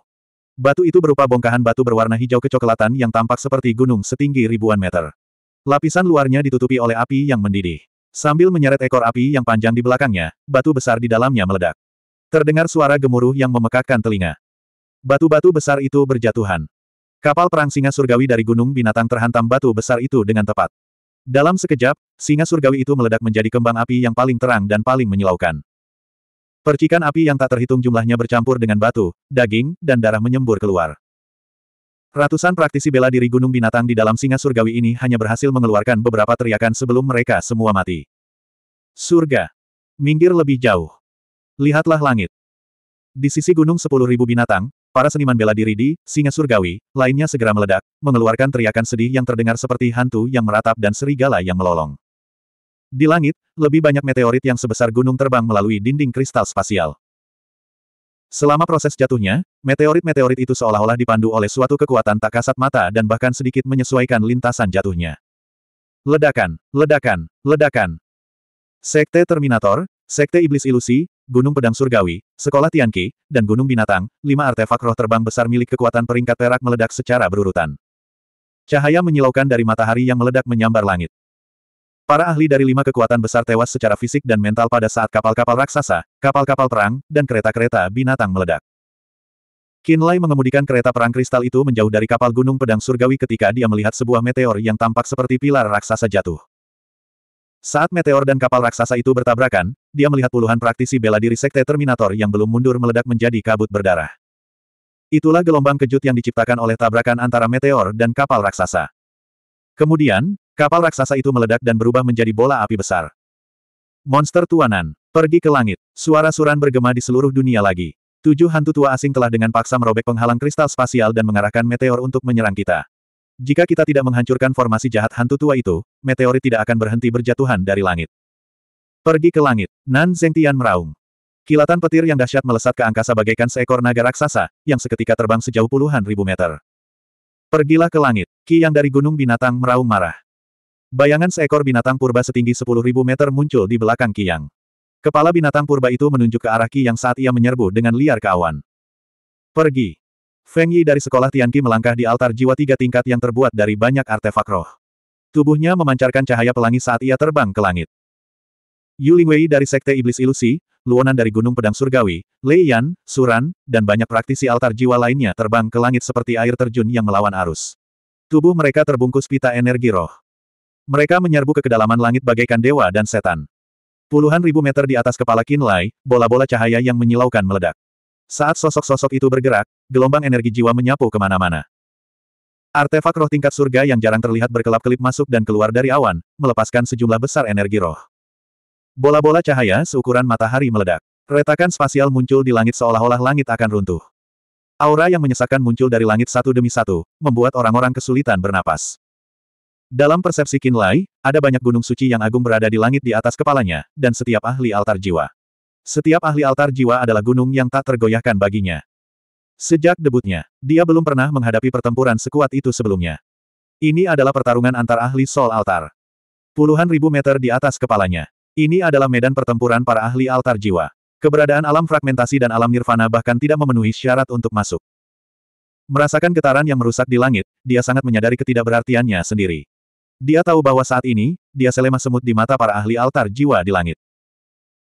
A: Batu itu berupa bongkahan batu berwarna hijau kecoklatan yang tampak seperti gunung setinggi ribuan meter. Lapisan luarnya ditutupi oleh api yang mendidih. Sambil menyeret ekor api yang panjang di belakangnya, batu besar di dalamnya meledak. Terdengar suara gemuruh yang memekakkan telinga. Batu-batu besar itu berjatuhan. Kapal perang singa surgawi dari gunung binatang terhantam batu besar itu dengan tepat. Dalam sekejap, singa surgawi itu meledak menjadi kembang api yang paling terang dan paling menyilaukan. Percikan api yang tak terhitung jumlahnya bercampur dengan batu, daging, dan darah menyembur keluar. Ratusan praktisi bela diri gunung binatang di dalam singa surgawi ini hanya berhasil mengeluarkan beberapa teriakan sebelum mereka semua mati. Surga. Minggir lebih jauh. Lihatlah langit. Di sisi gunung sepuluh ribu binatang, Para seniman bela diri di Singa Surgawi, lainnya segera meledak, mengeluarkan teriakan sedih yang terdengar seperti hantu yang meratap dan serigala yang melolong. Di langit, lebih banyak meteorit yang sebesar gunung terbang melalui dinding kristal spasial. Selama proses jatuhnya, meteorit-meteorit itu seolah-olah dipandu oleh suatu kekuatan tak kasat mata dan bahkan sedikit menyesuaikan lintasan jatuhnya. Ledakan, ledakan, ledakan. Sekte Terminator, Sekte Iblis Ilusi, Gunung Pedang Surgawi, Sekolah Tianqi, dan Gunung Binatang, lima artefak roh terbang besar milik kekuatan peringkat perak meledak secara berurutan. Cahaya menyilaukan dari matahari yang meledak menyambar langit. Para ahli dari lima kekuatan besar tewas secara fisik dan mental pada saat kapal-kapal raksasa, kapal-kapal perang, dan kereta-kereta binatang meledak. Kinlay mengemudikan kereta perang kristal itu menjauh dari kapal Gunung Pedang Surgawi ketika dia melihat sebuah meteor yang tampak seperti pilar raksasa jatuh. Saat meteor dan kapal raksasa itu bertabrakan, dia melihat puluhan praktisi bela diri Sekte Terminator yang belum mundur meledak menjadi kabut berdarah. Itulah gelombang kejut yang diciptakan oleh tabrakan antara meteor dan kapal raksasa. Kemudian, kapal raksasa itu meledak dan berubah menjadi bola api besar. Monster tuanan, pergi ke langit. Suara suran bergema di seluruh dunia lagi. Tujuh hantu tua asing telah dengan paksa merobek penghalang kristal spasial dan mengarahkan meteor untuk menyerang kita. Jika kita tidak menghancurkan formasi jahat hantu tua itu, meteorit tidak akan berhenti berjatuhan dari langit. Pergi ke langit, Nan Zengtian meraung. Kilatan petir yang dahsyat melesat ke angkasa bagaikan seekor naga raksasa, yang seketika terbang sejauh puluhan ribu meter. Pergilah ke langit, Ki yang dari gunung binatang meraung marah. Bayangan seekor binatang purba setinggi sepuluh ribu meter muncul di belakang Ki Yang. Kepala binatang purba itu menunjuk ke arah Ki Yang saat ia menyerbu dengan liar ke awan. Pergi. Feng Yi dari sekolah Tianqi melangkah di altar jiwa tiga tingkat yang terbuat dari banyak artefak roh. Tubuhnya memancarkan cahaya pelangi saat ia terbang ke langit. Yu Lingwei dari Sekte Iblis Ilusi, Luonan dari Gunung Pedang Surgawi, Lei Yan, Suran, dan banyak praktisi altar jiwa lainnya terbang ke langit seperti air terjun yang melawan arus. Tubuh mereka terbungkus pita energi roh. Mereka menyerbu ke kedalaman langit bagaikan dewa dan setan. Puluhan ribu meter di atas kepala Qin Lai, bola-bola cahaya yang menyilaukan meledak. Saat sosok-sosok itu bergerak, gelombang energi jiwa menyapu kemana-mana. Artefak roh tingkat surga yang jarang terlihat berkelap-kelip masuk dan keluar dari awan, melepaskan sejumlah besar energi roh. Bola-bola cahaya seukuran matahari meledak. Retakan spasial muncul di langit seolah-olah langit akan runtuh. Aura yang menyesakkan muncul dari langit satu demi satu, membuat orang-orang kesulitan bernapas. Dalam persepsi Kinlai, ada banyak gunung suci yang agung berada di langit di atas kepalanya, dan setiap ahli altar jiwa. Setiap ahli altar jiwa adalah gunung yang tak tergoyahkan baginya. Sejak debutnya, dia belum pernah menghadapi pertempuran sekuat itu sebelumnya. Ini adalah pertarungan antar ahli Sol Altar. Puluhan ribu meter di atas kepalanya. Ini adalah medan pertempuran para ahli altar jiwa. Keberadaan alam fragmentasi dan alam nirvana bahkan tidak memenuhi syarat untuk masuk. Merasakan getaran yang merusak di langit, dia sangat menyadari ketidakberartiannya sendiri. Dia tahu bahwa saat ini, dia selemah semut di mata para ahli altar jiwa di langit.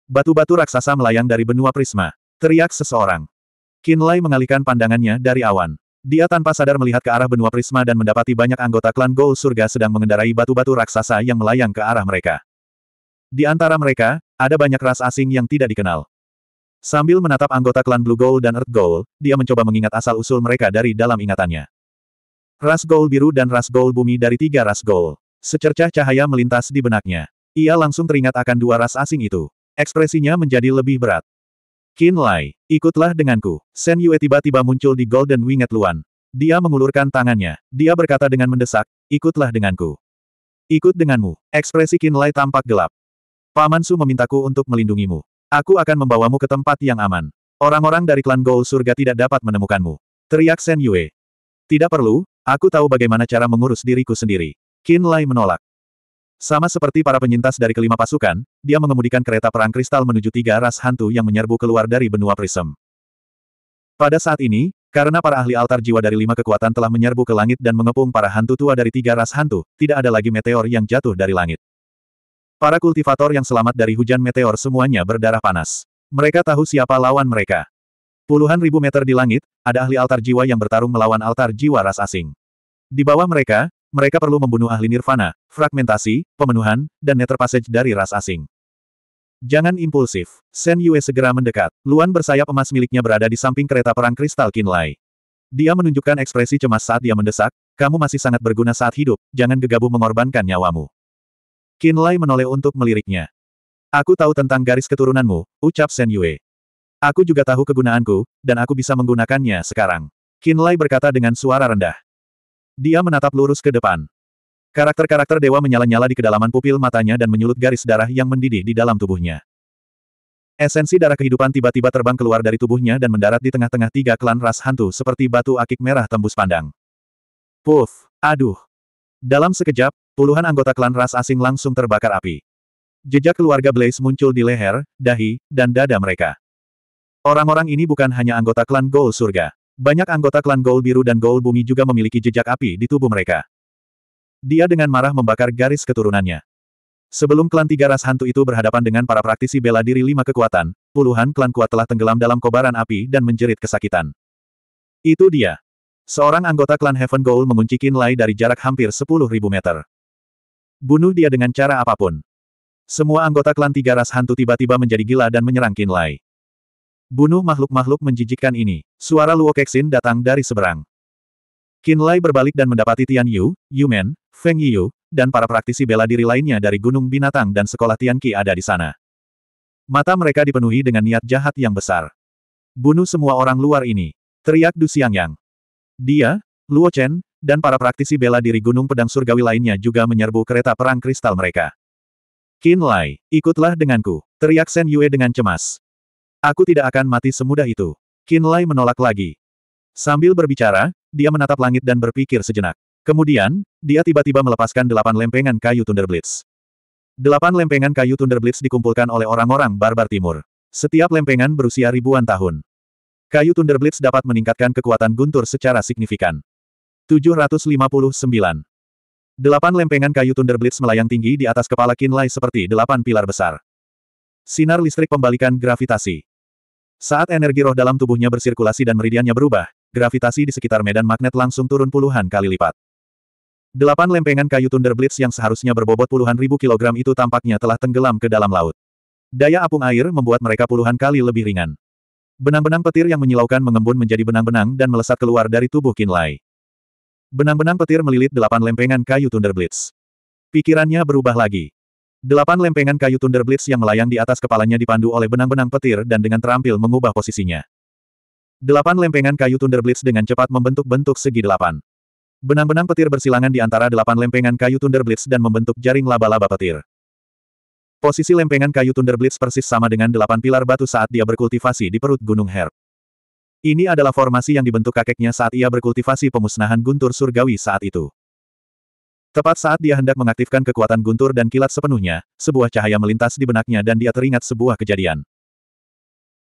A: Batu-batu raksasa melayang dari benua prisma. Teriak seseorang. Kinlay mengalihkan pandangannya dari awan. Dia tanpa sadar melihat ke arah benua prisma dan mendapati banyak anggota klan Gol Surga sedang mengendarai batu-batu raksasa yang melayang ke arah mereka. Di antara mereka, ada banyak ras asing yang tidak dikenal. Sambil menatap anggota klan Blue Gold dan Earth Gold, dia mencoba mengingat asal-usul mereka dari dalam ingatannya. Ras Gold biru dan ras Gold bumi dari tiga ras Gold. Secercah cahaya melintas di benaknya. Ia langsung teringat akan dua ras asing itu. Ekspresinya menjadi lebih berat. Qin Lai, ikutlah denganku. Shen Yue tiba-tiba muncul di Golden Winged Luan. Dia mengulurkan tangannya. Dia berkata dengan mendesak, ikutlah denganku. Ikut denganmu. Ekspresi Qin Lai tampak gelap. Paman Su memintaku untuk melindungimu. Aku akan membawamu ke tempat yang aman. Orang-orang dari klan Gou Surga tidak dapat menemukanmu. Teriak Shen Yue. Tidak perlu, aku tahu bagaimana cara mengurus diriku sendiri. Qin Lai menolak. Sama seperti para penyintas dari kelima pasukan, dia mengemudikan kereta perang kristal menuju tiga ras hantu yang menyerbu keluar dari benua Prism. Pada saat ini, karena para ahli altar jiwa dari lima kekuatan telah menyerbu ke langit dan mengepung para hantu tua dari tiga ras hantu, tidak ada lagi meteor yang jatuh dari langit. Para kultivator yang selamat dari hujan meteor semuanya berdarah panas. Mereka tahu siapa lawan mereka. Puluhan ribu meter di langit, ada ahli altar jiwa yang bertarung melawan altar jiwa ras asing. Di bawah mereka, mereka perlu membunuh ahli nirvana, fragmentasi, pemenuhan, dan nether passage dari ras asing. Jangan impulsif. Shen Yue segera mendekat. Luan bersayap emas miliknya berada di samping kereta perang kristal Kinlai. Dia menunjukkan ekspresi cemas saat dia mendesak, kamu masih sangat berguna saat hidup, jangan gegabah mengorbankan nyawamu. Kinlai menoleh untuk meliriknya. Aku tahu tentang garis keturunanmu, ucap Shen Yue. Aku juga tahu kegunaanku, dan aku bisa menggunakannya sekarang. Kinlai berkata dengan suara rendah. Dia menatap lurus ke depan. Karakter-karakter dewa menyala-nyala di kedalaman pupil matanya dan menyulut garis darah yang mendidih di dalam tubuhnya. Esensi darah kehidupan tiba-tiba terbang keluar dari tubuhnya dan mendarat di tengah-tengah tiga klan ras hantu seperti batu akik merah tembus pandang. Puff! Aduh! Dalam sekejap, puluhan anggota klan ras asing langsung terbakar api. Jejak keluarga Blaze muncul di leher, dahi, dan dada mereka. Orang-orang ini bukan hanya anggota klan Gol Surga. Banyak anggota klan Gol Biru dan Gol Bumi juga memiliki jejak api di tubuh mereka. Dia dengan marah membakar garis keturunannya. Sebelum klan tiga ras hantu itu berhadapan dengan para praktisi bela diri lima kekuatan, puluhan klan kuat telah tenggelam dalam kobaran api dan menjerit kesakitan. Itu dia. Seorang anggota klan Heaven Gold mengunci Lai dari jarak hampir 10.000 meter. Bunuh dia dengan cara apapun. Semua anggota klan tiga ras hantu tiba-tiba menjadi gila dan menyerang Lai. Bunuh makhluk-makhluk menjijikkan ini. Suara Luo Kexin datang dari seberang. Qin Lai berbalik dan mendapati Tian Yu, Yu Men, Feng Yu, dan para praktisi bela diri lainnya dari Gunung Binatang dan Sekolah Tian Qi ada di sana. Mata mereka dipenuhi dengan niat jahat yang besar. Bunuh semua orang luar ini. Teriak Du Yang. Dia, Luo Chen, dan para praktisi bela diri Gunung Pedang Surgawi lainnya juga menyerbu kereta perang kristal mereka. Qin Lai, ikutlah denganku, teriak Shen Yue dengan cemas. Aku tidak akan mati semudah itu. Kinlay menolak lagi. Sambil berbicara, dia menatap langit dan berpikir sejenak. Kemudian, dia tiba-tiba melepaskan delapan lempengan kayu Thunderblitz. Delapan lempengan kayu Thunderblitz dikumpulkan oleh orang-orang barbar timur. Setiap lempengan berusia ribuan tahun. Kayu Thunderblitz dapat meningkatkan kekuatan guntur secara signifikan. 759. Delapan lempengan kayu Thunderblitz melayang tinggi di atas kepala Kinlay seperti delapan pilar besar. Sinar listrik pembalikan gravitasi. Saat energi roh dalam tubuhnya bersirkulasi dan meridiannya berubah, gravitasi di sekitar medan magnet langsung turun puluhan kali lipat. Delapan lempengan kayu Blitz yang seharusnya berbobot puluhan ribu kilogram itu tampaknya telah tenggelam ke dalam laut. Daya apung air membuat mereka puluhan kali lebih ringan. Benang-benang petir yang menyilaukan mengembun menjadi benang-benang dan melesat keluar dari tubuh Kinlay. Benang-benang petir melilit delapan lempengan kayu Blitz. Pikirannya berubah lagi. Delapan lempengan kayu Blitz yang melayang di atas kepalanya dipandu oleh benang-benang petir dan dengan terampil mengubah posisinya. Delapan lempengan kayu Blitz dengan cepat membentuk bentuk segi delapan. Benang-benang petir bersilangan di antara delapan lempengan kayu Blitz dan membentuk jaring laba-laba petir. Posisi lempengan kayu Blitz persis sama dengan delapan pilar batu saat dia berkultivasi di perut Gunung Herb. Ini adalah formasi yang dibentuk kakeknya saat ia berkultivasi pemusnahan guntur surgawi saat itu. Tepat saat dia hendak mengaktifkan kekuatan guntur dan kilat sepenuhnya, sebuah cahaya melintas di benaknya dan dia teringat sebuah kejadian.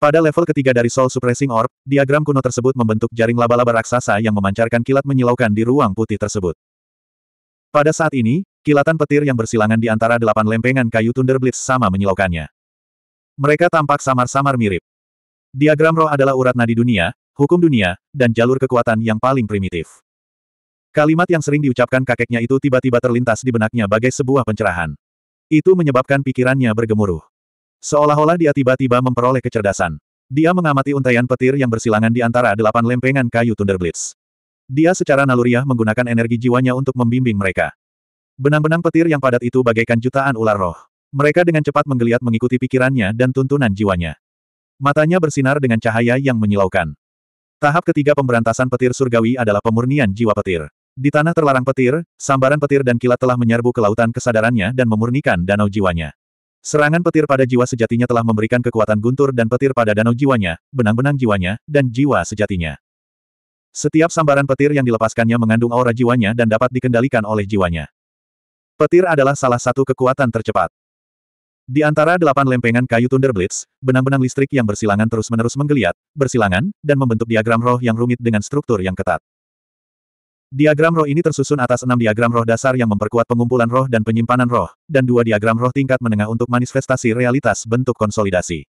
A: Pada level ketiga dari Soul Suppressing Orb, diagram kuno tersebut membentuk jaring laba-laba raksasa yang memancarkan kilat menyilaukan di ruang putih tersebut. Pada saat ini, kilatan petir yang bersilangan di antara delapan lempengan kayu Thunder Blitz sama menyilaukannya. Mereka tampak samar-samar mirip. Diagram roh adalah urat nadi dunia, hukum dunia, dan jalur kekuatan yang paling primitif. Kalimat yang sering diucapkan kakeknya itu tiba-tiba terlintas di benaknya bagai sebuah pencerahan. Itu menyebabkan pikirannya bergemuruh. Seolah-olah dia tiba-tiba memperoleh kecerdasan. Dia mengamati untayan petir yang bersilangan di antara delapan lempengan kayu Thunderblitz. Dia secara naluriah menggunakan energi jiwanya untuk membimbing mereka. Benang-benang petir yang padat itu bagaikan jutaan ular roh. Mereka dengan cepat menggeliat mengikuti pikirannya dan tuntunan jiwanya. Matanya bersinar dengan cahaya yang menyilaukan. Tahap ketiga pemberantasan petir surgawi adalah pemurnian jiwa petir. Di tanah terlarang petir, sambaran petir dan kilat telah menyerbu ke lautan kesadarannya dan memurnikan danau jiwanya. Serangan petir pada jiwa sejatinya telah memberikan kekuatan guntur dan petir pada danau jiwanya, benang-benang jiwanya, dan jiwa sejatinya. Setiap sambaran petir yang dilepaskannya mengandung aura jiwanya dan dapat dikendalikan oleh jiwanya. Petir adalah salah satu kekuatan tercepat. Di antara delapan lempengan kayu Thunderblitz, benang-benang listrik yang bersilangan terus-menerus menggeliat, bersilangan, dan membentuk diagram roh yang rumit dengan struktur yang ketat. Diagram roh ini tersusun atas enam diagram roh dasar yang memperkuat pengumpulan roh dan penyimpanan roh, dan dua diagram roh tingkat menengah untuk manifestasi realitas bentuk konsolidasi.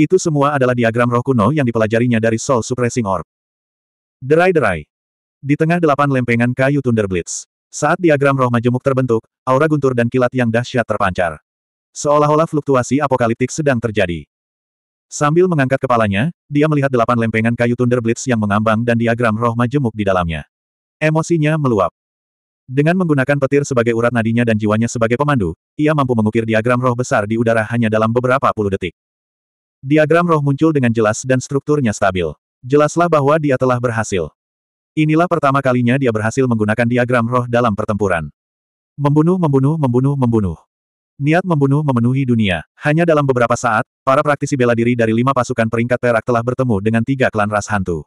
A: Itu semua adalah diagram roh kuno yang dipelajarinya dari Soul Suppressing Orb. Derai-derai. Di tengah delapan lempengan kayu Thunder Blitz. Saat diagram roh majemuk terbentuk, aura guntur dan kilat yang dahsyat terpancar. Seolah-olah fluktuasi apokaliptik sedang terjadi. Sambil mengangkat kepalanya, dia melihat delapan lempengan kayu Thunder Blitz yang mengambang dan diagram roh majemuk di dalamnya. Emosinya meluap. Dengan menggunakan petir sebagai urat nadinya dan jiwanya sebagai pemandu, ia mampu mengukir diagram roh besar di udara hanya dalam beberapa puluh detik. Diagram roh muncul dengan jelas dan strukturnya stabil. Jelaslah bahwa dia telah berhasil. Inilah pertama kalinya dia berhasil menggunakan diagram roh dalam pertempuran. Membunuh, membunuh, membunuh, membunuh. Niat membunuh memenuhi dunia. Hanya dalam beberapa saat, para praktisi bela diri dari lima pasukan peringkat perak telah bertemu dengan tiga klan ras hantu.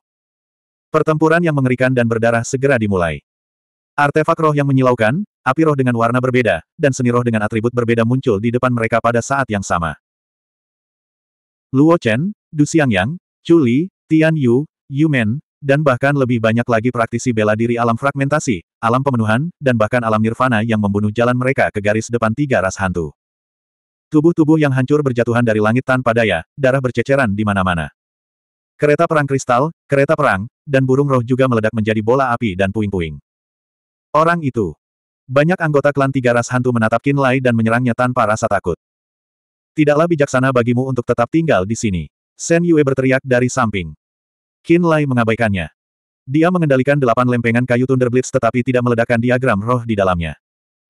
A: Pertempuran yang mengerikan dan berdarah segera dimulai. Artefak roh yang menyilaukan, api roh dengan warna berbeda, dan seni roh dengan atribut berbeda muncul di depan mereka pada saat yang sama. Luo Chen, Du Xiangyang, Chu Li, Tian Yu, Yu Men, dan bahkan lebih banyak lagi praktisi bela diri alam fragmentasi, alam pemenuhan, dan bahkan alam nirvana yang membunuh jalan mereka ke garis depan tiga ras hantu. Tubuh-tubuh yang hancur berjatuhan dari langit tanpa daya, darah berceceran di mana-mana. Kereta perang kristal, kereta perang, dan burung roh juga meledak menjadi bola api dan puing-puing. Orang itu. Banyak anggota klan tiga ras hantu menatap Qin Lai dan menyerangnya tanpa rasa takut. Tidaklah bijaksana bagimu untuk tetap tinggal di sini. Shen Yue berteriak dari samping. Qin Lai mengabaikannya. Dia mengendalikan delapan lempengan kayu Thunderblitz tetapi tidak meledakkan diagram roh di dalamnya.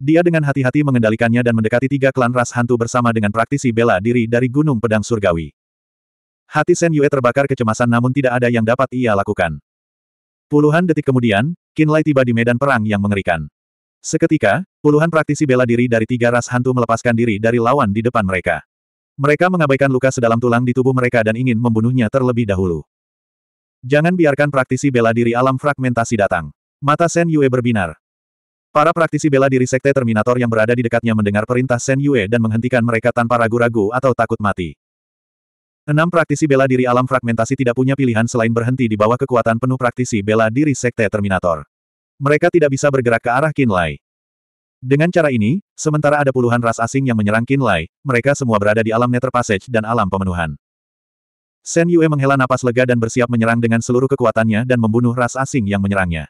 A: Dia dengan hati-hati mengendalikannya dan mendekati tiga klan ras hantu bersama dengan praktisi bela diri dari Gunung Pedang Surgawi. Hati Sen Yue terbakar kecemasan namun tidak ada yang dapat ia lakukan. Puluhan detik kemudian, Kinlay tiba di medan perang yang mengerikan. Seketika, puluhan praktisi bela diri dari tiga ras hantu melepaskan diri dari lawan di depan mereka. Mereka mengabaikan luka sedalam tulang di tubuh mereka dan ingin membunuhnya terlebih dahulu. Jangan biarkan praktisi bela diri alam fragmentasi datang. Mata Sen Yue berbinar. Para praktisi bela diri Sekte Terminator yang berada di dekatnya mendengar perintah Sen Yue dan menghentikan mereka tanpa ragu-ragu atau takut mati. Enam praktisi bela diri alam fragmentasi tidak punya pilihan selain berhenti di bawah kekuatan penuh praktisi bela diri Sekte Terminator. Mereka tidak bisa bergerak ke arah Kinlay. Dengan cara ini, sementara ada puluhan ras asing yang menyerang Kinlay, mereka semua berada di alam Nether Passage dan alam pemenuhan. Shen Yue menghela napas lega dan bersiap menyerang dengan seluruh kekuatannya dan membunuh ras asing yang menyerangnya.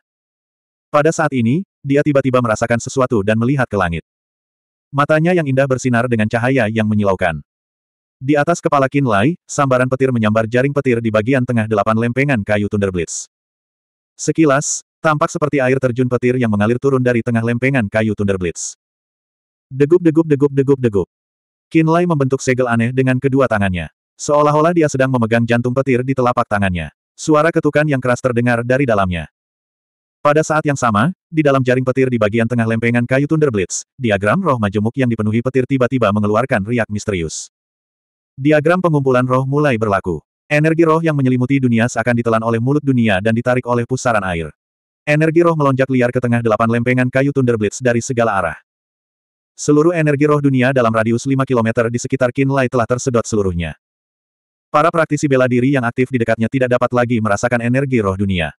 A: Pada saat ini, dia tiba-tiba merasakan sesuatu dan melihat ke langit. Matanya yang indah bersinar dengan cahaya yang menyilaukan. Di atas kepala Kinlay, sambaran petir menyambar jaring petir di bagian tengah delapan lempengan kayu Thunderblitz. Sekilas, tampak seperti air terjun petir yang mengalir turun dari tengah lempengan kayu Thunderblitz. Degup-degup-degup-degup-degup. Kinlay membentuk segel aneh dengan kedua tangannya. Seolah-olah dia sedang memegang jantung petir di telapak tangannya. Suara ketukan yang keras terdengar dari dalamnya. Pada saat yang sama, di dalam jaring petir di bagian tengah lempengan kayu Thunderblitz, diagram roh majemuk yang dipenuhi petir tiba-tiba mengeluarkan riak misterius. Diagram pengumpulan roh mulai berlaku. Energi roh yang menyelimuti dunia seakan ditelan oleh mulut dunia dan ditarik oleh pusaran air. Energi roh melonjak liar ke tengah delapan lempengan kayu Thunderblitz dari segala arah. Seluruh energi roh dunia dalam radius 5 km di sekitar Kinlay telah tersedot seluruhnya. Para praktisi bela diri yang aktif di dekatnya tidak dapat lagi merasakan energi roh dunia.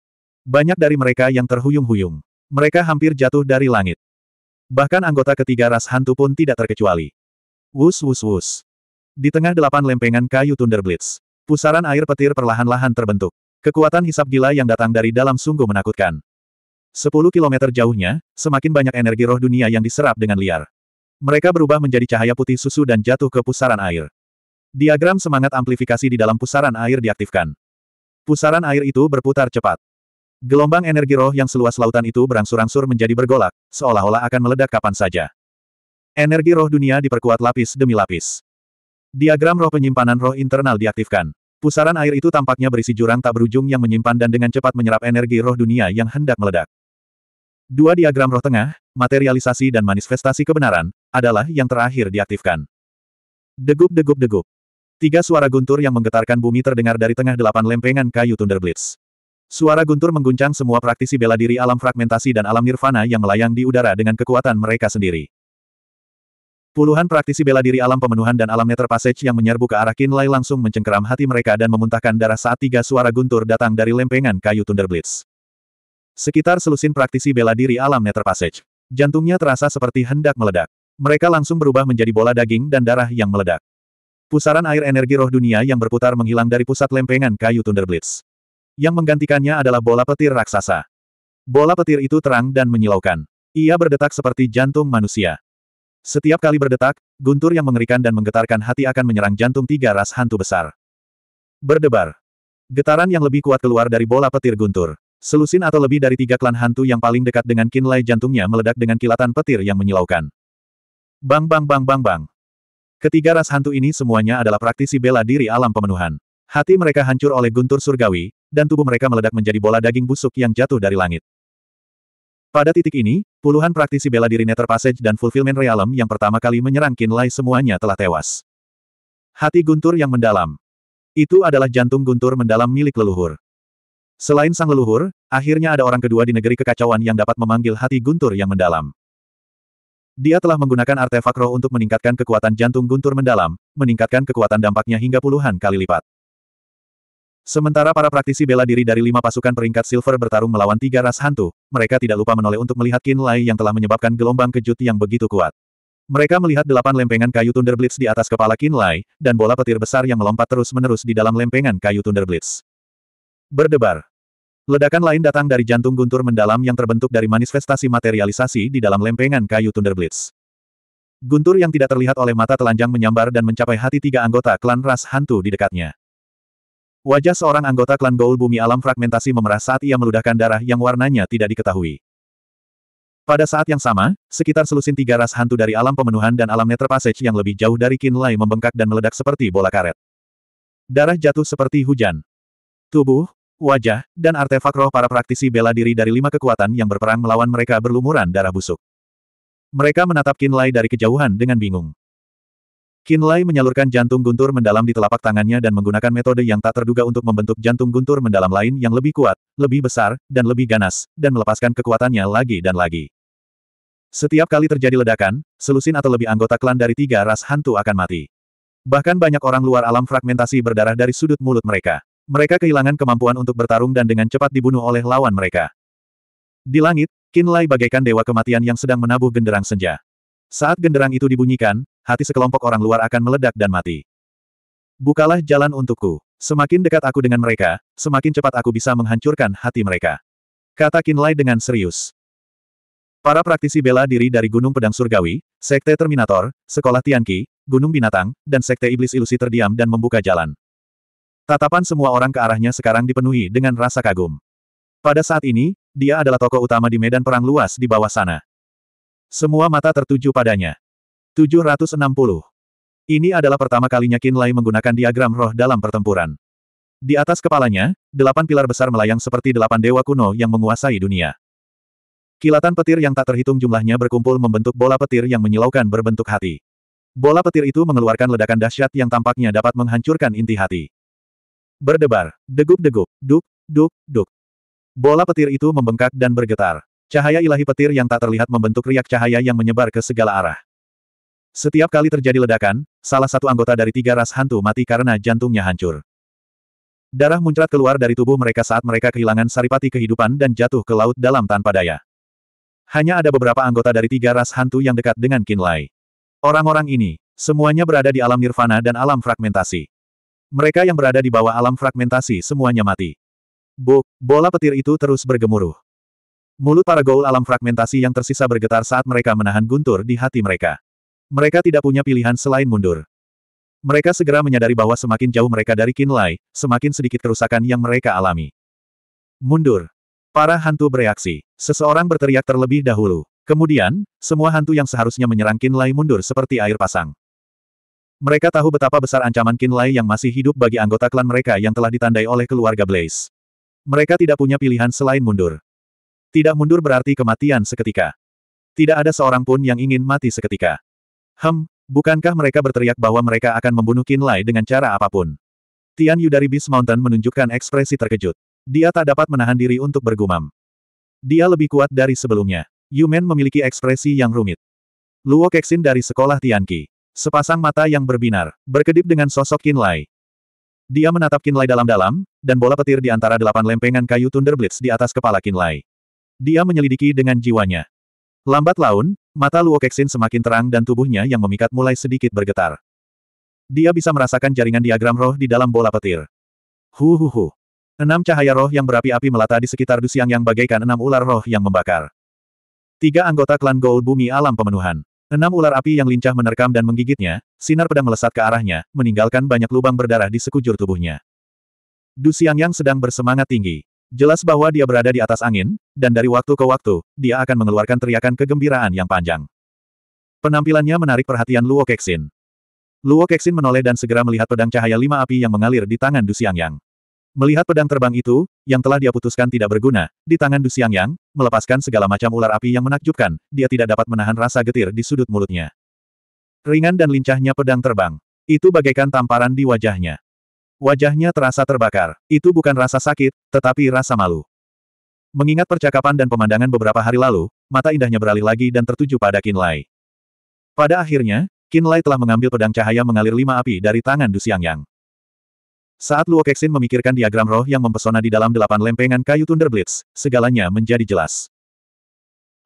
A: Banyak dari mereka yang terhuyung-huyung. Mereka hampir jatuh dari langit. Bahkan anggota ketiga ras hantu pun tidak terkecuali. Wus wus wus. Di tengah delapan lempengan kayu Thunderblitz, pusaran air petir perlahan-lahan terbentuk. Kekuatan hisap gila yang datang dari dalam sungguh menakutkan. Sepuluh kilometer jauhnya, semakin banyak energi roh dunia yang diserap dengan liar. Mereka berubah menjadi cahaya putih susu dan jatuh ke pusaran air. Diagram semangat amplifikasi di dalam pusaran air diaktifkan. Pusaran air itu berputar cepat. Gelombang energi roh yang seluas lautan itu berangsur-angsur menjadi bergolak, seolah-olah akan meledak kapan saja. Energi roh dunia diperkuat lapis demi lapis. Diagram roh penyimpanan roh internal diaktifkan. Pusaran air itu tampaknya berisi jurang tak berujung yang menyimpan dan dengan cepat menyerap energi roh dunia yang hendak meledak. Dua diagram roh tengah, materialisasi dan manifestasi kebenaran, adalah yang terakhir diaktifkan. Degup-degup-degup. Tiga suara guntur yang menggetarkan bumi terdengar dari tengah delapan lempengan kayu Thunderblitz. Suara guntur mengguncang semua praktisi bela diri alam fragmentasi dan alam nirvana yang melayang di udara dengan kekuatan mereka sendiri. Puluhan praktisi bela diri alam pemenuhan dan alam nether passage yang menyerbu ke arah kinlay langsung mencengkeram hati mereka dan memuntahkan darah saat tiga suara guntur datang dari lempengan kayu Thunderblitz. Sekitar selusin praktisi bela diri alam nether passage. Jantungnya terasa seperti hendak meledak. Mereka langsung berubah menjadi bola daging dan darah yang meledak. Pusaran air energi roh dunia yang berputar menghilang dari pusat lempengan kayu Thunderblitz. Yang menggantikannya adalah bola petir raksasa. Bola petir itu terang dan menyilaukan. Ia berdetak seperti jantung manusia. Setiap kali berdetak, guntur yang mengerikan dan menggetarkan hati akan menyerang jantung tiga ras hantu besar. Berdebar. Getaran yang lebih kuat keluar dari bola petir guntur. Selusin atau lebih dari tiga klan hantu yang paling dekat dengan kinlay jantungnya meledak dengan kilatan petir yang menyilaukan. Bang bang bang bang bang. Ketiga ras hantu ini semuanya adalah praktisi bela diri alam pemenuhan. Hati mereka hancur oleh guntur surgawi, dan tubuh mereka meledak menjadi bola daging busuk yang jatuh dari langit. Pada titik ini, puluhan praktisi bela diri Nether Passage dan Fulfillment Realm yang pertama kali menyerang Kinlay semuanya telah tewas. Hati guntur yang mendalam. Itu adalah jantung guntur mendalam milik leluhur. Selain sang leluhur, akhirnya ada orang kedua di negeri kekacauan yang dapat memanggil hati guntur yang mendalam. Dia telah menggunakan artefak roh untuk meningkatkan kekuatan jantung guntur mendalam, meningkatkan kekuatan dampaknya hingga puluhan kali lipat. Sementara para praktisi bela diri dari lima pasukan peringkat silver bertarung melawan tiga ras hantu, mereka tidak lupa menoleh untuk melihat Qin Lai yang telah menyebabkan gelombang kejut yang begitu kuat. Mereka melihat delapan lempengan kayu Thunder Blitz di atas kepala Qin Lai, dan bola petir besar yang melompat terus-menerus di dalam lempengan kayu Thunder Blitz. Berdebar. Ledakan lain datang dari jantung guntur mendalam yang terbentuk dari manifestasi materialisasi di dalam lempengan kayu Thunder Blitz. Guntur yang tidak terlihat oleh mata telanjang menyambar dan mencapai hati tiga anggota klan ras hantu di dekatnya. Wajah seorang anggota klan Gaul Bumi Alam fragmentasi memerah saat ia meludahkan darah yang warnanya tidak diketahui. Pada saat yang sama, sekitar selusin tiga ras hantu dari alam pemenuhan dan alam nether passage yang lebih jauh dari Kinlay membengkak dan meledak seperti bola karet. Darah jatuh seperti hujan. Tubuh, wajah, dan artefak roh para praktisi bela diri dari lima kekuatan yang berperang melawan mereka berlumuran darah busuk. Mereka menatap Kinlay dari kejauhan dengan bingung. Kinlay menyalurkan jantung guntur mendalam di telapak tangannya dan menggunakan metode yang tak terduga untuk membentuk jantung guntur mendalam lain yang lebih kuat, lebih besar, dan lebih ganas, dan melepaskan kekuatannya lagi dan lagi. Setiap kali terjadi ledakan, selusin atau lebih anggota klan dari tiga ras hantu akan mati. Bahkan banyak orang luar alam fragmentasi berdarah dari sudut mulut mereka. Mereka kehilangan kemampuan untuk bertarung dan dengan cepat dibunuh oleh lawan mereka. Di langit, Kinlay bagaikan dewa kematian yang sedang menabuh genderang senja. Saat genderang itu dibunyikan, hati sekelompok orang luar akan meledak dan mati. Bukalah jalan untukku. Semakin dekat aku dengan mereka, semakin cepat aku bisa menghancurkan hati mereka. Kata Kinlay dengan serius. Para praktisi bela diri dari Gunung Pedang Surgawi, Sekte Terminator, Sekolah Tianqi, Gunung Binatang, dan Sekte Iblis Ilusi terdiam dan membuka jalan. Tatapan semua orang ke arahnya sekarang dipenuhi dengan rasa kagum. Pada saat ini, dia adalah tokoh utama di medan perang luas di bawah sana. Semua mata tertuju padanya. 760. Ini adalah pertama kalinya Qin Lai menggunakan diagram roh dalam pertempuran. Di atas kepalanya, delapan pilar besar melayang seperti delapan dewa kuno yang menguasai dunia. Kilatan petir yang tak terhitung jumlahnya berkumpul membentuk bola petir yang menyilaukan berbentuk hati. Bola petir itu mengeluarkan ledakan dahsyat yang tampaknya dapat menghancurkan inti hati. Berdebar, degup-degup, duk, duk, duk. Bola petir itu membengkak dan bergetar. Cahaya ilahi petir yang tak terlihat membentuk riak cahaya yang menyebar ke segala arah. Setiap kali terjadi ledakan, salah satu anggota dari tiga ras hantu mati karena jantungnya hancur. Darah muncrat keluar dari tubuh mereka saat mereka kehilangan saripati kehidupan dan jatuh ke laut dalam tanpa daya. Hanya ada beberapa anggota dari tiga ras hantu yang dekat dengan Kinlay. Orang-orang ini, semuanya berada di alam nirvana dan alam fragmentasi. Mereka yang berada di bawah alam fragmentasi semuanya mati. Buk, bola petir itu terus bergemuruh. Mulut para gaul alam fragmentasi yang tersisa bergetar saat mereka menahan guntur di hati mereka. Mereka tidak punya pilihan selain mundur. Mereka segera menyadari bahwa semakin jauh mereka dari Kinlay, semakin sedikit kerusakan yang mereka alami. Mundur. Para hantu bereaksi. Seseorang berteriak terlebih dahulu. Kemudian, semua hantu yang seharusnya menyerang Kinlay mundur seperti air pasang. Mereka tahu betapa besar ancaman Kinlay yang masih hidup bagi anggota klan mereka yang telah ditandai oleh keluarga Blaze. Mereka tidak punya pilihan selain mundur. Tidak mundur berarti kematian seketika. Tidak ada seorang pun yang ingin mati seketika. Hem, bukankah mereka berteriak bahwa mereka akan membunuh Kinlay dengan cara apapun? Tian Yu dari Beast Mountain menunjukkan ekspresi terkejut. Dia tak dapat menahan diri untuk bergumam. Dia lebih kuat dari sebelumnya. Yumen memiliki ekspresi yang rumit. Luo Kexin dari sekolah Tianqi. Sepasang mata yang berbinar, berkedip dengan sosok Kinlay. Dia menatap Kinlay dalam-dalam, dan bola petir di antara delapan lempengan kayu Thunder Blitz di atas kepala Kinlay. Dia menyelidiki dengan jiwanya. Lambat laun, Mata Luo Kexin semakin terang dan tubuhnya yang memikat mulai sedikit bergetar. Dia bisa merasakan jaringan diagram roh di dalam bola petir. Hu hu hu. Enam cahaya roh yang berapi-api melata di sekitar Dusiang yang bagaikan enam ular roh yang membakar. Tiga anggota klan Gold Bumi Alam Pemenuhan. Enam ular api yang lincah menerkam dan menggigitnya, sinar pedang melesat ke arahnya, meninggalkan banyak lubang berdarah di sekujur tubuhnya. Dusiang yang sedang bersemangat tinggi. Jelas bahwa dia berada di atas angin, dan dari waktu ke waktu, dia akan mengeluarkan teriakan kegembiraan yang panjang. Penampilannya menarik perhatian Luo Kexin. Luo Kexin menoleh dan segera melihat pedang cahaya lima api yang mengalir di tangan Du Xiangyang. Melihat pedang terbang itu, yang telah dia putuskan tidak berguna, di tangan Du Xiangyang, melepaskan segala macam ular api yang menakjubkan, dia tidak dapat menahan rasa getir di sudut mulutnya. Ringan dan lincahnya pedang terbang. Itu bagaikan tamparan di wajahnya. Wajahnya terasa terbakar. Itu bukan rasa sakit, tetapi rasa malu. Mengingat percakapan dan pemandangan beberapa hari lalu, mata indahnya beralih lagi dan tertuju pada Kinlay. Pada akhirnya, Kinlay telah mengambil pedang cahaya mengalir lima api dari tangan Du Xiangyang. Saat Luo Kexin memikirkan diagram roh yang mempesona di dalam delapan lempengan kayu Thunder Blitz, segalanya menjadi jelas.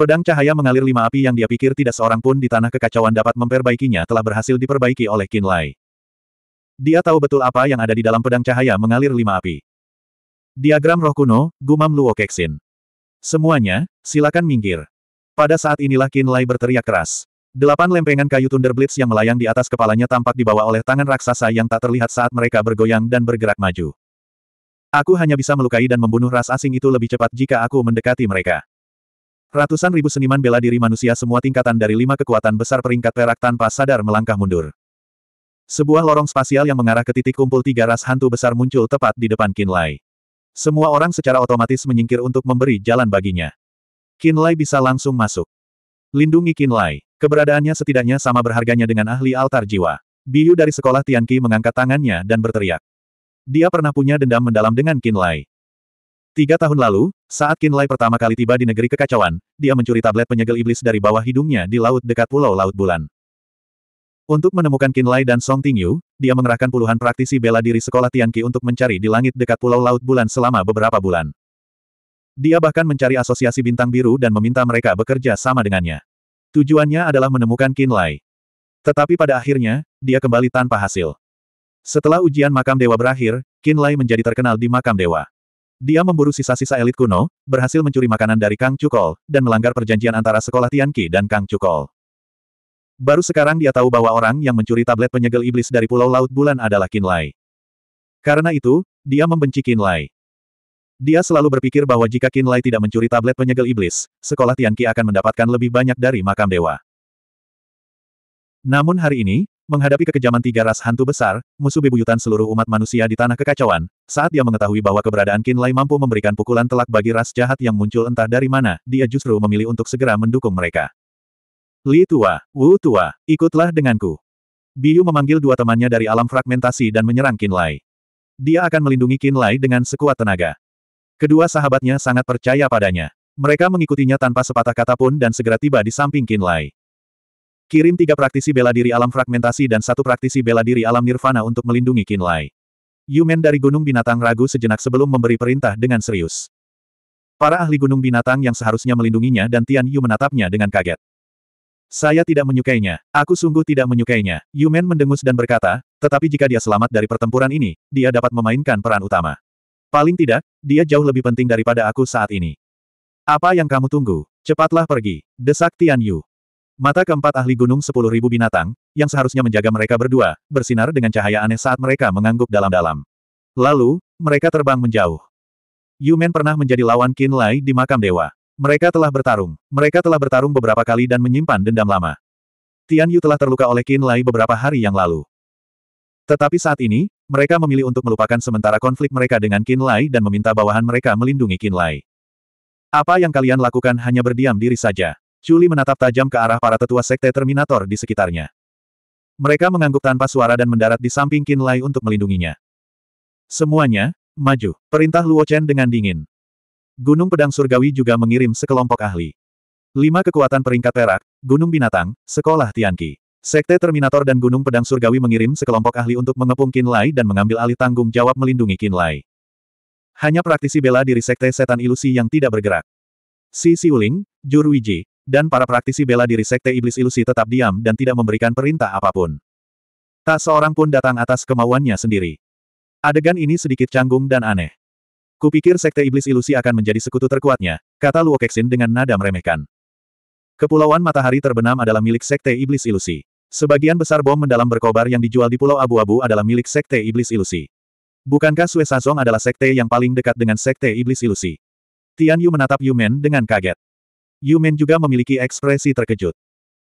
A: Pedang cahaya mengalir lima api yang dia pikir tidak seorang pun di tanah kekacauan dapat memperbaikinya telah berhasil diperbaiki oleh Kinlay. Dia tahu betul apa yang ada di dalam pedang cahaya mengalir lima api. Diagram roh kuno, gumam Luo Keksin. Semuanya, silakan minggir. Pada saat inilah Qin Lai berteriak keras. Delapan lempengan kayu Thunder Blitz yang melayang di atas kepalanya tampak dibawa oleh tangan raksasa yang tak terlihat saat mereka bergoyang dan bergerak maju. Aku hanya bisa melukai dan membunuh ras asing itu lebih cepat jika aku mendekati mereka. Ratusan ribu seniman bela diri manusia semua tingkatan dari lima kekuatan besar peringkat perak tanpa sadar melangkah mundur. Sebuah lorong spasial yang mengarah ke titik kumpul tiga ras hantu besar muncul tepat di depan Kinlay. Semua orang secara otomatis menyingkir untuk memberi jalan baginya. Kinlay bisa langsung masuk. Lindungi Kinlay. Keberadaannya setidaknya sama berharganya dengan ahli altar jiwa. Biu dari sekolah Tianqi mengangkat tangannya dan berteriak. Dia pernah punya dendam mendalam dengan Kinlay. Tiga tahun lalu, saat Kinlay pertama kali tiba di negeri kekacauan, dia mencuri tablet penyegel iblis dari bawah hidungnya di laut dekat Pulau Laut Bulan. Untuk menemukan Qin Lai dan Song Tingyu, dia mengerahkan puluhan praktisi bela diri sekolah Tianqi untuk mencari di langit dekat Pulau Laut Bulan selama beberapa bulan. Dia bahkan mencari asosiasi bintang biru dan meminta mereka bekerja sama dengannya. Tujuannya adalah menemukan Qin Lai. Tetapi pada akhirnya, dia kembali tanpa hasil. Setelah ujian makam dewa berakhir, Qin Lai menjadi terkenal di makam dewa. Dia memburu sisa-sisa elit kuno, berhasil mencuri makanan dari Kang Cukol, dan melanggar perjanjian antara sekolah Tianqi dan Kang Cukol. Baru sekarang dia tahu bahwa orang yang mencuri tablet penyegel iblis dari Pulau Laut Bulan adalah Kinlay. Karena itu, dia membenci Kinlay. Dia selalu berpikir bahwa jika Kinlay tidak mencuri tablet penyegel iblis, sekolah Tianqi akan mendapatkan lebih banyak dari makam dewa. Namun hari ini, menghadapi kekejaman tiga ras hantu besar, musuh bebuyutan seluruh umat manusia di tanah kekacauan, saat dia mengetahui bahwa keberadaan Kinlay mampu memberikan pukulan telak bagi ras jahat yang muncul entah dari mana, dia justru memilih untuk segera mendukung mereka. Li Tua, Wu Tua, ikutlah denganku. Biu memanggil dua temannya dari alam fragmentasi dan menyerang Qin Lai. Dia akan melindungi Qin Lai dengan sekuat tenaga. Kedua sahabatnya sangat percaya padanya. Mereka mengikutinya tanpa sepatah kata pun dan segera tiba di samping Qin Lai. Kirim tiga praktisi bela diri alam fragmentasi dan satu praktisi bela diri alam nirvana untuk melindungi Qin Lai. Yumen dari Gunung Binatang ragu sejenak sebelum memberi perintah dengan serius. Para ahli Gunung Binatang yang seharusnya melindunginya dan Tian Yu menatapnya dengan kaget. Saya tidak menyukainya. Aku sungguh tidak menyukainya. Yumen mendengus dan berkata, tetapi jika dia selamat dari pertempuran ini, dia dapat memainkan peran utama. Paling tidak, dia jauh lebih penting daripada aku saat ini. Apa yang kamu tunggu? Cepatlah pergi. Desak Tian Yu. Mata keempat ahli gunung sepuluh ribu binatang, yang seharusnya menjaga mereka berdua, bersinar dengan cahaya aneh saat mereka mengangguk dalam-dalam. Lalu, mereka terbang menjauh. Yumen pernah menjadi lawan Qin Lai di makam dewa. Mereka telah bertarung. Mereka telah bertarung beberapa kali dan menyimpan dendam lama. Tian Yu telah terluka oleh Qin Lai beberapa hari yang lalu. Tetapi saat ini, mereka memilih untuk melupakan sementara konflik mereka dengan Qin Lai dan meminta bawahan mereka melindungi Qin Lai. Apa yang kalian lakukan hanya berdiam diri saja. Chuli menatap tajam ke arah para tetua sekte Terminator di sekitarnya. Mereka mengangguk tanpa suara dan mendarat di samping Qin Lai untuk melindunginya. Semuanya, maju. Perintah Luo Chen dengan dingin. Gunung Pedang Surgawi juga mengirim sekelompok ahli. Lima kekuatan peringkat perak, Gunung Binatang, Sekolah Tianqi. Sekte Terminator dan Gunung Pedang Surgawi mengirim sekelompok ahli untuk mengepung Kinlai dan mengambil alih tanggung jawab melindungi Kinlai. Hanya praktisi bela diri Sekte Setan Ilusi yang tidak bergerak. Si Siuling, Jurwiji, dan para praktisi bela diri Sekte Iblis Ilusi tetap diam dan tidak memberikan perintah apapun. Tak seorang pun datang atas kemauannya sendiri. Adegan ini sedikit canggung dan aneh. Kupikir Sekte Iblis Ilusi akan menjadi sekutu terkuatnya, kata Luo Kexin dengan nada meremehkan. Kepulauan Matahari Terbenam adalah milik Sekte Iblis Ilusi. Sebagian besar bom mendalam berkobar yang dijual di Pulau Abu-Abu adalah milik Sekte Iblis Ilusi. Bukankah Sue Sazong adalah sekte yang paling dekat dengan Sekte Iblis Ilusi? Tian Yu menatap Yumen dengan kaget. Yu Men juga memiliki ekspresi terkejut.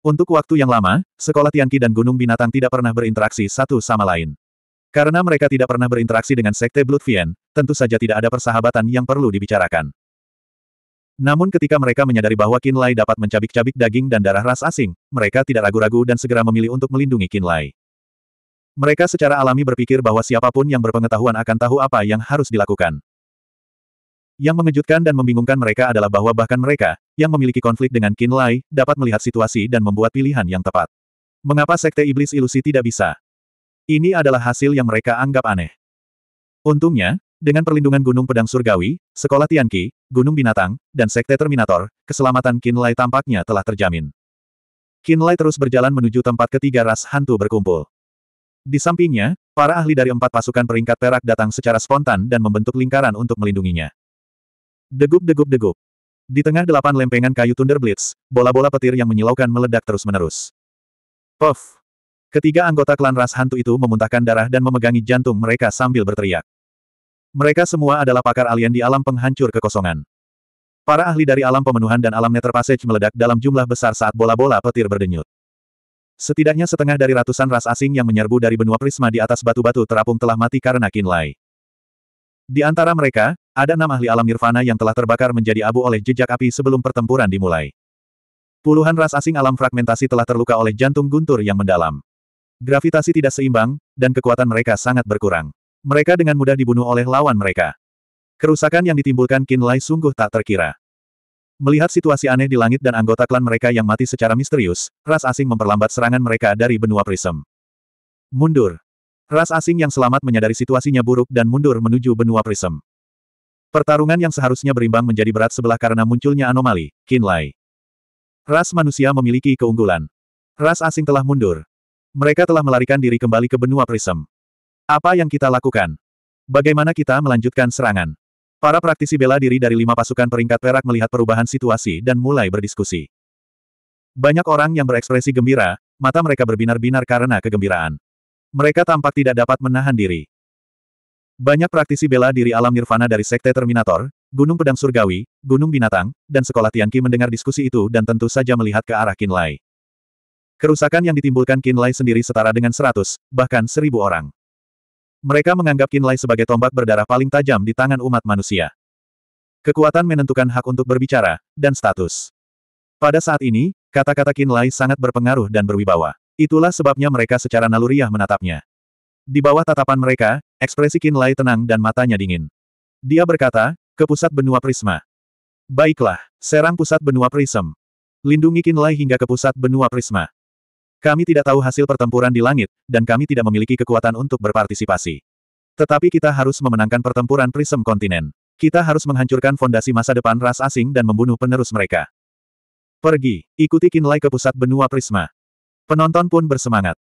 A: Untuk waktu yang lama, sekolah Tianqi dan Gunung Binatang tidak pernah berinteraksi satu sama lain. Karena mereka tidak pernah berinteraksi dengan Sekte Bloodfiend, tentu saja tidak ada persahabatan yang perlu dibicarakan. Namun ketika mereka menyadari bahwa Kinlay dapat mencabik-cabik daging dan darah ras asing, mereka tidak ragu-ragu dan segera memilih untuk melindungi Kinlay. Mereka secara alami berpikir bahwa siapapun yang berpengetahuan akan tahu apa yang harus dilakukan. Yang mengejutkan dan membingungkan mereka adalah bahwa bahkan mereka, yang memiliki konflik dengan Kinlay dapat melihat situasi dan membuat pilihan yang tepat. Mengapa Sekte Iblis Ilusi tidak bisa? Ini adalah hasil yang mereka anggap aneh. Untungnya, dengan perlindungan Gunung Pedang Surgawi, Sekolah Tianqi, Gunung Binatang, dan Sekte Terminator, keselamatan Kinlay tampaknya telah terjamin. Kinlay terus berjalan menuju tempat ketiga ras hantu berkumpul. Di sampingnya, para ahli dari empat pasukan peringkat perak datang secara spontan dan membentuk lingkaran untuk melindunginya. Degup-degup-degup. Di tengah delapan lempengan kayu Thunder Blitz, bola-bola petir yang menyilaukan meledak terus-menerus. Puff! Ketiga anggota klan ras hantu itu memuntahkan darah dan memegangi jantung mereka sambil berteriak. Mereka semua adalah pakar alien di alam penghancur kekosongan. Para ahli dari alam pemenuhan dan alam nether passage meledak dalam jumlah besar saat bola-bola petir berdenyut. Setidaknya setengah dari ratusan ras asing yang menyerbu dari benua prisma di atas batu-batu terapung telah mati karena kinlay. Di antara mereka, ada enam ahli alam nirvana yang telah terbakar menjadi abu oleh jejak api sebelum pertempuran dimulai. Puluhan ras asing alam fragmentasi telah terluka oleh jantung guntur yang mendalam. Gravitasi tidak seimbang, dan kekuatan mereka sangat berkurang. Mereka dengan mudah dibunuh oleh lawan mereka. Kerusakan yang ditimbulkan Qin Lai sungguh tak terkira. Melihat situasi aneh di langit dan anggota klan mereka yang mati secara misterius, ras asing memperlambat serangan mereka dari benua prism. Mundur. Ras asing yang selamat menyadari situasinya buruk dan mundur menuju benua prism. Pertarungan yang seharusnya berimbang menjadi berat sebelah karena munculnya anomali, Qin Lai. Ras manusia memiliki keunggulan. Ras asing telah mundur, mereka telah melarikan diri kembali ke benua Prism. Apa yang kita lakukan? Bagaimana kita melanjutkan serangan? Para praktisi bela diri dari lima pasukan peringkat perak melihat perubahan situasi dan mulai berdiskusi. Banyak orang yang berekspresi gembira, mata mereka berbinar-binar karena kegembiraan. Mereka tampak tidak dapat menahan diri. Banyak praktisi bela diri alam nirvana dari Sekte Terminator, Gunung Pedang Surgawi, Gunung Binatang, dan Sekolah Tianqi mendengar diskusi itu dan tentu saja melihat ke arah Kinlai. Kerusakan yang ditimbulkan Kinlay sendiri setara dengan seratus, bahkan seribu orang. Mereka menganggap Kinlay sebagai tombak berdarah paling tajam di tangan umat manusia. Kekuatan menentukan hak untuk berbicara, dan status. Pada saat ini, kata-kata Kinlay sangat berpengaruh dan berwibawa. Itulah sebabnya mereka secara naluriah menatapnya. Di bawah tatapan mereka, ekspresi Kinlay tenang dan matanya dingin. Dia berkata, ke pusat benua prisma. Baiklah, serang pusat benua prism. Lindungi Kinlay hingga ke pusat benua prisma. Kami tidak tahu hasil pertempuran di langit, dan kami tidak memiliki kekuatan untuk berpartisipasi. Tetapi kita harus memenangkan pertempuran prism kontinen. Kita harus menghancurkan fondasi masa depan ras asing dan membunuh penerus mereka. Pergi, ikuti Kinlay ke pusat benua Prisma. Penonton pun bersemangat.